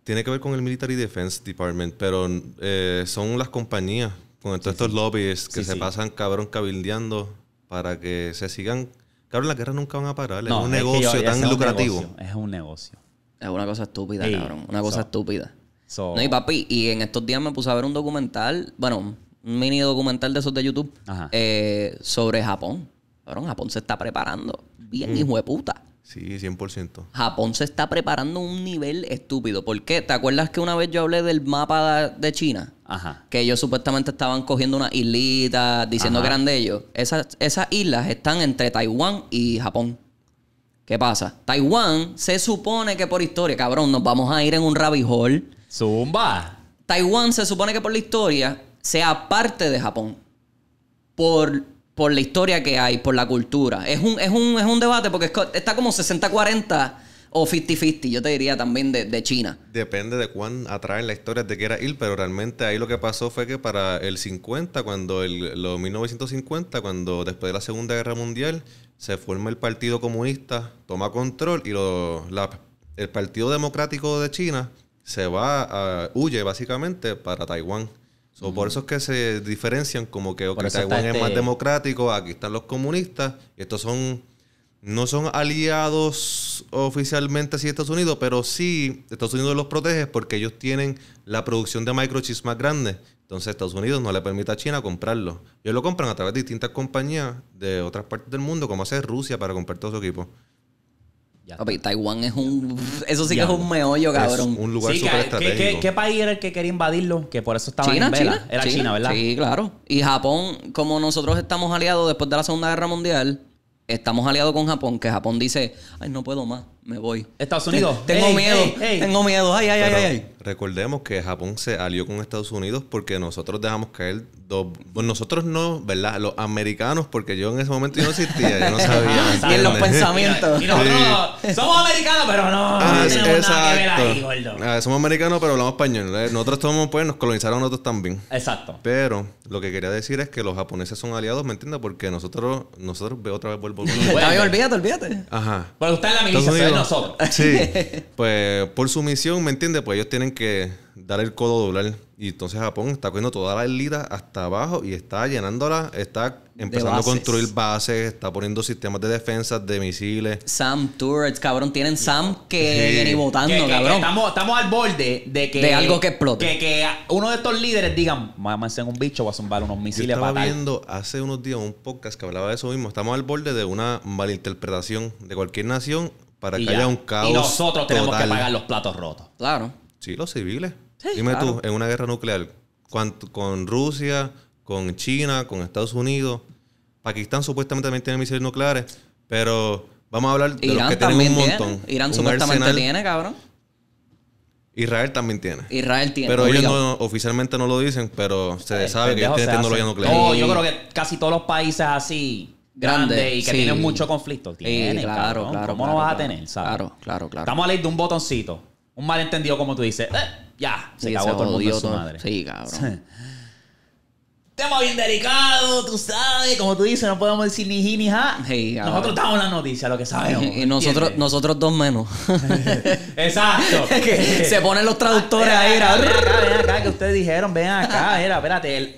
tiene que ver con el Military Defense Department, pero eh, son las compañías con todos estos lobbies que se pasan cabrón cabildeando para que se sigan Cabrón, las guerras nunca van a parar. es un negocio tan lucrativo. es un negocio. Es una cosa estúpida, cabrón. Una cosa estúpida. No, y papi, y en estos días me puse a ver un documental, bueno, un mini documental de esos de YouTube eh, sobre Japón. Cabrón, Japón se está preparando bien, y mm. hijo de puta. Sí, 100%. Japón se está preparando un nivel estúpido. ¿Por qué? ¿Te acuerdas que una vez yo hablé del mapa de China? Ajá. Que ellos supuestamente estaban cogiendo una islita, diciendo grande que eran de ellos. Esas, esas islas están entre Taiwán y Japón. ¿Qué pasa? Taiwán se supone que por historia, cabrón, nos vamos a ir en un rabbit hole. Zumba. Taiwán se supone que por la historia sea parte de Japón. Por por la historia que hay, por la cultura. Es un, es un, es un debate porque está como 60-40 o 50-50, yo te diría también de, de, China. Depende de cuán atraen la historia te quiera ir, pero realmente ahí lo que pasó fue que para el 50, cuando el los 1950, cuando después de la Segunda Guerra Mundial se forma el Partido Comunista, toma control y lo, la, el Partido Democrático de China se va a, huye básicamente para Taiwán. Por eso es que se diferencian como que Taiwán es más este democrático, aquí están los comunistas, estos son, no son aliados oficialmente si Estados Unidos, pero sí Estados Unidos los protege porque ellos tienen la producción de microchips más grande. Entonces Estados Unidos no le permite a China comprarlo. Ellos lo compran a través de distintas compañías de otras partes del mundo, como hace Rusia para comprar todo su equipo. Ya Taiwán es un. Eso sí que es un meollo, cabrón. Es un lugar súper estratégico. ¿qué, país era el que quería invadirlo? Que por eso estaba en vela. China, Era China, ¿verdad? Sí, claro. Y Japón, como nosotros estamos aliados después de la Segunda Guerra Mundial, estamos aliados con Japón, que Japón dice, ay, no puedo más me voy. Estados Unidos. Tengo miedo, tengo miedo. Ay, ay, ay ay, Recordemos que Japón se alió con Estados Unidos porque nosotros dejamos caer dos. Nosotros no, ¿verdad? Los americanos, porque yo en ese momento yo no existía, yo no sabía. y en los pensamientos. Y, nosotros somos americanos, pero no, ah, tenemos exacto. nada ahí, gordo. Ah, somos americanos, pero hablamos español. ¿eh? Nosotros somos, pues, nos colonizaron nosotros también. Exacto. Pero lo que quería decir es que los japoneses son aliados, ¿me entiendes? Porque nosotros, nosotros, otra vez vuelvo. Está bien, olvídate, olvídate. Ajá. pero usted en la milicia nosotros. Sí. Pues por su misión, ¿me entiendes? Pues ellos tienen que dar el codo doblar. Y entonces Japón está cogiendo toda la islita hasta abajo y está llenándola, está empezando a construir bases, está poniendo sistemas de defensa, de misiles. Sam turrets, cabrón, tienen Sam que sí. votando, cabrón. estamos, al borde de que. De algo que explote. Que, que uno de estos líderes digan, mámanse un bicho, va a zumbar unos misiles Yo estaba viendo hace unos días un podcast que hablaba de eso mismo. Estamos al borde de una malinterpretación de cualquier nación para que haya un caos. Y nosotros tenemos que pagar los platos rotos. Claro. Sí, los civiles. Dime tú, en una guerra nuclear, con, Rusia, con China, con Estados Unidos, Pakistán supuestamente también tiene misiles nucleares, pero vamos a hablar de los que tienen un montón. Irán supuestamente tiene, cabrón. Israel también tiene. Israel tiene. Pero ellos oficialmente no lo dicen, pero se sabe que ellos tienen tecnología nucleares. No, yo creo que casi todos los países así grande, y que tiene mucho conflicto. Tiene, claro, claro, ¿Cómo no vas a tener, sabes? Claro, claro, claro. Estamos a ley de un botoncito. Un malentendido, como tú dices. Eh, ya, se cagó todo el mundo su madre. Sí, cabrón. Tema bien delicado, tú sabes, como tú dices, no podemos decir ni ji ni ja. Nosotros nosotros damos la noticia, lo que sabemos. Y nosotros, nosotros dos menos. Exacto. se ponen los traductores ahí. ven acá, ven acá, que ustedes dijeron, ven acá, era, espérate, el, el,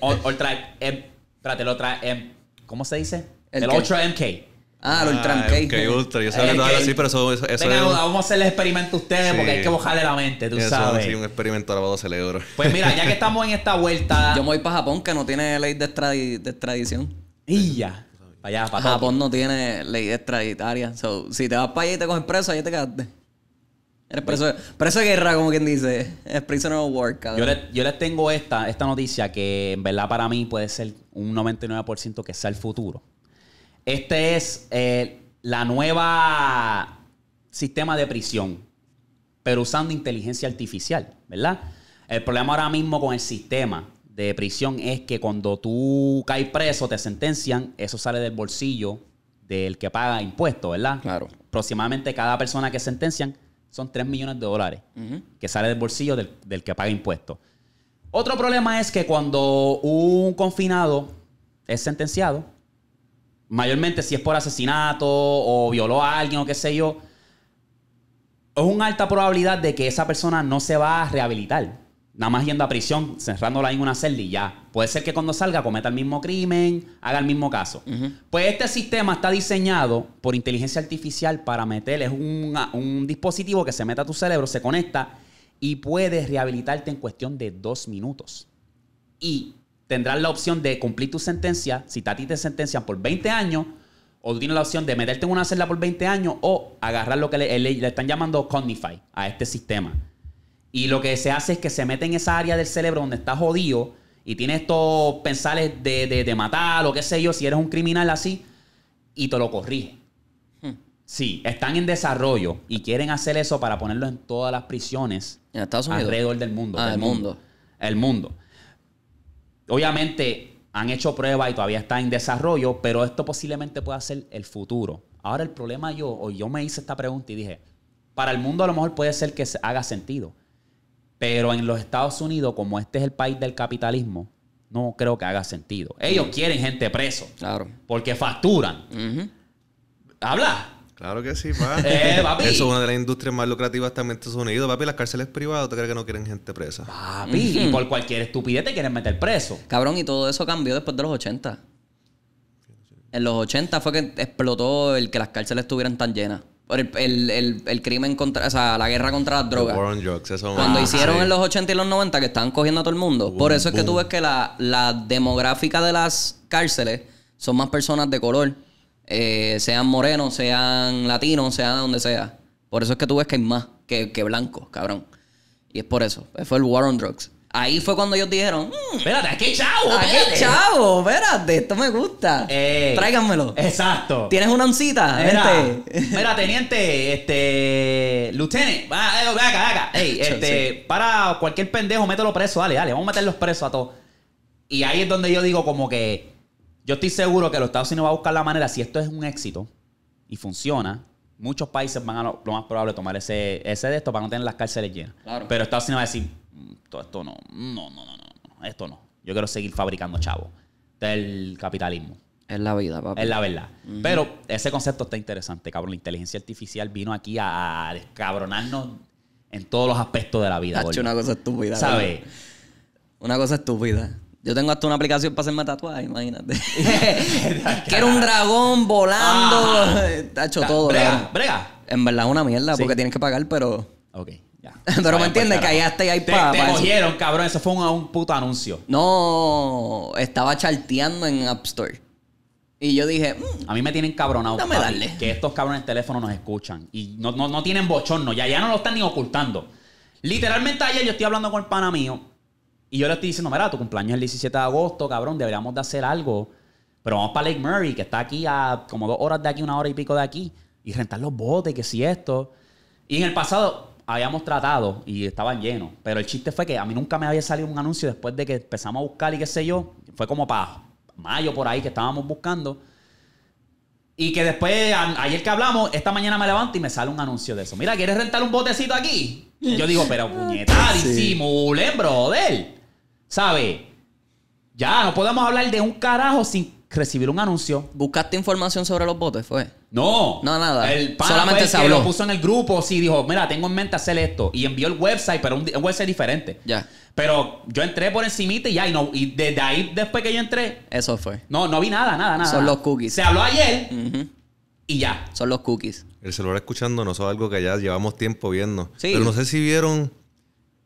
em, Espérate, el, el, em, ¿cómo se dice? El, Ultra MK. Ah, el Ultra ah, MK. MK Ultra. Yo sabía que así, pero eso, eso, Venga, vamos a hacer el experimento a ustedes porque hay que mojarle la mente, tú sabes. Sí, un experimento la de cerebro. Pues mira, ya que estamos en esta vuelta... Yo me voy para Japón, que no tiene ley de, extradición. Y ya. Para allá, para Japón no tiene ley extraditaria. So, si te vas para allá y te coges preso, ahí te quedaste. preso, de guerra, como quien dice. Es prisoner of war, yo les, yo les, tengo esta, esta noticia que en verdad para mí puede ser un 99% que sea el futuro. Este es el eh, la nueva sistema de prisión, pero usando inteligencia artificial, ¿verdad? El problema ahora mismo con el sistema de prisión es que cuando tú caes preso, te sentencian, eso sale del bolsillo del que paga impuestos, ¿verdad? Claro. Aproximadamente cada persona que sentencian son 3 millones de dólares que sale del bolsillo del, del que paga impuestos. Otro problema es que cuando un confinado es sentenciado, mayormente si es por asesinato o violó a alguien o qué sé yo, es una alta probabilidad de que esa persona no se va a rehabilitar. Nada más yendo a prisión, cerrándola en una celda y ya. Puede ser que cuando salga cometa el mismo crimen, haga el mismo caso. Pues este sistema está diseñado por inteligencia artificial para meterle un, dispositivo que se meta a tu cerebro, se conecta y puedes rehabilitarte en cuestión de dos minutos. Y tendrás la opción de cumplir tu sentencia. Si a ti te sentencian por 20 años, o tú tienes la opción de meterte en una celda por 20 años o agarrar lo que le, eh, están llamando Cognify a este sistema. Y lo que se hace es que se mete en esa área del cerebro donde está jodido y tiene estos pensales de, de, de, matar o qué sé yo, si eres un criminal así, y te lo corrige. Hmm. Sí, están en desarrollo y quieren hacer eso para ponerlo en todas las prisiones ¿En alrededor ah, del mundo. mundo. El mundo obviamente han hecho pruebas y todavía está en desarrollo, pero esto posiblemente pueda ser el futuro. Ahora el problema yo, o yo me hice esta pregunta y dije, para el mundo a lo mejor puede ser que haga sentido, pero en los Estados Unidos, como este es el país del capitalismo, no creo que haga sentido. Ellos quieren gente preso. Claro. Porque facturan. Habla. Claro que sí, eh, papi. Eso es una de las industrias más lucrativas también en Estados Unidos, papi. Las cárceles privadas, ¿te crees que no quieren gente presa? Papi, por cualquier estupidez te quieren meter preso. Cabrón, y todo eso cambió después de los 80. En los 80 fue que explotó el que las cárceles estuvieran tan llenas. Por el, el, el, crimen contra, o sea, la guerra contra las drogas. Cuando hicieron en los 80 y los 90 que estaban cogiendo a todo el mundo. por eso es que tú ves que la, la demográfica de las cárceles son más personas de color eh, sean morenos, sean latinos, sean donde sea. Por eso es que tú ves que hay más que, que blancos, cabrón. Y es por eso. Fue el War on Drugs. Ahí fue cuando ellos dijeron, mmm, espérate, aquí chavo, aquí chavo, espérate, esto me gusta. Eh, Tráiganmelo. Exacto. Tienes una oncita, mira, mira, teniente, este, lieutenant, va, eh, ve acá, acá. este, para cualquier pendejo, mételo preso, dale, dale, vamos a meterlos presos a todos. Y ahí es donde yo digo como que yo estoy seguro que los Estados Unidos va a buscar la manera, si esto es un éxito y funciona, muchos países van a lo, más probable tomar ese, ese de esto para no tener las cárceles llenas. Pero Estados Unidos va a decir, mm, todo esto no, no, no, no, no, esto no. Yo quiero seguir fabricando chavos del este capitalismo. Es la vida, papá. Es la verdad. Pero ese concepto está interesante, cabrón. La inteligencia artificial vino aquí a descabronarnos en todos los aspectos de la vida. Ha una cosa estúpida. ¿Sabes? Una cosa estúpida. Yo tengo hasta una aplicación para hacerme tatuajes, imagínate. Que era un dragón volando. Está hecho todo. Brega, brega. En verdad es una mierda porque tienes que pagar, pero. Ok, ya. pero me pues, entiendes que ahí hasta ahí para. te cogieron, cabrón. Eso fue un, puto anuncio. No, estaba charteando en App Store. Y yo dije, mm, A mí me tienen cabronado. Dame darle. Que estos cabrones de teléfono nos escuchan. Y no, tienen bochorno. Ya, ya no lo están ni ocultando. Literalmente ayer yo estoy hablando con el pana mío. Y yo le estoy diciendo, mira, tu cumpleaños es el 17 de agosto, cabrón, deberíamos de hacer algo. Pero vamos para Lake Murray, que está aquí a como dos horas de aquí, una hora y pico de aquí, y rentar los botes, que si esto. Y en el pasado habíamos tratado y estaban llenos. Pero el chiste fue que a mí nunca me había salido un anuncio después de que empezamos a buscar y qué sé yo. Fue como para mayo por ahí que estábamos buscando. Y que después, ayer que hablamos, esta mañana me levanto y me sale un anuncio de eso. Mira, ¿quieres rentar un botecito aquí? Yo digo, pero puñetada sí. disimulen, brother sabe Ya, no podemos hablar de un carajo sin recibir un anuncio. ¿Buscaste información sobre los botes? Fue. No. No, nada. El Solamente se lo puso en el grupo, sí, dijo, mira, tengo en mente hacer esto. Y envió el website, pero un, website diferente. Ya. Pero yo entré por encimita y ya, y, desde ahí, después que yo entré, Eso fue. no, no vi nada, nada, nada. Son los cookies. Se habló ayer y ya. Son los cookies. El celular escuchándonos o algo que ya llevamos tiempo viendo. Sí. Pero no sé si vieron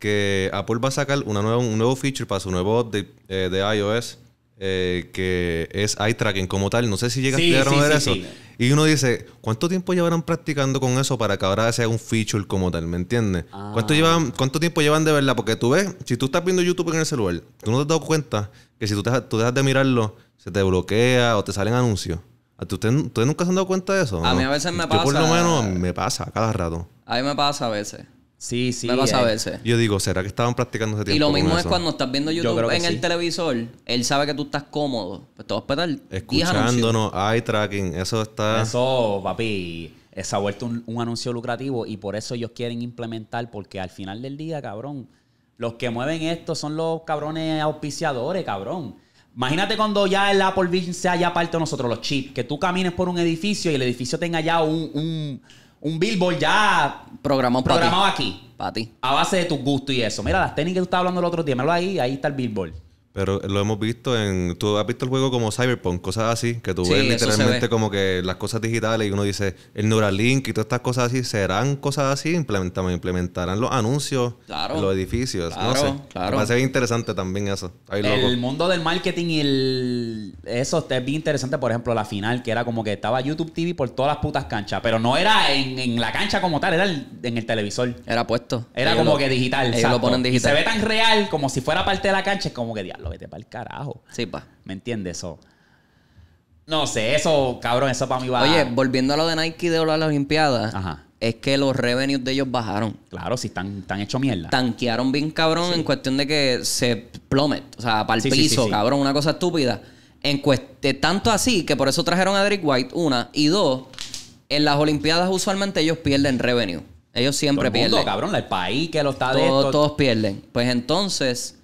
que Apple va a sacar un nuevo feature para su nuevo update eh, de iOS. Eh, que es iTracking tracking como tal. No sé si llega a ver eso. Y uno dice, ¿cuánto tiempo llevarán practicando con eso para que ahora sea un feature como tal? ¿Me entiendes? ¿Cuánto, ah. llevan, ¿Cuánto tiempo llevan de verla? Porque tú ves, si tú estás viendo YouTube en el celular, tú no te has dado cuenta que si tú, dejas de mirarlo, se te bloquea o te salen anuncios. ¿Ustedes, nunca se han dado cuenta de eso? A mí a veces me pasa. por lo menos me pasa cada rato. A mí me pasa a veces. Sí, sí. Me a eh. Yo digo, ¿será que estaban practicando ese tiempo? Y lo mismo es cuando estás viendo YouTube en el televisor, él sabe que tú estás cómodo. Pues te vas a Escuchándonos, eye tracking, eso está. Eso, papi eh, se ha vuelto un, anuncio lucrativo y por eso ellos quieren implementar, porque al final del día, cabrón, los que mueven esto son los cabrones auspiciadores, cabrón. Imagínate cuando ya el Apple Vision sea ya parte de nosotros, los chips, que tú camines por un edificio y el edificio tenga ya un un billboard ya programado, programado aquí. Para ti. A base de tus gustos y eso. Mira, las técnicas que tú estabas hablando el otro día, míralo ahí, ahí está el billboard. Pero lo hemos visto en. Tú has visto el juego como Cyberpunk, cosas así, que tú ves literalmente como que las cosas digitales y uno dice, el Neuralink y todas estas cosas así, serán cosas así, implementarán los anuncios, claro, los edificios. Claro, no sé. claro. Me parece bien interesante también eso. el mundo del marketing y el. Eso es bien interesante, por ejemplo, la final, que era como que estaba YouTube TV por todas las putas canchas, pero no era en, la cancha como tal, era en el televisor. Era puesto. Era como que digital. se lo ponen digital. se ve tan real como si fuera parte de la cancha, es como que diablo lo vete para el carajo. Sí, pa. ¿Me entiendes? Eso. No sé, eso, cabrón, eso para mí va. Oye, volviendo a lo de Nike de las Olimpiadas, es que los revenues de ellos bajaron. Claro, si están, tan hecho mierda. Tanquearon bien, cabrón, en cuestión de que se plomet, o sea, para el piso, cabrón, una cosa estúpida. En tanto así que por eso trajeron a Derek White, una, y dos, en las Olimpiadas usualmente ellos pierden revenue. Ellos siempre Todo pierden. cabrón, el país que lo está Todos pierden. Pues entonces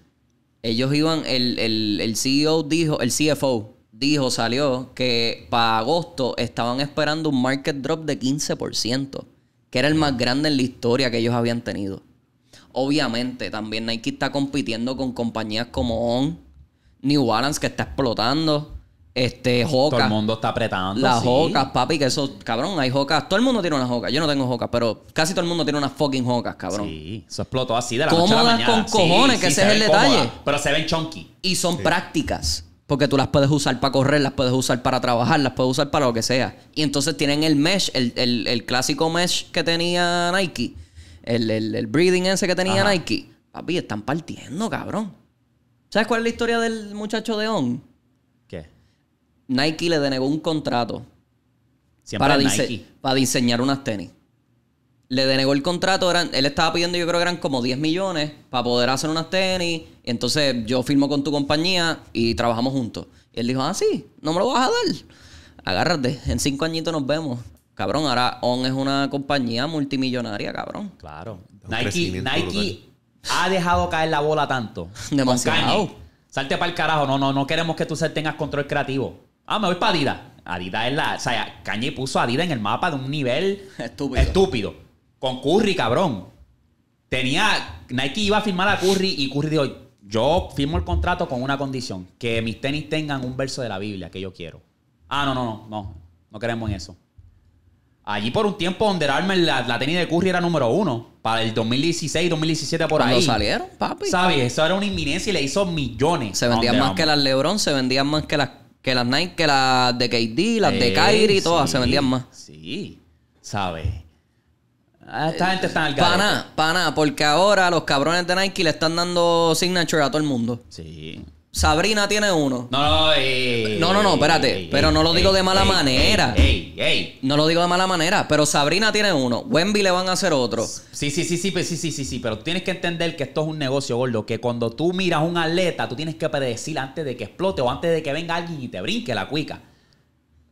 ellos iban, el, el, CEO dijo, el CFO dijo, salió, que para agosto estaban esperando un market drop de 15%, que era el más grande en la historia que ellos habían tenido. Obviamente, también Nike está compitiendo con compañías como On, New Balance, que está explotando. Este, jocas. Todo el mundo está apretando. Las jocas, papi, que eso, cabrón, hay jocas. Todo el mundo tiene unas jocas... Yo no tengo jocas, pero casi todo el mundo tiene unas fucking jocas, cabrón. Sí, eso explotó así de la noche la mañana. con cojones, que ese es el detalle. pero se ven chonky. Y son prácticas. Porque tú las puedes usar para correr, las puedes usar para trabajar, las puedes usar para lo que sea. Y entonces tienen el mesh, el, clásico mesh que tenía Nike. El, el breathing ese que tenía Nike. Papi, están partiendo, cabrón. ¿Sabes cuál es la historia del muchacho de On? Nike le denegó un contrato para, para, diseñar unas tenis. Le denegó el contrato, él estaba pidiendo, yo creo que eran como 10 millones para poder hacer unas tenis. Entonces yo firmo con tu compañía y trabajamos juntos. Y él dijo, ah, sí, no me lo vas a dar. Agárrate, en cinco añitos nos vemos. Cabrón, ahora ON es una compañía multimillonaria, cabrón. Claro. Nike, Nike ha dejado caer la bola tanto. Demasiado. Salte para el carajo. No, no, no queremos que tú tengas control creativo. Ah, me voy para Adidas. Adidas es la. O sea, Kanye puso a Adidas en el mapa de un nivel estúpido. estúpido. Con Curry, cabrón. Tenía. Nike iba a firmar a Curry y Curry dijo: Yo firmo el contrato con una condición: que mis tenis tengan un verso de la Biblia que yo quiero. Ah, no, no, no, no. No queremos en eso. Allí por un tiempo Under la, tenis de Curry era número uno. Para el 2016, 2017, por ahí. salieron, papi? ¿Sabes? Eso era una inminencia y le hizo millones. Se vendían más que las LeBron, se vendían más que las que las Nike, que las de KD, las de eh, Kyrie, todas se vendían más. Sí, ¿sabes? Ah, esta gente está en el Para porque ahora los cabrones de Nike le están dando signature a todo el mundo. Sí. Sabrina tiene uno. No, no, eh, No, espérate. pero no lo digo de mala manera. No lo digo de mala manera. Pero Sabrina tiene uno. Wemby le van a hacer otro. Sí, sí, sí, sí, sí, sí, sí, sí. Pero tienes que entender que esto es un negocio, gordo. Que cuando tú miras un atleta, tú tienes que predecir antes de que explote o antes de que venga alguien y te brinque la cuica.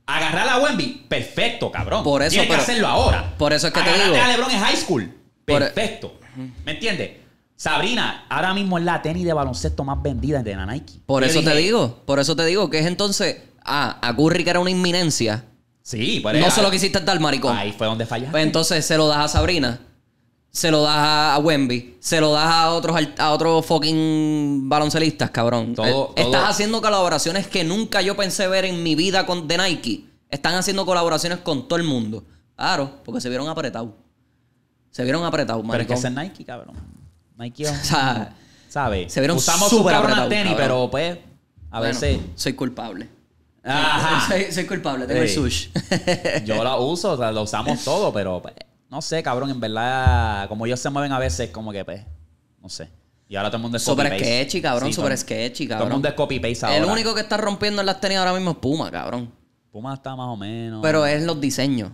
Agarrar a Wemby, perfecto, cabrón. Por eso, tienes que hacerlo ahora. Por eso es que te digo. a LeBron en high school, e- perfecto. ¿Me entiendes? Sabrina, ahora mismo es la tenis de baloncesto más vendida de la Nike. Por eso te digo, por eso te digo que es entonces, ah, a Curry que era una inminencia. Sí, pero No se lo quisiste dar, maricón. Ahí fue donde fallaste. Pues entonces se lo das a Sabrina, se lo das a Wemby, se lo das a otros, a fucking baloncelistas, cabrón. Eh, estás haciendo colaboraciones que nunca yo pensé ver en mi vida con, de Nike. Están haciendo colaboraciones con todo el mundo. Claro, porque se vieron apretados. Se vieron apretados, man. Pero es que es Nike, cabrón. Mikey O sea, ¿Sabe? Se vieron Usamos súper apretados, tenis, pero pues, a veces. Soy culpable. Ajá. Soy, culpable, tengo el sushi. sush. Yo la uso, o sea, la usamos todo, pero pues, no sé, cabrón, en verdad, como ellos se mueven a veces, como que pues, no sé. Y ahora todo el mundo es copy-paste. sketchy, cabrón, súper sketchy, cabrón. Todo el mundo es copy-paste ahora. El único que está rompiendo en las tenis ahora mismo es Puma, cabrón. Puma está más o menos. Pero es los diseños.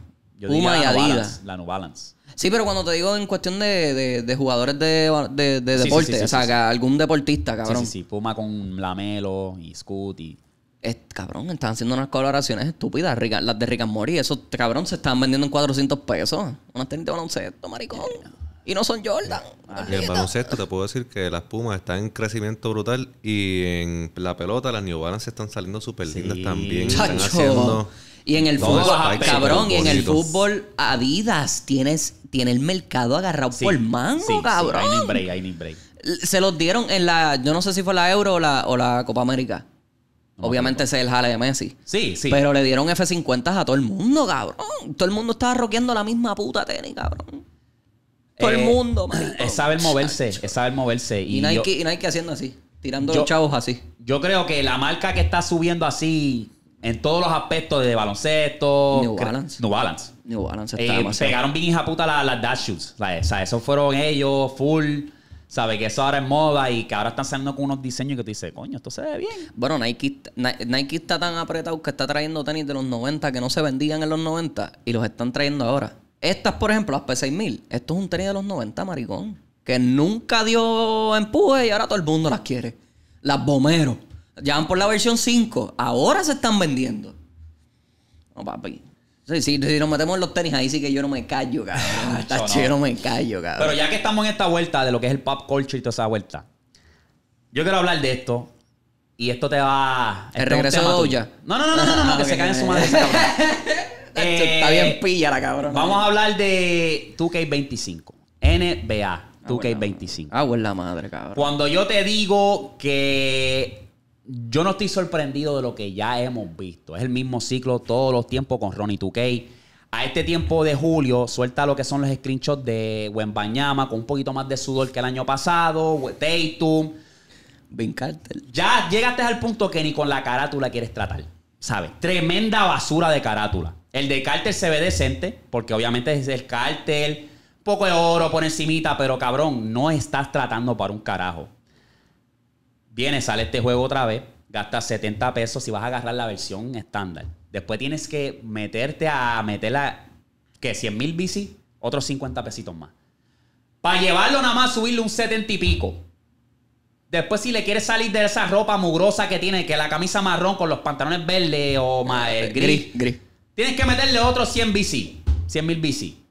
Puma y Adidas. la New Balance. Sí, pero cuando te digo en cuestión de, jugadores de, de, deporte, o sea, algún deportista, cabrón. Sí, sí, Puma con Lamelo y Scoot y... Es, cabrón, están haciendo unas coloraciones estúpidas. las de Rick and esos cabrón se están vendiendo en 400 pesos. Unas de baloncesto, maricón. Y no son Jordan. Ah, en el baloncesto, te puedo decir que las Pumas están en crecimiento brutal y en la pelota las New Balance están saliendo súper lindas también. Están y en el fútbol, cabrón, y en el fútbol Adidas tienes, tiene el mercado agarrado por mango, sí, cabrón. break, break. Se los dieron en la, yo no sé si fue la Euro o la, Copa América. Obviamente se es el jale de Messi. Sí, sí. Pero le dieron F50 a todo el mundo, cabrón. Todo el mundo estaba roqueando la misma puta tenis, cabrón. Todo el eh, mundo, man. Eh, es saber moverse, es saber moverse. Y, no hay que haciendo así, tirando los chavos así. Yo creo que la marca que está subiendo así en todos los aspectos de baloncesto. New Balance. New Balance. New Balance eh, Pegaron bien hija puta las, dash shoes. o sea, esos fueron ellos, full. ¿Sabes? Que eso ahora es moda y que ahora están saliendo con unos diseños que te dicen, coño, esto se ve bien. Bueno, Nike, Nike está tan apretado que está trayendo tenis de los 90 que no se vendían en los 90 y los están trayendo ahora. Estas, por ejemplo, las P6000, esto es un tenis de los 90, maricón. Que nunca dio empuje y ahora todo el mundo las quiere. Las Bomero. Ya van por la versión 5. Ahora se están vendiendo. No, papi. Sí, si nos metemos en los tenis, ahí sí que yo no me callo, cabrón. Está no. me callo, cabrón. Pero ya que estamos en esta vuelta de lo que es el pop culture y toda esa vuelta, yo quiero hablar de esto. Y esto te va. a el regreso de tuya. No, no, no, no, no, no, que se caen en su madre. Eh, está bien pilla la cabrón. Vamos a hablar de 2K25. NBA 2K25. Ah, ah la madre, cabrón. Cuando yo te digo que yo no estoy sorprendido de lo que ya hemos visto. Es el mismo ciclo todos los tiempos con Ronnie 2K. A este tiempo de julio, suelta lo que son los screenshots de Wembañama con un poquito más de sudor que el año pasado, Tatum. Ben Carter. Ya llegaste al punto que ni con la carátula quieres tratar. ¿Sabes? Tremenda basura de carátula. El de Cartel se ve decente, porque obviamente es el Carter, poco de oro por encimita, pero cabrón, no estás tratando para un carajo. Viene, sale este juego otra vez, gastas 70 pesos y vas a agarrar la versión estándar. Después tienes que meterte a meterla, que 100 mil bici, otros 50 pesitos más. Para llevarlo nada más, subirle un 70 y pico. Después, si le quieres salir de esa ropa mugrosa que tiene, que la camisa marrón con los pantalones verdes o más, eh, gris, gris, tienes que meterle otros 100 bici, 100 mil bici.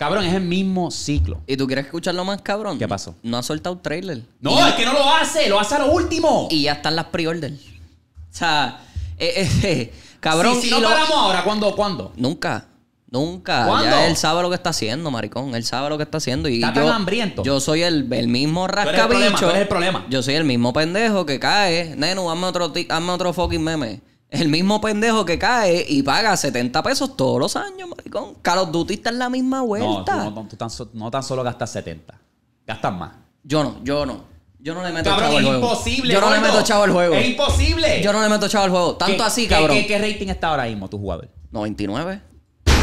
Cabrón, es el mismo ciclo. ¿Y tú quieres escucharlo más, cabrón? ¿Qué pasó? No ha soltado trailer. No, es que no lo hace, lo hace a lo último. Y ya están las pre orders O sea, eh, eh, eh, cabrón. Si, no paramos ahora, ¿cuándo? ¿Cuándo? Nunca. Nunca. ¿Cuándo? Ya él sabe lo que está haciendo, maricón. Él sabe lo que está haciendo. Y yo, tan hambriento. Yo soy el, mismo rascabicho. es el problema, Yo soy el mismo pendejo que cae. Nenu, hazme otro, hazme otro fucking meme. El mismo pendejo que cae y paga 70 pesos todos los años, maricón. Carlos of Duty está en la misma vuelta. No, tú no, tú tan, no tan solo gastas 70. Gastas más. Yo no, yo no. Yo no le meto cabrón, chavo al juego. es imposible. Yo no le meto chavo al juego. Es imposible. Yo no le meto chavo al juego. Tanto así, cabrón. ¿qué, qué, rating está ahora mismo tu jugador? 99. Eh,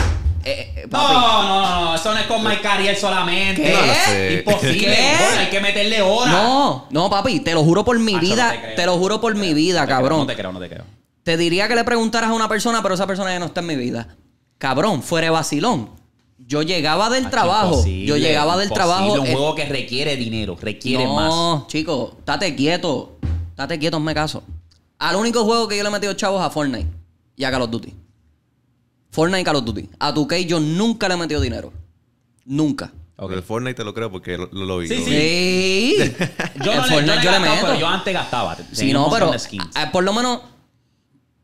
eh, eh, no, no, no, eso no es con Mike Carrier solamente. ¿Qué? No, Imposible. ¿Qué? hay que meterle hora. No, no, papi, te lo juro por mi ah, vida. Te, lo juro por mi vida, cabrón. no te creo, no te creo. Te diría que le preguntaras a una persona, pero esa persona ya no está en mi vida. Cabrón, fuere vacilón. Yo llegaba del trabajo. Yo llegaba del trabajo. Es un juego que requiere dinero, requiere más. No, chico, estate quieto. Estate quieto, me caso. Al único juego que yo le he metido chavos a Fortnite y a Call of Duty. Fortnite y Call of Duty. A tu yo nunca le he metido dinero. Nunca. aunque El Fortnite te lo creo porque lo, vi. Sí, yo el yo, le meto. yo antes gastaba. sí, no, pero eh, por lo menos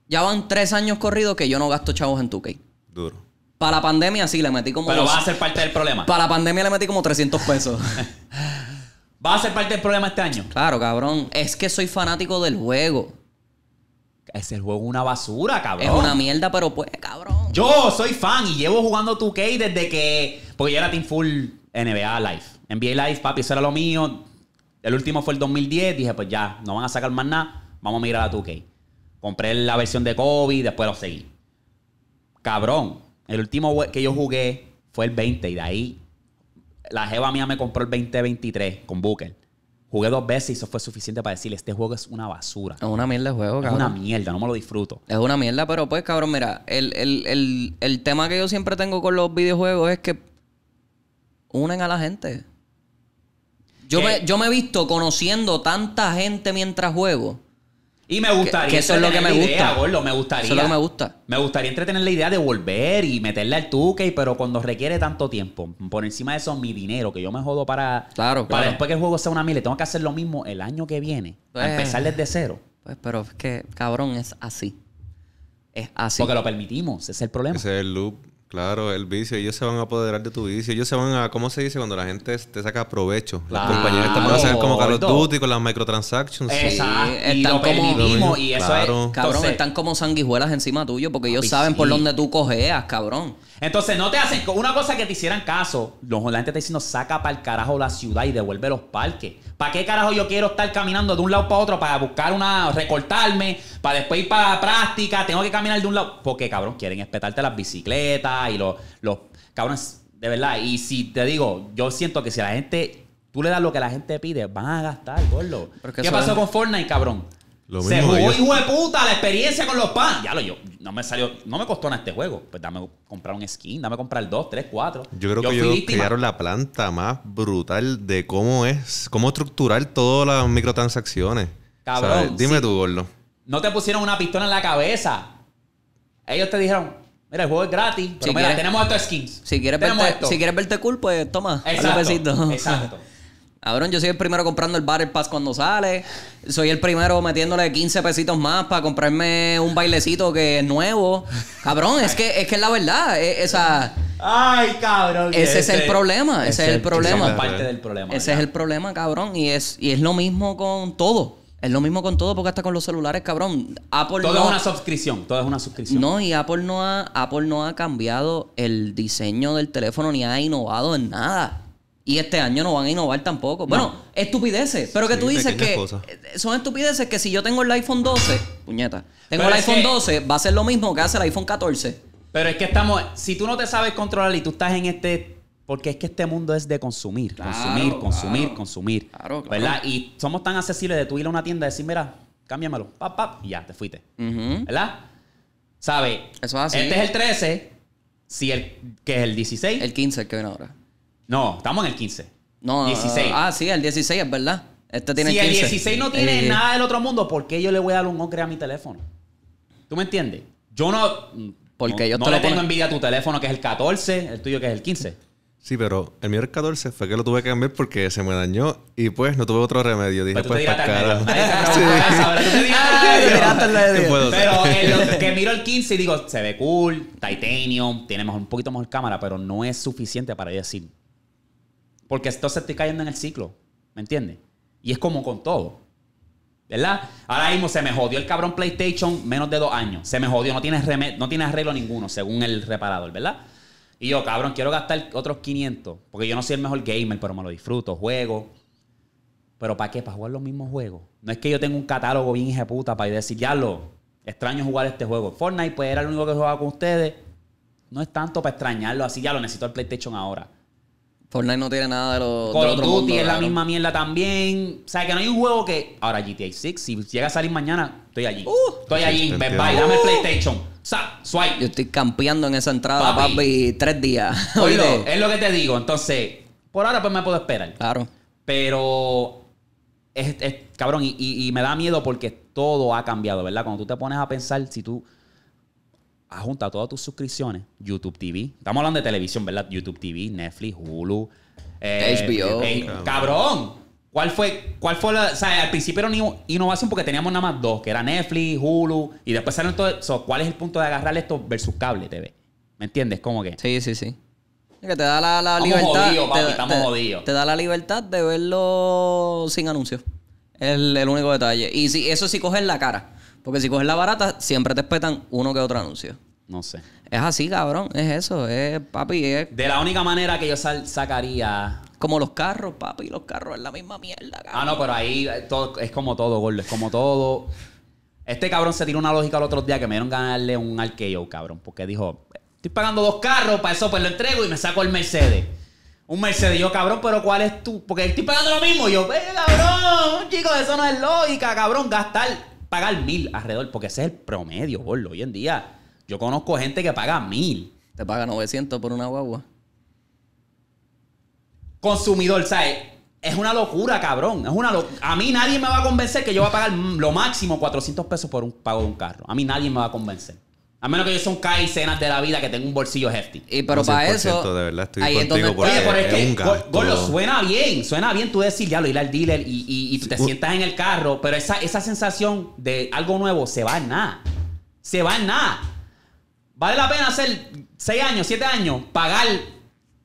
ya van tres años corridos que yo no gasto chavos en 2K. Duro. Para la pandemia sí le metí como. Pero va a ser parte del problema. Para la pandemia le metí como 300 pesos. ¿Va a ser parte del problema este año? Claro, cabrón. Es que soy fanático del juego. Es el juego una basura, cabrón. Es una mierda, pero pues, cabrón. Yo soy fan y llevo jugando 2K desde que. Porque yo era Team Full NBA Live. NBA Live, papi, eso era lo mío. El último fue el 2010. Dije, pues ya, no van a sacar más nada. Vamos a mirar a 2K. Compré la versión de Kobe y después lo seguí. Cabrón, el último que yo jugué fue el 20 y de ahí la jeva mía me compró el 2023 con Booker. Jugué dos veces y eso fue suficiente para decirle, este juego es una basura. Es una mierda de juego, cabrón. Es una mierda, no me lo disfruto. Es una mierda, pero pues, cabrón, mira, el, tema que yo siempre tengo con los videojuegos es que unen a la gente. Yo yo me, he visto conociendo tanta gente mientras juego y me gustaría. Que, eso es lo que me gusta. me gustaría. Eso es lo que me gusta. Me gustaría entretener la idea de volver y meterle al tuque, pero cuando requiere tanto tiempo, por encima de eso, mi dinero, que yo me jodo para. Claro, para después que el juego sea una mil, tengo que hacer lo mismo el año que viene. Pues, empezar desde cero. Pues, pero es que, cabrón, es así. Es así. Porque lo permitimos, ese es el problema. Ese es el loop Claro, el vicio. Ellos se van a apoderar de tu vicio. Ellos se van a, ¿cómo se dice? Cuando la gente te saca provecho. Las compañeras están como Carlos con las microtransactions. Eh, exacto. están como, y eso es. Cabrón, están como sanguijuelas encima tuyo porque ellos saben por dónde tú cojeas, cabrón. Entonces, no te hacen. Una cosa que te hicieran caso, la gente está diciendo, saca para el carajo la ciudad y devuelve los parques. ¿Para qué carajo yo quiero estar caminando de un lado para otro para buscar una, recortarme, para después ir para práctica? Tengo que caminar de un lado. Porque, cabrón, quieren espetarte las bicicletas y los, los. Cabrón, de verdad. Y si te digo, yo siento que si a la gente. Tú le das lo que la gente pide, van a gastar, gordo. ¿Qué pasó con Fortnite, cabrón? se jugó, hijo de puta, la experiencia con los pan. Ya lo yo, no me salió, no me costó nada este juego. Pues dame comprar un skin, dame comprar el dos, tres, cuatro. Yo creo que ellos crearon la planta más brutal de cómo es, cómo estructurar todas las microtransacciones. Cabrón. dime tú, Gordo. No te pusieron una pistola en la cabeza. Ellos te dijeron, Mira, el juego es gratis, pero si mira, tenemos estos skins. Si quieres, verte, si quieres verte cool, pues toma. Exacto. Exacto. Cabrón, yo soy el primero comprando el Battle Pass cuando sale. Soy el primero metiéndole 15 pesitos más para comprarme un bailecito que es nuevo. Cabrón, es que es que la verdad. esa, eh, Ay, cabrón. Ese, es el este, problema. Ese, es el problema. Ese es el problema, cabrón. Y es, y es lo mismo con todo. Es lo mismo con todo, porque hasta con los celulares, cabrón. Apple todo es una suscripción, todo es una suscripción. No, y Apple no, ha, Apple no ha cambiado el diseño del teléfono ni ha innovado en nada. Y este año no van a innovar tampoco. Bueno, estupideces. Pero que tú dices que son estupideces que si yo tengo el iPhone 12, puñeta, tengo el iPhone 12, va a ser lo mismo que hace el iPhone 14. Pero es que estamos, si tú no te sabes controlar y tú estás en este, porque es que este mundo es de consumir, consumir, consumir, consumir, claro. consumir. Claro, ¿Verdad? Y somos tan accesibles de tú ir a una tienda y decir, mira, cámbiamelo, pap, pap, y ya, te fuiste. ¿Verdad? ¿Sabes? Eso es Este es el 13, si el, que es el 16. El 15 el que viene ahora. No, estamos en el 15. No, 16. Ah, sí, el 16 es verdad. Este tiene si el 16 no tiene eh, nada del otro mundo, ¿por qué yo le voy a dar un ocre a mi teléfono? ¿Tú me entiendes? Yo no. Porque no, yo te no le pongo envidia a tu teléfono, que es el 14, el tuyo, que es el 15. Sí, pero el mío el 14 fue que lo tuve que cambiar porque se me dañó y pues no tuve otro remedio. Dije, pues, pues para cara. Ah, pero el, que miro el 15 y digo, se ve cool, titanium, tiene un poquito mejor cámara, pero no es suficiente para decir, porque entonces estoy cayendo en el ciclo. ¿Me entiendes? Y es como con todo. ¿Verdad? Ahora mismo se me jodió el cabrón PlayStation menos de dos años. Se me jodió, no tiene no tiene arreglo ninguno, según el reparador, ¿verdad? Y yo, cabrón, quiero gastar otros 500. Porque yo no soy el mejor gamer, pero me lo disfruto, juego. ¿Pero para qué? ¿Para jugar los mismos juegos? No es que yo tenga un catálogo bien puta para ir decir, ya lo, extraño jugar este juego. Fortnite, pues era el único que jugaba con ustedes. No es tanto para extrañarlo, así ya lo necesito el PlayStation ahora. Fortnite no tiene nada de los. Call of Duty es la misma mierda también. O sea, que no hay un juego que. Ahora GTA 6, si llega a salir mañana, estoy allí. Uh. estoy allí. Bye, bye, dame el uh. PlayStation. swipe. Yo estoy campeando en esa entrada, papi, tres días. Oye, es lo que te digo. Entonces, por ahora pues me puedo esperar. Claro. Pero. Es, cabrón, y me da miedo porque todo ha cambiado, ¿verdad? Cuando tú te pones a pensar, si tú junta todas tus suscripciones, YouTube TV. Estamos hablando de televisión, ¿verdad? YouTube TV, Netflix, Hulu, HBO. Eh, eh, cabrón. ¿Cuál fue, cuál fue la, o sea, al principio era una innovación porque teníamos nada más dos, que era Netflix, Hulu, y después salieron todos ¿Cuál es el punto de agarrar esto versus cable TV? ¿Me entiendes? ¿Cómo que? Sí, sí, sí. que te da la, libertad. te, estamos jodidos. Te da la libertad de verlo sin anuncios. Es el, el único detalle. Y si, eso sí coges la cara. Porque si coges la barata, siempre te espetan uno que otro anuncio. No sé. Es así, cabrón. Es eso. Es, papi, es... De la única manera que yo sacaría... Como los carros, papi. Los carros es la misma mierda, cabrón. Ah, no, pero ahí eh, todo, es como todo, gordo. Es como todo... Este cabrón se tiró una lógica el otro día que me dieron ganarle un arqueo, cabrón. Porque dijo, estoy pagando dos carros, para eso pues lo entrego y me saco el Mercedes. Un Mercedes. Yo, cabrón, pero ¿cuál es tú? Porque estoy pagando lo mismo. Yo, ve, cabrón, chicos, eso no es lógica, cabrón. Gastar pagar mil alrededor, porque ese es el promedio, boludo. Hoy en día, yo conozco gente que paga mil. Te paga 900 por una guagua. Consumidor, ¿sabes? Es una locura, cabrón. Es una A mí nadie me va a convencer que yo voy a pagar lo máximo 400 pesos por un pago de un carro. A mí nadie me va a convencer. A menos que yo son Kai cenas de la vida que tengo un bolsillo hefty. Y pero para eso. De verdad, estoy ahí es Oye, pero es, que, suena bien. Suena bien tú decir, ya lo ir al dealer y, tú te sientas en el carro. Pero esa, esa sensación de algo nuevo se va en nada. Se va en nada. Vale la pena hacer seis años, siete años, pagar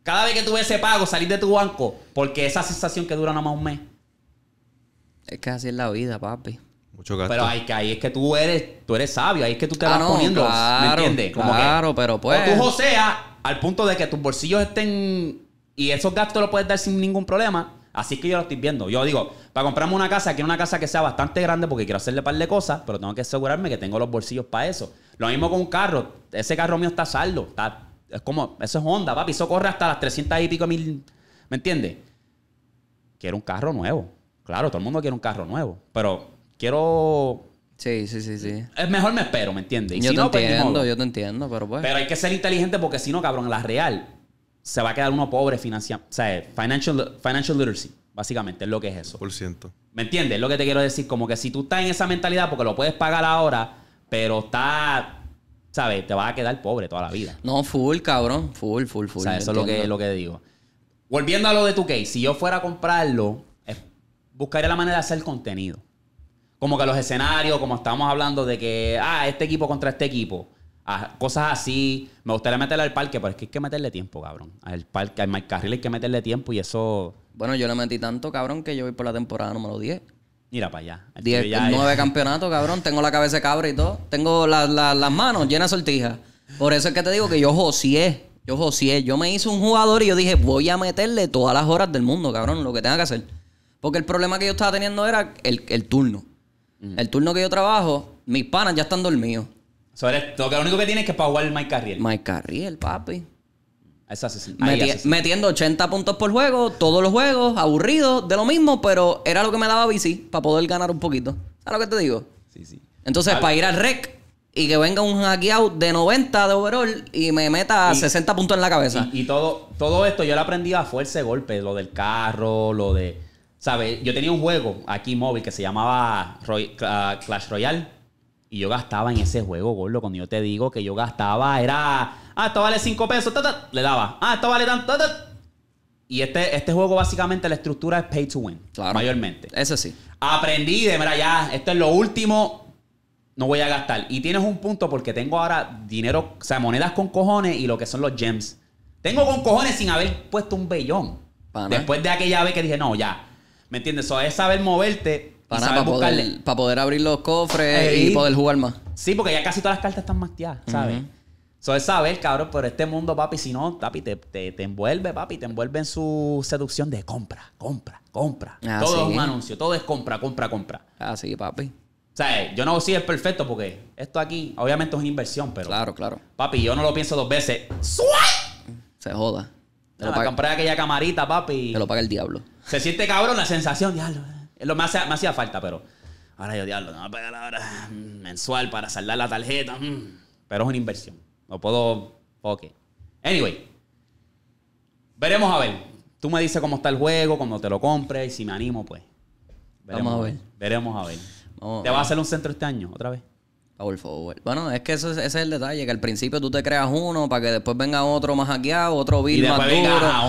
cada vez que tú ese pago, salir de tu banco. Porque esa sensación que dura nada más un mes. Es que así es la vida, papi. Mucho gasto. Pero hay que, ahí es que tú eres, tú eres sabio, ahí es que tú te ah, vas poniendo, claro, ¿me entiendes? claro, pero pues... O tú pues. al punto de que tus bolsillos estén... Y esos gastos los puedes dar sin ningún problema. Así que yo lo estoy viendo. Yo digo, para comprarme una casa, quiero una casa que sea bastante grande porque quiero hacerle par de cosas, pero tengo que asegurarme que tengo los bolsillos para eso. Lo mismo con un carro. Ese carro mío está saldo. Está, es como, eso es onda, papi. Eso corre hasta las 300 y pico mil. ¿Me entiendes? Quiero un carro nuevo. Claro, todo el mundo quiere un carro nuevo. Pero quiero Sí, sí, sí, sí. Es mejor me espero, ¿me entiendes? yo te pues, entiendo, yo te entiendo, pero pues. Pero hay que ser inteligente porque si no, cabrón, la real se va a quedar uno pobre financiando. O sea, financial, financial literacy, básicamente, es lo que es eso. Por ciento. ¿Me entiendes? Es lo que te quiero decir. Como que si tú estás en esa mentalidad, porque lo puedes pagar ahora, pero está. ¿Sabes? Te vas a quedar pobre toda la vida. No, full, cabrón. Full, full, full. O sea, eso es lo que, lo que digo. Volviendo a lo de tu case, si yo fuera a comprarlo, buscaría la manera de hacer contenido como que los escenarios, como estábamos hablando de que, ah, este equipo contra este equipo. Ah, cosas así. Me gustaría meterle al parque, pero es que hay que meterle tiempo, cabrón. Al parque, al carril hay que meterle tiempo y eso. Bueno, yo le metí tanto, cabrón, que yo voy por la temporada número 10. Mira para allá. 10, nueve campeonatos, cabrón. Tengo la cabeza de cabra y todo. Tengo las manos llenas de sortijas. Por eso es que te digo que yo josié. Yo josié. Yo me hice un jugador y yo dije, voy a meterle todas las horas del mundo, cabrón, lo que tenga que hacer. Porque el problema que yo estaba teniendo era el turno. El turno que yo trabajo, mis panas ya están dormidos. lo, que, lo único que tienes es que pagar Mike Carriel. Mike Carriel, papi. Es asesino. Metiendo 80 puntos por juego, todos los juegos, aburrido, de lo mismo, pero era lo que me daba bici para poder ganar un poquito. ¿Sabes lo que te digo? Sí, sí. Entonces, para ir al rec, y que venga un out de 90 de overall y me meta 60 puntos en la cabeza. Y, todo, todo esto yo lo aprendí a fuerza de golpe. Lo del carro, lo de ¿Sabes? Yo tenía un juego aquí móvil que se llamaba Clash Royale. Y yo gastaba en ese juego, gordo. Cuando yo te digo que yo gastaba, era. Ah, esto vale 5 pesos. Ta, Le daba. Ah, esto vale tanto. Y este, este juego, básicamente, la estructura es pay to win. Mayormente. Eso sí. Aprendí de, mira, ya, esto es lo último. No voy a gastar. Y tienes un punto porque tengo ahora dinero, o sea, monedas con cojones y lo que son los gems. Tengo con cojones sin haber puesto un bellón. Después de aquella vez que dije, no, ya ¿Me entiendes? Eso es saber moverte para, para, poder, para, poder, abrir los cofres y poder jugar más. Sí, porque ya casi todas las cartas están masteadas, ¿sabes? Eso es saber, cabrón, por este mundo, papi. Si no, papi, te, envuelve, papi, te envuelve en su seducción de compra, compra, compra. Ah, todo es un anuncio, todo es compra, compra, compra. Así, ah, papi. O sea, yo no soy es perfecto porque esto aquí, obviamente, es una inversión, pero. Claro, claro. Papi, yo no lo pienso dos veces. Se joda. Te no, aquella camarita, papi. Te lo paga el diablo. Se siente cabrón la sensación, diablo. Lo más me hacía falta, pero. Ahora yo, diablo, no voy a la ahora mensual para saldar la tarjeta. Mm. Pero es una inversión. No puedo. Ok. Anyway. Veremos a ver. Tú me dices cómo está el juego, cuando te lo compres y si me animo, pues. Veremos, Vamos a ver. Veremos a ver. ¿Te va a hacer un centro este año otra vez? Bueno, es que eso, ese es el detalle, que al principio tú te creas uno para que después venga otro más hackeado, otro bill más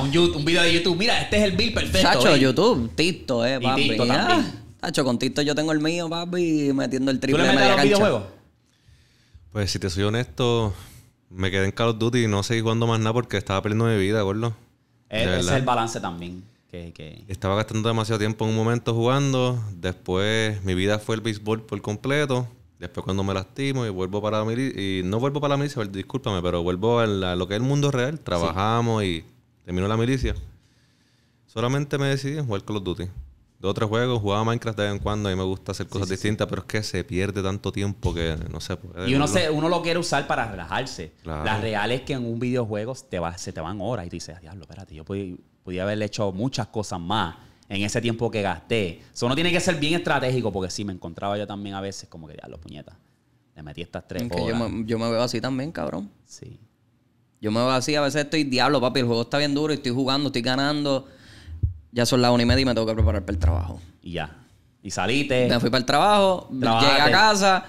un, video de YouTube, mira, este es el bill perfecto. Sacho, YouTube, Tito, eh, papi. Y Tito con Tito yo tengo el mío, papi, metiendo el triple ¿Tú le metes los videojuegos? Pues si te soy honesto, me quedé en Call of Duty y no seguí jugando más nada porque estaba perdiendo mi vida, gordo. Eh, ese es el balance también. Que, que... Estaba gastando demasiado tiempo en un momento jugando. Después mi vida fue el béisbol por completo. Después cuando me lastimo y vuelvo para la milicia, y no vuelvo para la milicia, discúlpame, pero vuelvo a lo que es el mundo real, trabajamos y termino la milicia. Solamente me decidí en jugar Call of Duty. De otros juegos, jugaba Minecraft de vez en cuando, a me gusta hacer cosas distintas, pero es que se pierde tanto tiempo que no sé. Pues, y uno, se, uno lo quiere usar para relajarse. las La real es que en un videojuego se te van horas y dices, ah, diablo, espérate, yo podía, podía haberle hecho muchas cosas más en ese tiempo que gasté. Eso no tiene que ser bien estratégico, porque si me encontraba yo también a veces como que ya, los puñetas, le metí estas tres Yo, me, veo así también, cabrón. Sí. Yo me veo así, a veces estoy diablo, papi, el juego está bien duro, Y estoy jugando, estoy ganando. Ya son las una y media y me tengo que preparar para el trabajo. Y ya. Y saliste. Me fui para el trabajo, llegué a casa,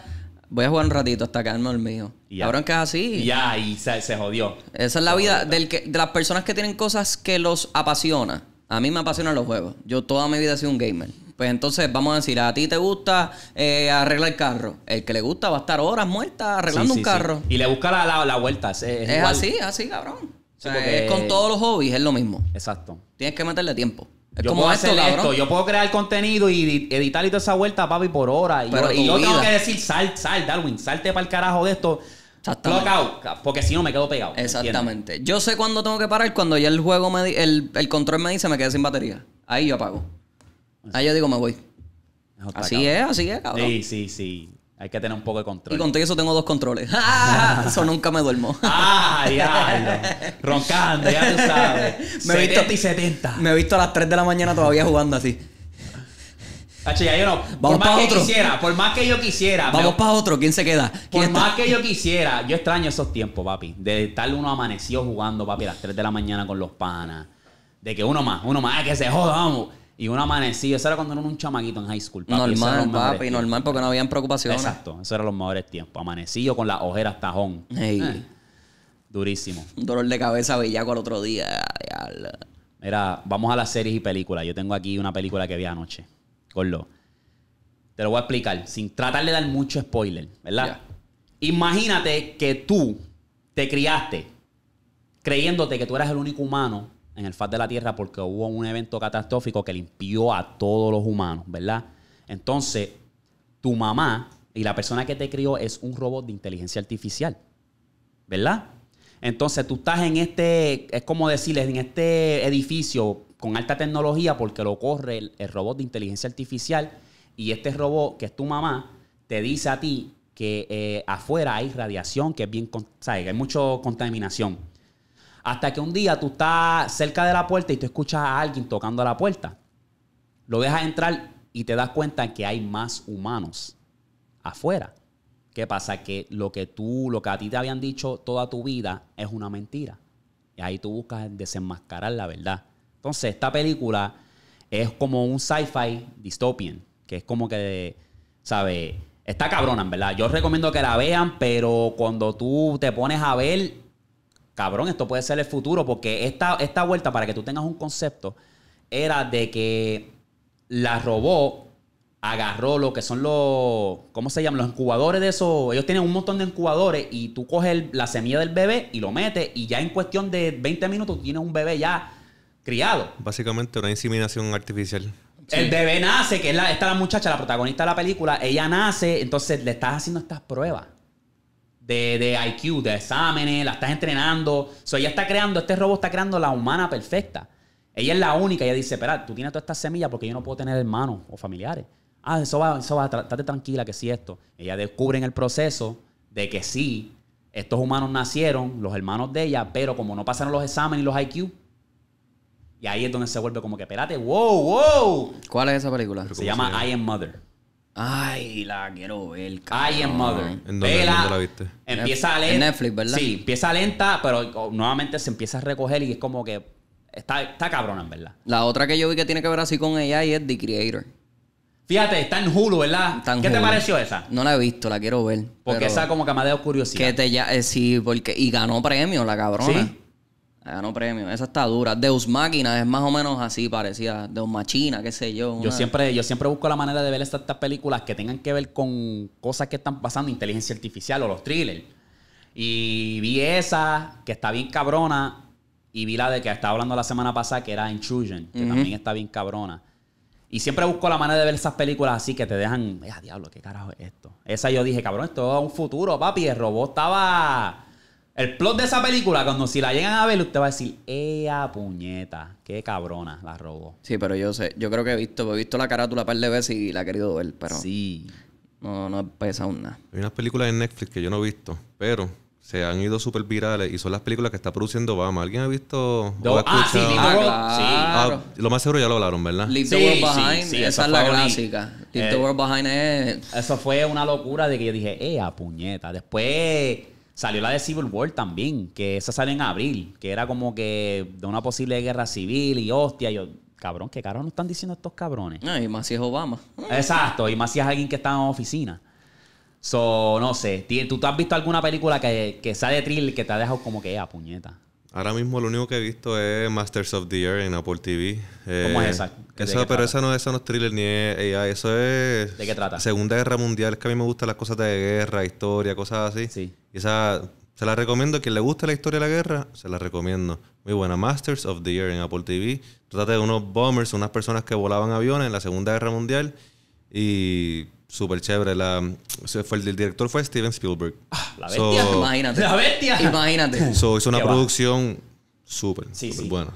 voy a jugar un ratito hasta quedarme mío. Cabrón, que es así. ya, y se, jodió. Esa es la vida del que, de las personas que tienen cosas que los apasiona. A mí me apasionan los juegos. Yo toda mi vida he sido un gamer. Pues entonces vamos a decir, a ti te gusta eh, arreglar el carro. El que le gusta va a estar horas muertas arreglando un carro. Y le busca la, la, vuelta. Es, es así, así, cabrón. es con todos los hobbies es lo mismo. Exacto. Tienes que meterle tiempo. Es como hacer esto, yo puedo crear contenido y editar y toda esa vuelta, papi, por horas. Y, yo, y yo tengo que decir, sal, sal, Darwin, salte para el carajo de esto porque si no me quedo pegado. Exactamente. Yo sé cuándo tengo que parar, cuando ya el juego me el, control me dice me quedé sin batería. Ahí yo apago. Ahí yo digo me voy. así es, así es, cabrón. Sí, sí, sí. Hay que tener un poco de control. Y con todo eso tengo dos controles. eso nunca me duermo. Ah, Roncando, ya tú sabes. Me he visto, a ti 70. Me he visto a las 3 de la mañana todavía jugando así no. por más que yo quisiera, por más que yo quisiera. Vamos para otro, ¿quién se queda? por más que yo quisiera, yo extraño esos tiempos, papi. De estar uno amaneció jugando, papi, a las 3 de la mañana con los panas. De que uno más, uno más, que se joda, vamos! Y uno amanecido. Eso era cuando era un chamaquito en high school, Normal, papi, normal, porque no habían preocupaciones. Exacto, esos eran los mejores tiempos. Amanecido con las ojeras tajón. Eh, durísimo. Un dolor de cabeza bellaco el otro día. Mira, vamos a las series y películas. Yo tengo aquí una película que vi anoche. Te lo voy a explicar, sin tratar de dar mucho spoiler, ¿verdad? Imagínate que tú te criaste creyéndote que tú eras el único humano en el faz de la Tierra porque hubo un evento catastrófico que limpió a todos los humanos, ¿verdad? Entonces, tu mamá y la persona que te crió es un robot de inteligencia artificial, ¿verdad? Entonces, tú estás en este, es como decirles, en este edificio con alta tecnología porque lo corre el, robot de inteligencia artificial y este robot, que es tu mamá, te dice a ti que eh, afuera hay radiación, que es bien, ¿sabes? hay mucha contaminación. Hasta que un día tú estás cerca de la puerta y tú escuchas a alguien tocando a la puerta. Lo dejas entrar y te das cuenta que hay más humanos afuera. ¿Qué pasa? Que lo que tú, lo que a ti te habían dicho toda tu vida es una mentira. Y ahí tú buscas desenmascarar la verdad. Entonces, esta película es como un sci-fi dystopian, que es como que, ¿sabes? Está cabrona, en verdad. Yo recomiendo que la vean, pero cuando tú te pones a ver, cabrón, esto puede ser el futuro, porque esta, esta vuelta, para que tú tengas un concepto, era de que la robó agarró lo que son los, ¿cómo se llaman? Los incubadores de esos. Ellos tienen un montón de incubadores y tú coges la semilla del bebé y lo metes y ya en cuestión de 20 minutos tienes un bebé ya criado. Básicamente una inseminación artificial. El bebé nace, que es la, esta la muchacha, la protagonista de la película, ella nace, entonces le estás haciendo estas pruebas de, de IQ, de exámenes, la estás entrenando. sea, ella está creando, este robot está creando la humana perfecta. Ella es la única, ella dice, espera, tú tienes todas estas semillas porque yo no puedo tener hermanos o familiares. Ah, eso va, eso va, estate tranquila que sí esto. Ella descubre en el proceso de que sí, estos humanos nacieron, los hermanos de ella, pero como no pasaron los exámenes y los IQ, y ahí es donde se vuelve como que, espérate, wow, wow. ¿Cuál es esa película? Se llama I Am Mother. Ay, la quiero ver. I Am Mother. ¿En dónde, la viste? Empieza lenta. En Netflix, ¿verdad? Sí, empieza lenta, pero oh, nuevamente se empieza a recoger y es como que está, está cabrona, verdad. La otra que yo vi que tiene que ver así con ella y es The Creator. Fíjate, está en Hulu, ¿verdad? ¿Qué te pareció esa? No la he visto, la quiero ver. Porque esa como que me ha curiosidad. ya, eh, sí, porque, y ganó premio la cabrona ganó premio. Esa está dura. Deus Máquina es más o menos así, parecía. Deus Machina, qué sé yo. Yo siempre, yo siempre busco la manera de ver estas, películas que tengan que ver con cosas que están pasando, inteligencia artificial o los thrillers. Y vi esa, que está bien cabrona. Y vi la de que estaba hablando la semana pasada, que era Intrusion, que también está bien cabrona. Y siempre busco la manera de ver esas películas así que te dejan, ¡ah, diablo, qué carajo es esto! Esa yo dije, cabrón, esto es un futuro, papi. El robot estaba el plot de esa película, cuando si la llegan a ver, usted va a decir, ¡ea puñeta! ¡Qué cabrona! La robó. Sí, pero yo sé, yo creo que he visto, he visto la carátula un par de veces y la he querido ver, pero. Sí. No, no pesa aún nada. Hay unas películas en Netflix que yo no he visto, pero se han ido súper virales y son las películas que está produciendo Obama. ¿Alguien ha visto? o ah, sí, ah, ah, lo más seguro ya lo hablaron, ¿verdad? sí, World Behind, sí, esa es la clásica. Leave eh, World Behind es... Eso fue una locura de que yo dije, Ea puñeta! Después Salió la de Civil War también, que esa sale en abril, que era como que de una posible guerra civil y hostia. Yo, cabrón, ¿qué carajo nos están diciendo estos cabrones? y más si es Obama. Exacto, y más si es alguien que está en oficina. So, no sé. ¿Tú, has visto alguna película que, que sale thriller que te ha dejado como que, a ah, puñeta? Ahora mismo lo único que he visto es Masters of the Air en Apple TV. ¿Cómo es eh, esa? Eso, pero esa no, esa no es thriller ni Eso es... ¿De qué trata? Segunda Guerra Mundial. Es que a mí me gustan las cosas de guerra, historia, cosas así. Sí. Esa, se la recomiendo. Quien le guste la historia de la guerra, se la recomiendo. Muy buena. Masters of the Year en Apple TV. Trata de unos bombers, unas personas que volaban aviones en la Segunda Guerra Mundial. Y súper chévere. La, fue, el, director fue Steven Spielberg. Ah, la bestia. imagínate. La bestia. Imagínate. hizo una producción súper sí, buena.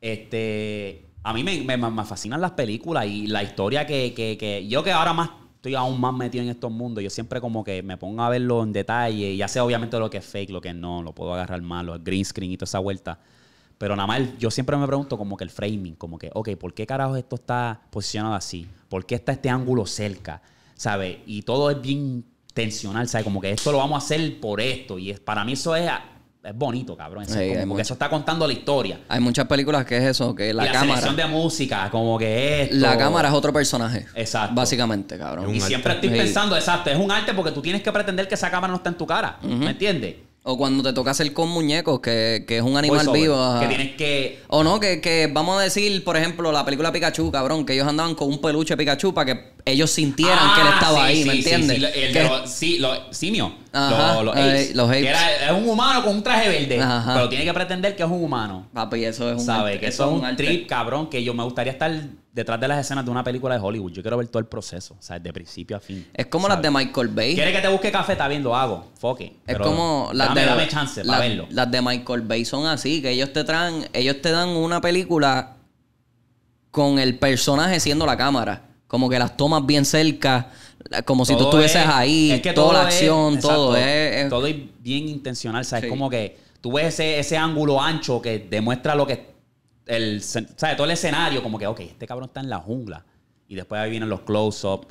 Este, a mí me, fascinan las películas y la historia que, que yo que ahora más estoy aún más metido en estos mundos, yo siempre como que me pongo a verlo en detalle, ya sé obviamente lo que es fake, lo que no, lo puedo agarrar mal, el green screen y toda esa vuelta. Pero nada más, yo siempre me pregunto como que el framing, como que, ok, ¿por qué carajo esto está posicionado así? ¿Por qué está este ángulo cerca? ¿Sabes? Y todo es bien tensional, ¿sabes? Como que esto lo vamos a hacer por esto. Y para mí eso es es bonito, cabrón. como, porque eso está contando la historia. Hay muchas películas que es eso, que la, y la cámara. de música, como que es La cámara es otro personaje. Exacto. Básicamente, cabrón. Y siempre estoy pensando, exacto, es un arte porque tú tienes que pretender que esa cámara no está en tu cara. ¿Me entiendes? O cuando te toca hacer con muñecos, que, es un animal vivo. Que tienes que. O no, que, que, vamos a decir, por ejemplo, la película Pikachu, cabrón, que ellos andaban con un peluche Pikachu para que ellos sintieran que él ah, estaba ahí, ¿me entiendes? Sí, el los, simios. los, es un humano con un traje verde, pero tiene que pretender que es un humano. Papi, eso es un ¿Sabes? Que eso, es un, trip, cabrón, que yo me gustaría estar detrás de las escenas de una película de Hollywood. Yo quiero ver todo el proceso, o sea, de principio a fin. Es como las de Michael Bay. Quiere que te busque café? Está viendo algo. hago. Es como las de... Dame chance para verlo. Las de Michael Bay son así, que ellos te traen... Ellos te dan una película con el personaje siendo la cámara. Como que las tomas bien cerca, como si tú estuvieses ahí, toda la acción, todo. es... todo es bien intencional, ¿sabes? Como que tú ves ese, ángulo ancho que demuestra lo que. El, ¿Sabes? Todo el escenario, como que, ok, este cabrón está en la jungla. Y después ahí vienen los close-ups.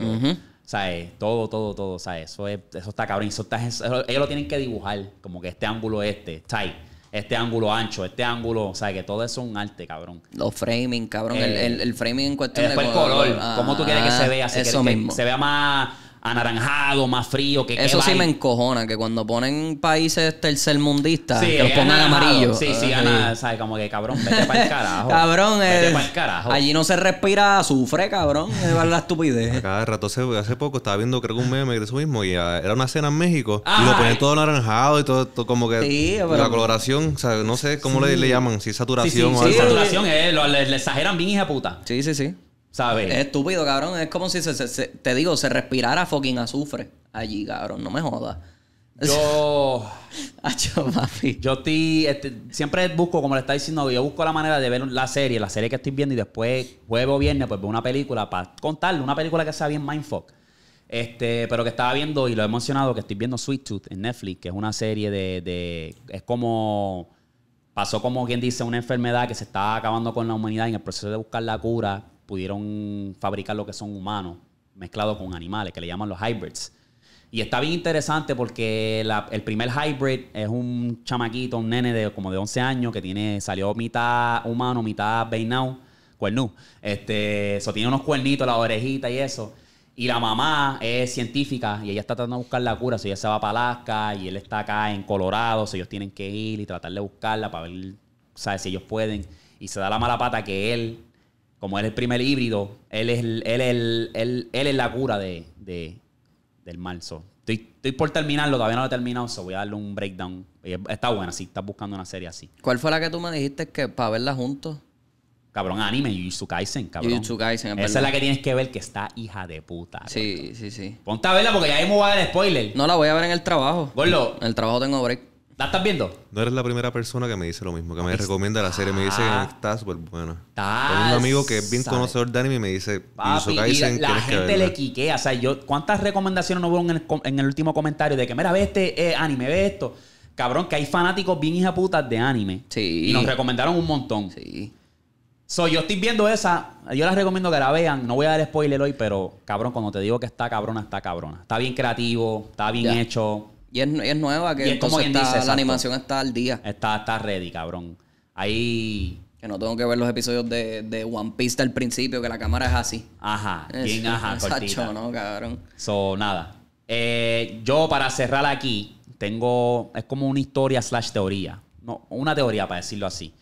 ¿Sabes? Todo, todo, todo. ¿Sabes? Eso, eso está cabrón. Eso está, ellos lo tienen que dibujar, como que este ángulo este, ¿sabes? este ángulo ancho, este ángulo, o sea, que todo eso es un arte, cabrón. Los framing, cabrón, el, eh, el, framing en cuestión eh, de el color. cómo tú quieres que ah, se vea, se vea más anaranjado, más frío, que Eso sí me encojona, que cuando ponen países tercermundistas, que los pongan amarillos. Sí, sí, ah, Ana, ¿sabes? Como que cabrón, vete para el carajo. cabrón, vete para el carajo. Allí no se respira azufre, cabrón. Es la estupidez. cada rato, hace, poco estaba viendo, creo que un meme de eso mismo, y ah, era una cena en México, y lo ponen todo anaranjado y todo, como que la coloración, o sea, no sé cómo le, le, llaman, si saturación o algo. saturación, eh, lo, le, exageran bien, hija puta. Sí, sí, sí. Es estúpido, cabrón. Es como si, se, te digo, se respirara fucking azufre allí, cabrón. No me jodas. Yo. Yo estoy, este, siempre busco, como le está diciendo, yo busco la manera de ver la serie, la serie que estoy viendo, y después, jueves o viernes, pues veo una película para contarle, una película que sea bien mindfuck. Este, pero que estaba viendo, y lo he mencionado, que estoy viendo Sweet Tooth en Netflix, que es una serie de. es como. Pasó como quien dice una enfermedad que se estaba acabando con la humanidad en el proceso de buscar la cura pudieron fabricar lo que son humanos mezclados con animales, que le llaman los hybrids. Y está bien interesante porque el primer hybrid es un chamaquito, un nene de como de 11 años que tiene salió mitad humano, mitad beinau cuernú. Este, eso tiene unos cuernitos, la orejita y eso. Y la mamá es científica y ella está tratando de buscar la cura. si ella se va a Palasca y él está acá en Colorado. Si ellos tienen que ir y tratar de buscarla para ver ¿sabes? si ellos pueden. Y se da la mala pata que él como es el primer híbrido, él es, él, él, es la cura de, del marzo. Estoy, estoy, por terminarlo, todavía no lo he terminado, se voy a darle un breakdown. Eh, está buena, si estás buscando una serie así. ¿Cuál fue la que tú me dijiste que para verla juntos? Cabrón, anime, y Kaisen, cabrón. Jujutsu Kaisen, Esa es la que tienes que ver, que está hija de puta. Sí, sí, sí. Ponte a verla porque ya hemos me el spoiler. No, la voy a ver en el trabajo. Gordo. En el trabajo tengo break. ¿La estás viendo? No eres la primera persona que me dice lo mismo, que me recomienda la serie. Me dice que está súper buena. Tengo un amigo que es bien conocedor de anime y me dice, Papi, la, gente le quiquea. O sea, yo, ¿cuántas recomendaciones no hubo en el, último comentario de que, mira, ve este eh, anime, ve esto? Cabrón, que hay fanáticos bien hija putas de anime. Sí. Y nos recomendaron un montón. Sí. So, yo estoy viendo esa. Yo las recomiendo que la vean. No voy a dar spoiler hoy, pero cabrón, cuando te digo que está cabrona, está cabrona. Está bien creativo, está bien hecho. Y es, nueva, que como la animación está al día. Está, está ready, cabrón. Ahí. Que no tengo que ver los episodios de, de One Piece al principio, que la cámara es así. Ajá, bien, ajá, es ¿no, cabrón? So, nada. Eh, yo, para cerrar aquí, tengo. Es como una historia slash teoría. No, una teoría, para decirlo así.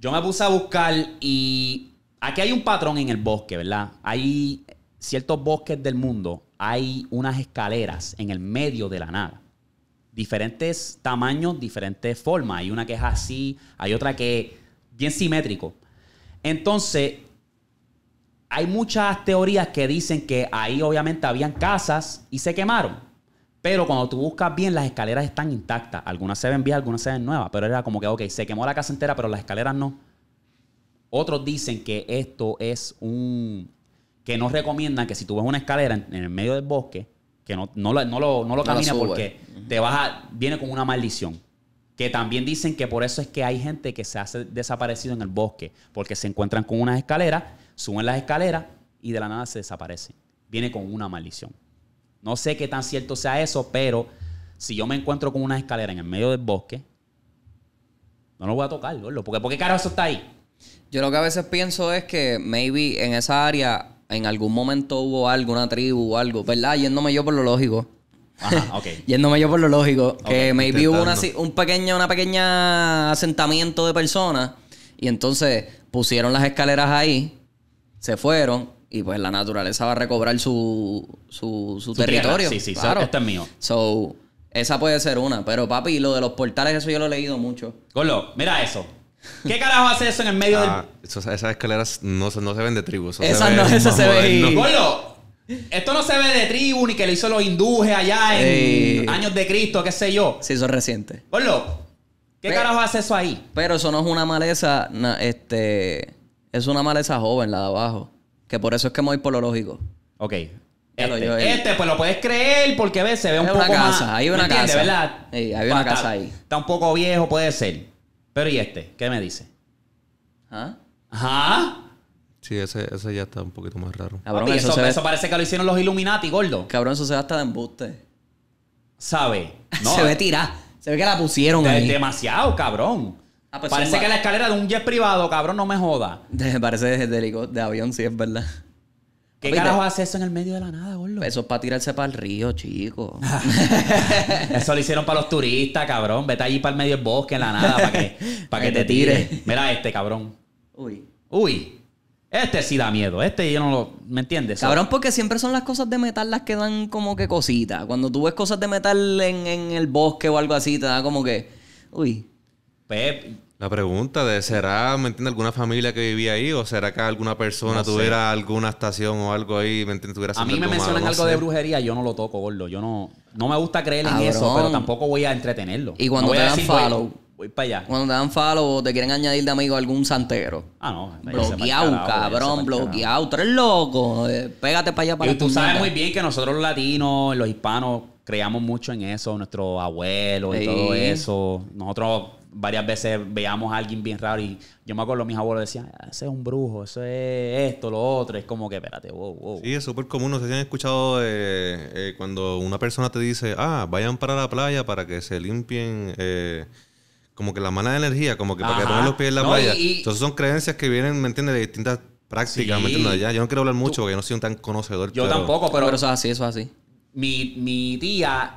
Yo me puse a buscar y. Aquí hay un patrón en el bosque, ¿verdad? Hay ciertos bosques del mundo hay unas escaleras en el medio de la nada. Diferentes tamaños, diferentes formas. Hay una que es así, hay otra que bien simétrico. Entonces, hay muchas teorías que dicen que ahí obviamente habían casas y se quemaron. Pero cuando tú buscas bien, las escaleras están intactas. Algunas se ven viejas, algunas se ven nuevas. Pero era como que, ok, se quemó la casa entera, pero las escaleras no. Otros dicen que esto es un, que nos recomiendan que si tú ves una escalera en, el medio del bosque, que no, lo, no camines porque te vas a, viene con una maldición. Que también dicen que por eso es que hay gente que se hace desaparecido en el bosque, porque se encuentran con unas escaleras, suben las escaleras y de la nada se desaparecen. Viene con una maldición. No sé qué tan cierto sea eso, pero si yo me encuentro con una escalera en el medio del bosque, no lo voy a tocar, porque Porque ¿por qué carajo eso está ahí? Yo lo que a veces pienso es que maybe en esa área en algún momento hubo algo, una tribu o algo, ¿verdad? Yéndome yo por lo lógico. Ajá, ok. Yéndome yo por lo lógico. que maybe hubo una, un pequeño, una pequeña asentamiento de personas. Y entonces pusieron las escaleras ahí, se fueron. Y pues la naturaleza va a recobrar su, su, territorio. Sí, sí, claro. Este es mío. So, esa puede ser una. Pero papi, lo de los portales, eso yo lo he leído mucho. Colo, mira eso. ¿Qué carajo hace eso en el medio del.? Ah, esas escaleras no, se ven de tribu. esas no, se ve. Gordo, esto no se ve de tribu ni que le hizo los hindúes allá en años de Cristo, qué sé yo. Sí, eso es reciente. lo... ¿qué carajo hace eso ahí? Pero eso no es una maleza. este, es una maleza joven, la de abajo. Que por eso es que me voy por lo lógico. Ok. Este, este, pues lo puedes creer porque a se ve un poco una casa, Hay una casa. ¿verdad? hay una pues casa ahí. Está un poco viejo, puede ser. Pero ¿y este? ¿Qué me dice? ¿Ah? ¿Ah? Sí, ese, ya está un poquito más raro. Cabrón, ah, eso, parece que lo hicieron los Illuminati, gordo. Cabrón, eso se va hasta de embuste. ¿Sabe? No, se ve tirar. Se ve que la pusieron ahí. demasiado, cabrón. Ah, pues parece que la escalera de un jet privado, cabrón, no me joda. parece de, de avión, sí, es verdad. ¿Qué carajo hace eso en el medio de la nada, boludo. Eso es para tirarse para el río, chico. eso lo hicieron para los turistas, cabrón. Vete allí para el medio del bosque, en la nada, para que, te tires. Mira este, cabrón. Uy. Uy. Este sí da miedo. Este yo no lo. ¿Me entiendes? Cabrón, porque siempre son las cosas de metal las que dan como que cositas. Cuando tú ves cosas de metal en, en el bosque o algo así, te da como que. Uy. Pep, pues, la pregunta de, ¿será, me entiende alguna familia que vivía ahí? ¿O será que alguna persona tuviera alguna estación o algo ahí, me entiendes, tuviera A mí me mencionan algo de brujería, yo no lo toco, gordo. Yo no, no me gusta creer en eso, pero tampoco voy a entretenerlo. Y cuando te dan follow... Voy, para allá. Cuando te dan follow o te quieren añadir de amigo algún santero. Ah, no. Bloqueado, cabrón, bloqueado. eres loco. Eh, pégate para allá para Y tú sabes muy bien que nosotros los latinos, los hispanos, creamos mucho en eso. Nuestros abuelos todo eso. Nosotros varias veces veíamos a alguien bien raro y yo me acuerdo mis abuelos decían, ese es un brujo, eso es esto, lo otro. Es como que, espérate, wow, wow. Sí, es súper común. No sé si han escuchado eh, eh, cuando una persona te dice, ah, vayan para la playa para que se limpien... Eh, como que la mala de energía, como que para que pongan los pies en la playa. Entonces son creencias que vienen, ¿me entiendes?, de distintas prácticas, ¿me yo no quiero hablar mucho porque yo no soy un tan conocedor. Yo tampoco, pero... eso es así, eso es así. Mi, mi tía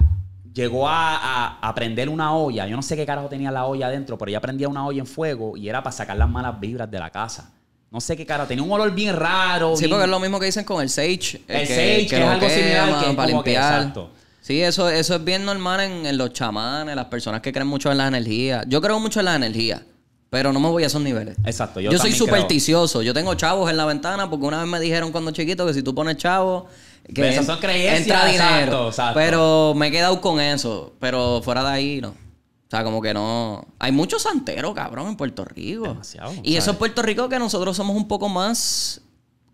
llegó a, prender una olla. Yo no sé qué carajo tenía la olla adentro, pero ella prendía una olla en fuego y era para sacar las malas vibras de la casa. No sé qué carajo. Tenía un olor bien raro. Sí, porque es lo mismo que dicen con el sage. Eh, el, es algo similar. para limpiar. exacto. Sí, eso, eso es bien normal en, los chamanes, las personas que creen mucho en las energías. Yo creo mucho en las energías, pero no me voy a esos niveles. Exacto. Yo, soy supersticioso. Yo tengo chavos en la ventana porque una vez me dijeron cuando chiquito que si tú pones chavos que pero son creencias. Entra Pero me he quedado con eso. Pero fuera de ahí, no. O sea, como que no. Hay muchos santeros, cabrón, en Puerto Rico. Y eso es Puerto Rico que nosotros somos un poco más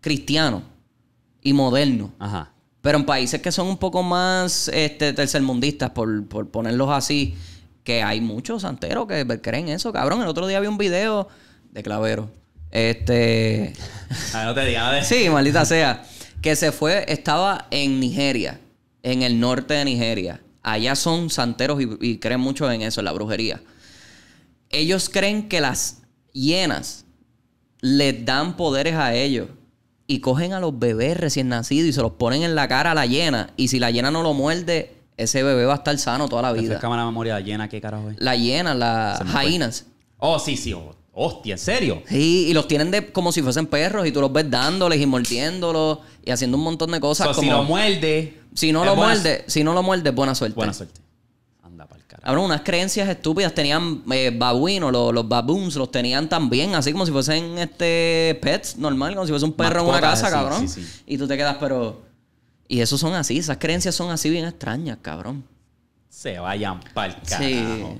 cristianos y modernos. Ajá. Pero en países que son un poco más este, tercermundistas, por, por ponerlos así, que hay muchos santeros que creen eso, cabrón. El otro día vi un video de Clavero. Este. ver, ah, no te sí, maldita sea que se fue, estaba en Nigeria, en el norte de Nigeria. Allá son santeros y, creen mucho en eso, en la brujería. Ellos creen que las hienas les dan poderes a ellos y cogen a los bebés recién nacidos y se los ponen en la cara a la hiena. Y si la hiena no lo muerde, ese bebé va a estar sano toda la vida. ¿Qué cámara memoria? ¿La hiena qué carajo es? La hiena, las jainas. Oh, sí, sí. Oh. Hostia, ¿en serio? Sí, y los tienen de, como si fuesen perros y tú los ves dándoles y mordiéndolos y haciendo un montón de cosas. como, si lo muerde. Si no lo muerde, si no lo muerde, buena suerte. Buena suerte. Anda para el carajo. Habrá unas creencias estúpidas. Tenían eh, babuinos, los, baboons los tenían también, así como si fuesen este pets normal, como si fuese un perro en una casa, cabrón. Y tú te quedas, pero. Y eso son así, esas creencias son así bien extrañas, cabrón. Se vayan para el carajo.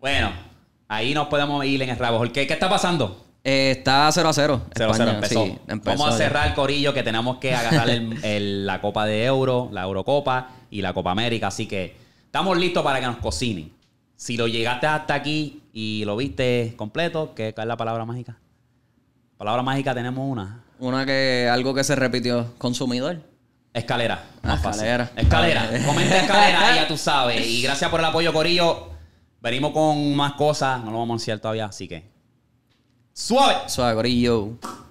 Bueno. Ahí nos podemos ir en el rabo. ¿Qué, qué está pasando? Eh, está 0 a 0. 0 a 0 empezó. Vamos a cerrar, Corillo, que tenemos que agarrar la Copa de Euro, la Eurocopa y la Copa América. Así que estamos listos para que nos cocinen. Si lo llegaste hasta aquí y lo viste completo, ¿qué es la palabra mágica? Palabra mágica tenemos una. Una que algo que se repitió, consumidor. Escalera. Ah, escalera. Escalera. Ah, Comenta escalera, ya tú sabes. Y gracias por el apoyo, Corillo. Venimos con más cosas, no lo vamos a decir todavía, así que. ¡Suave! Suave, gorillo.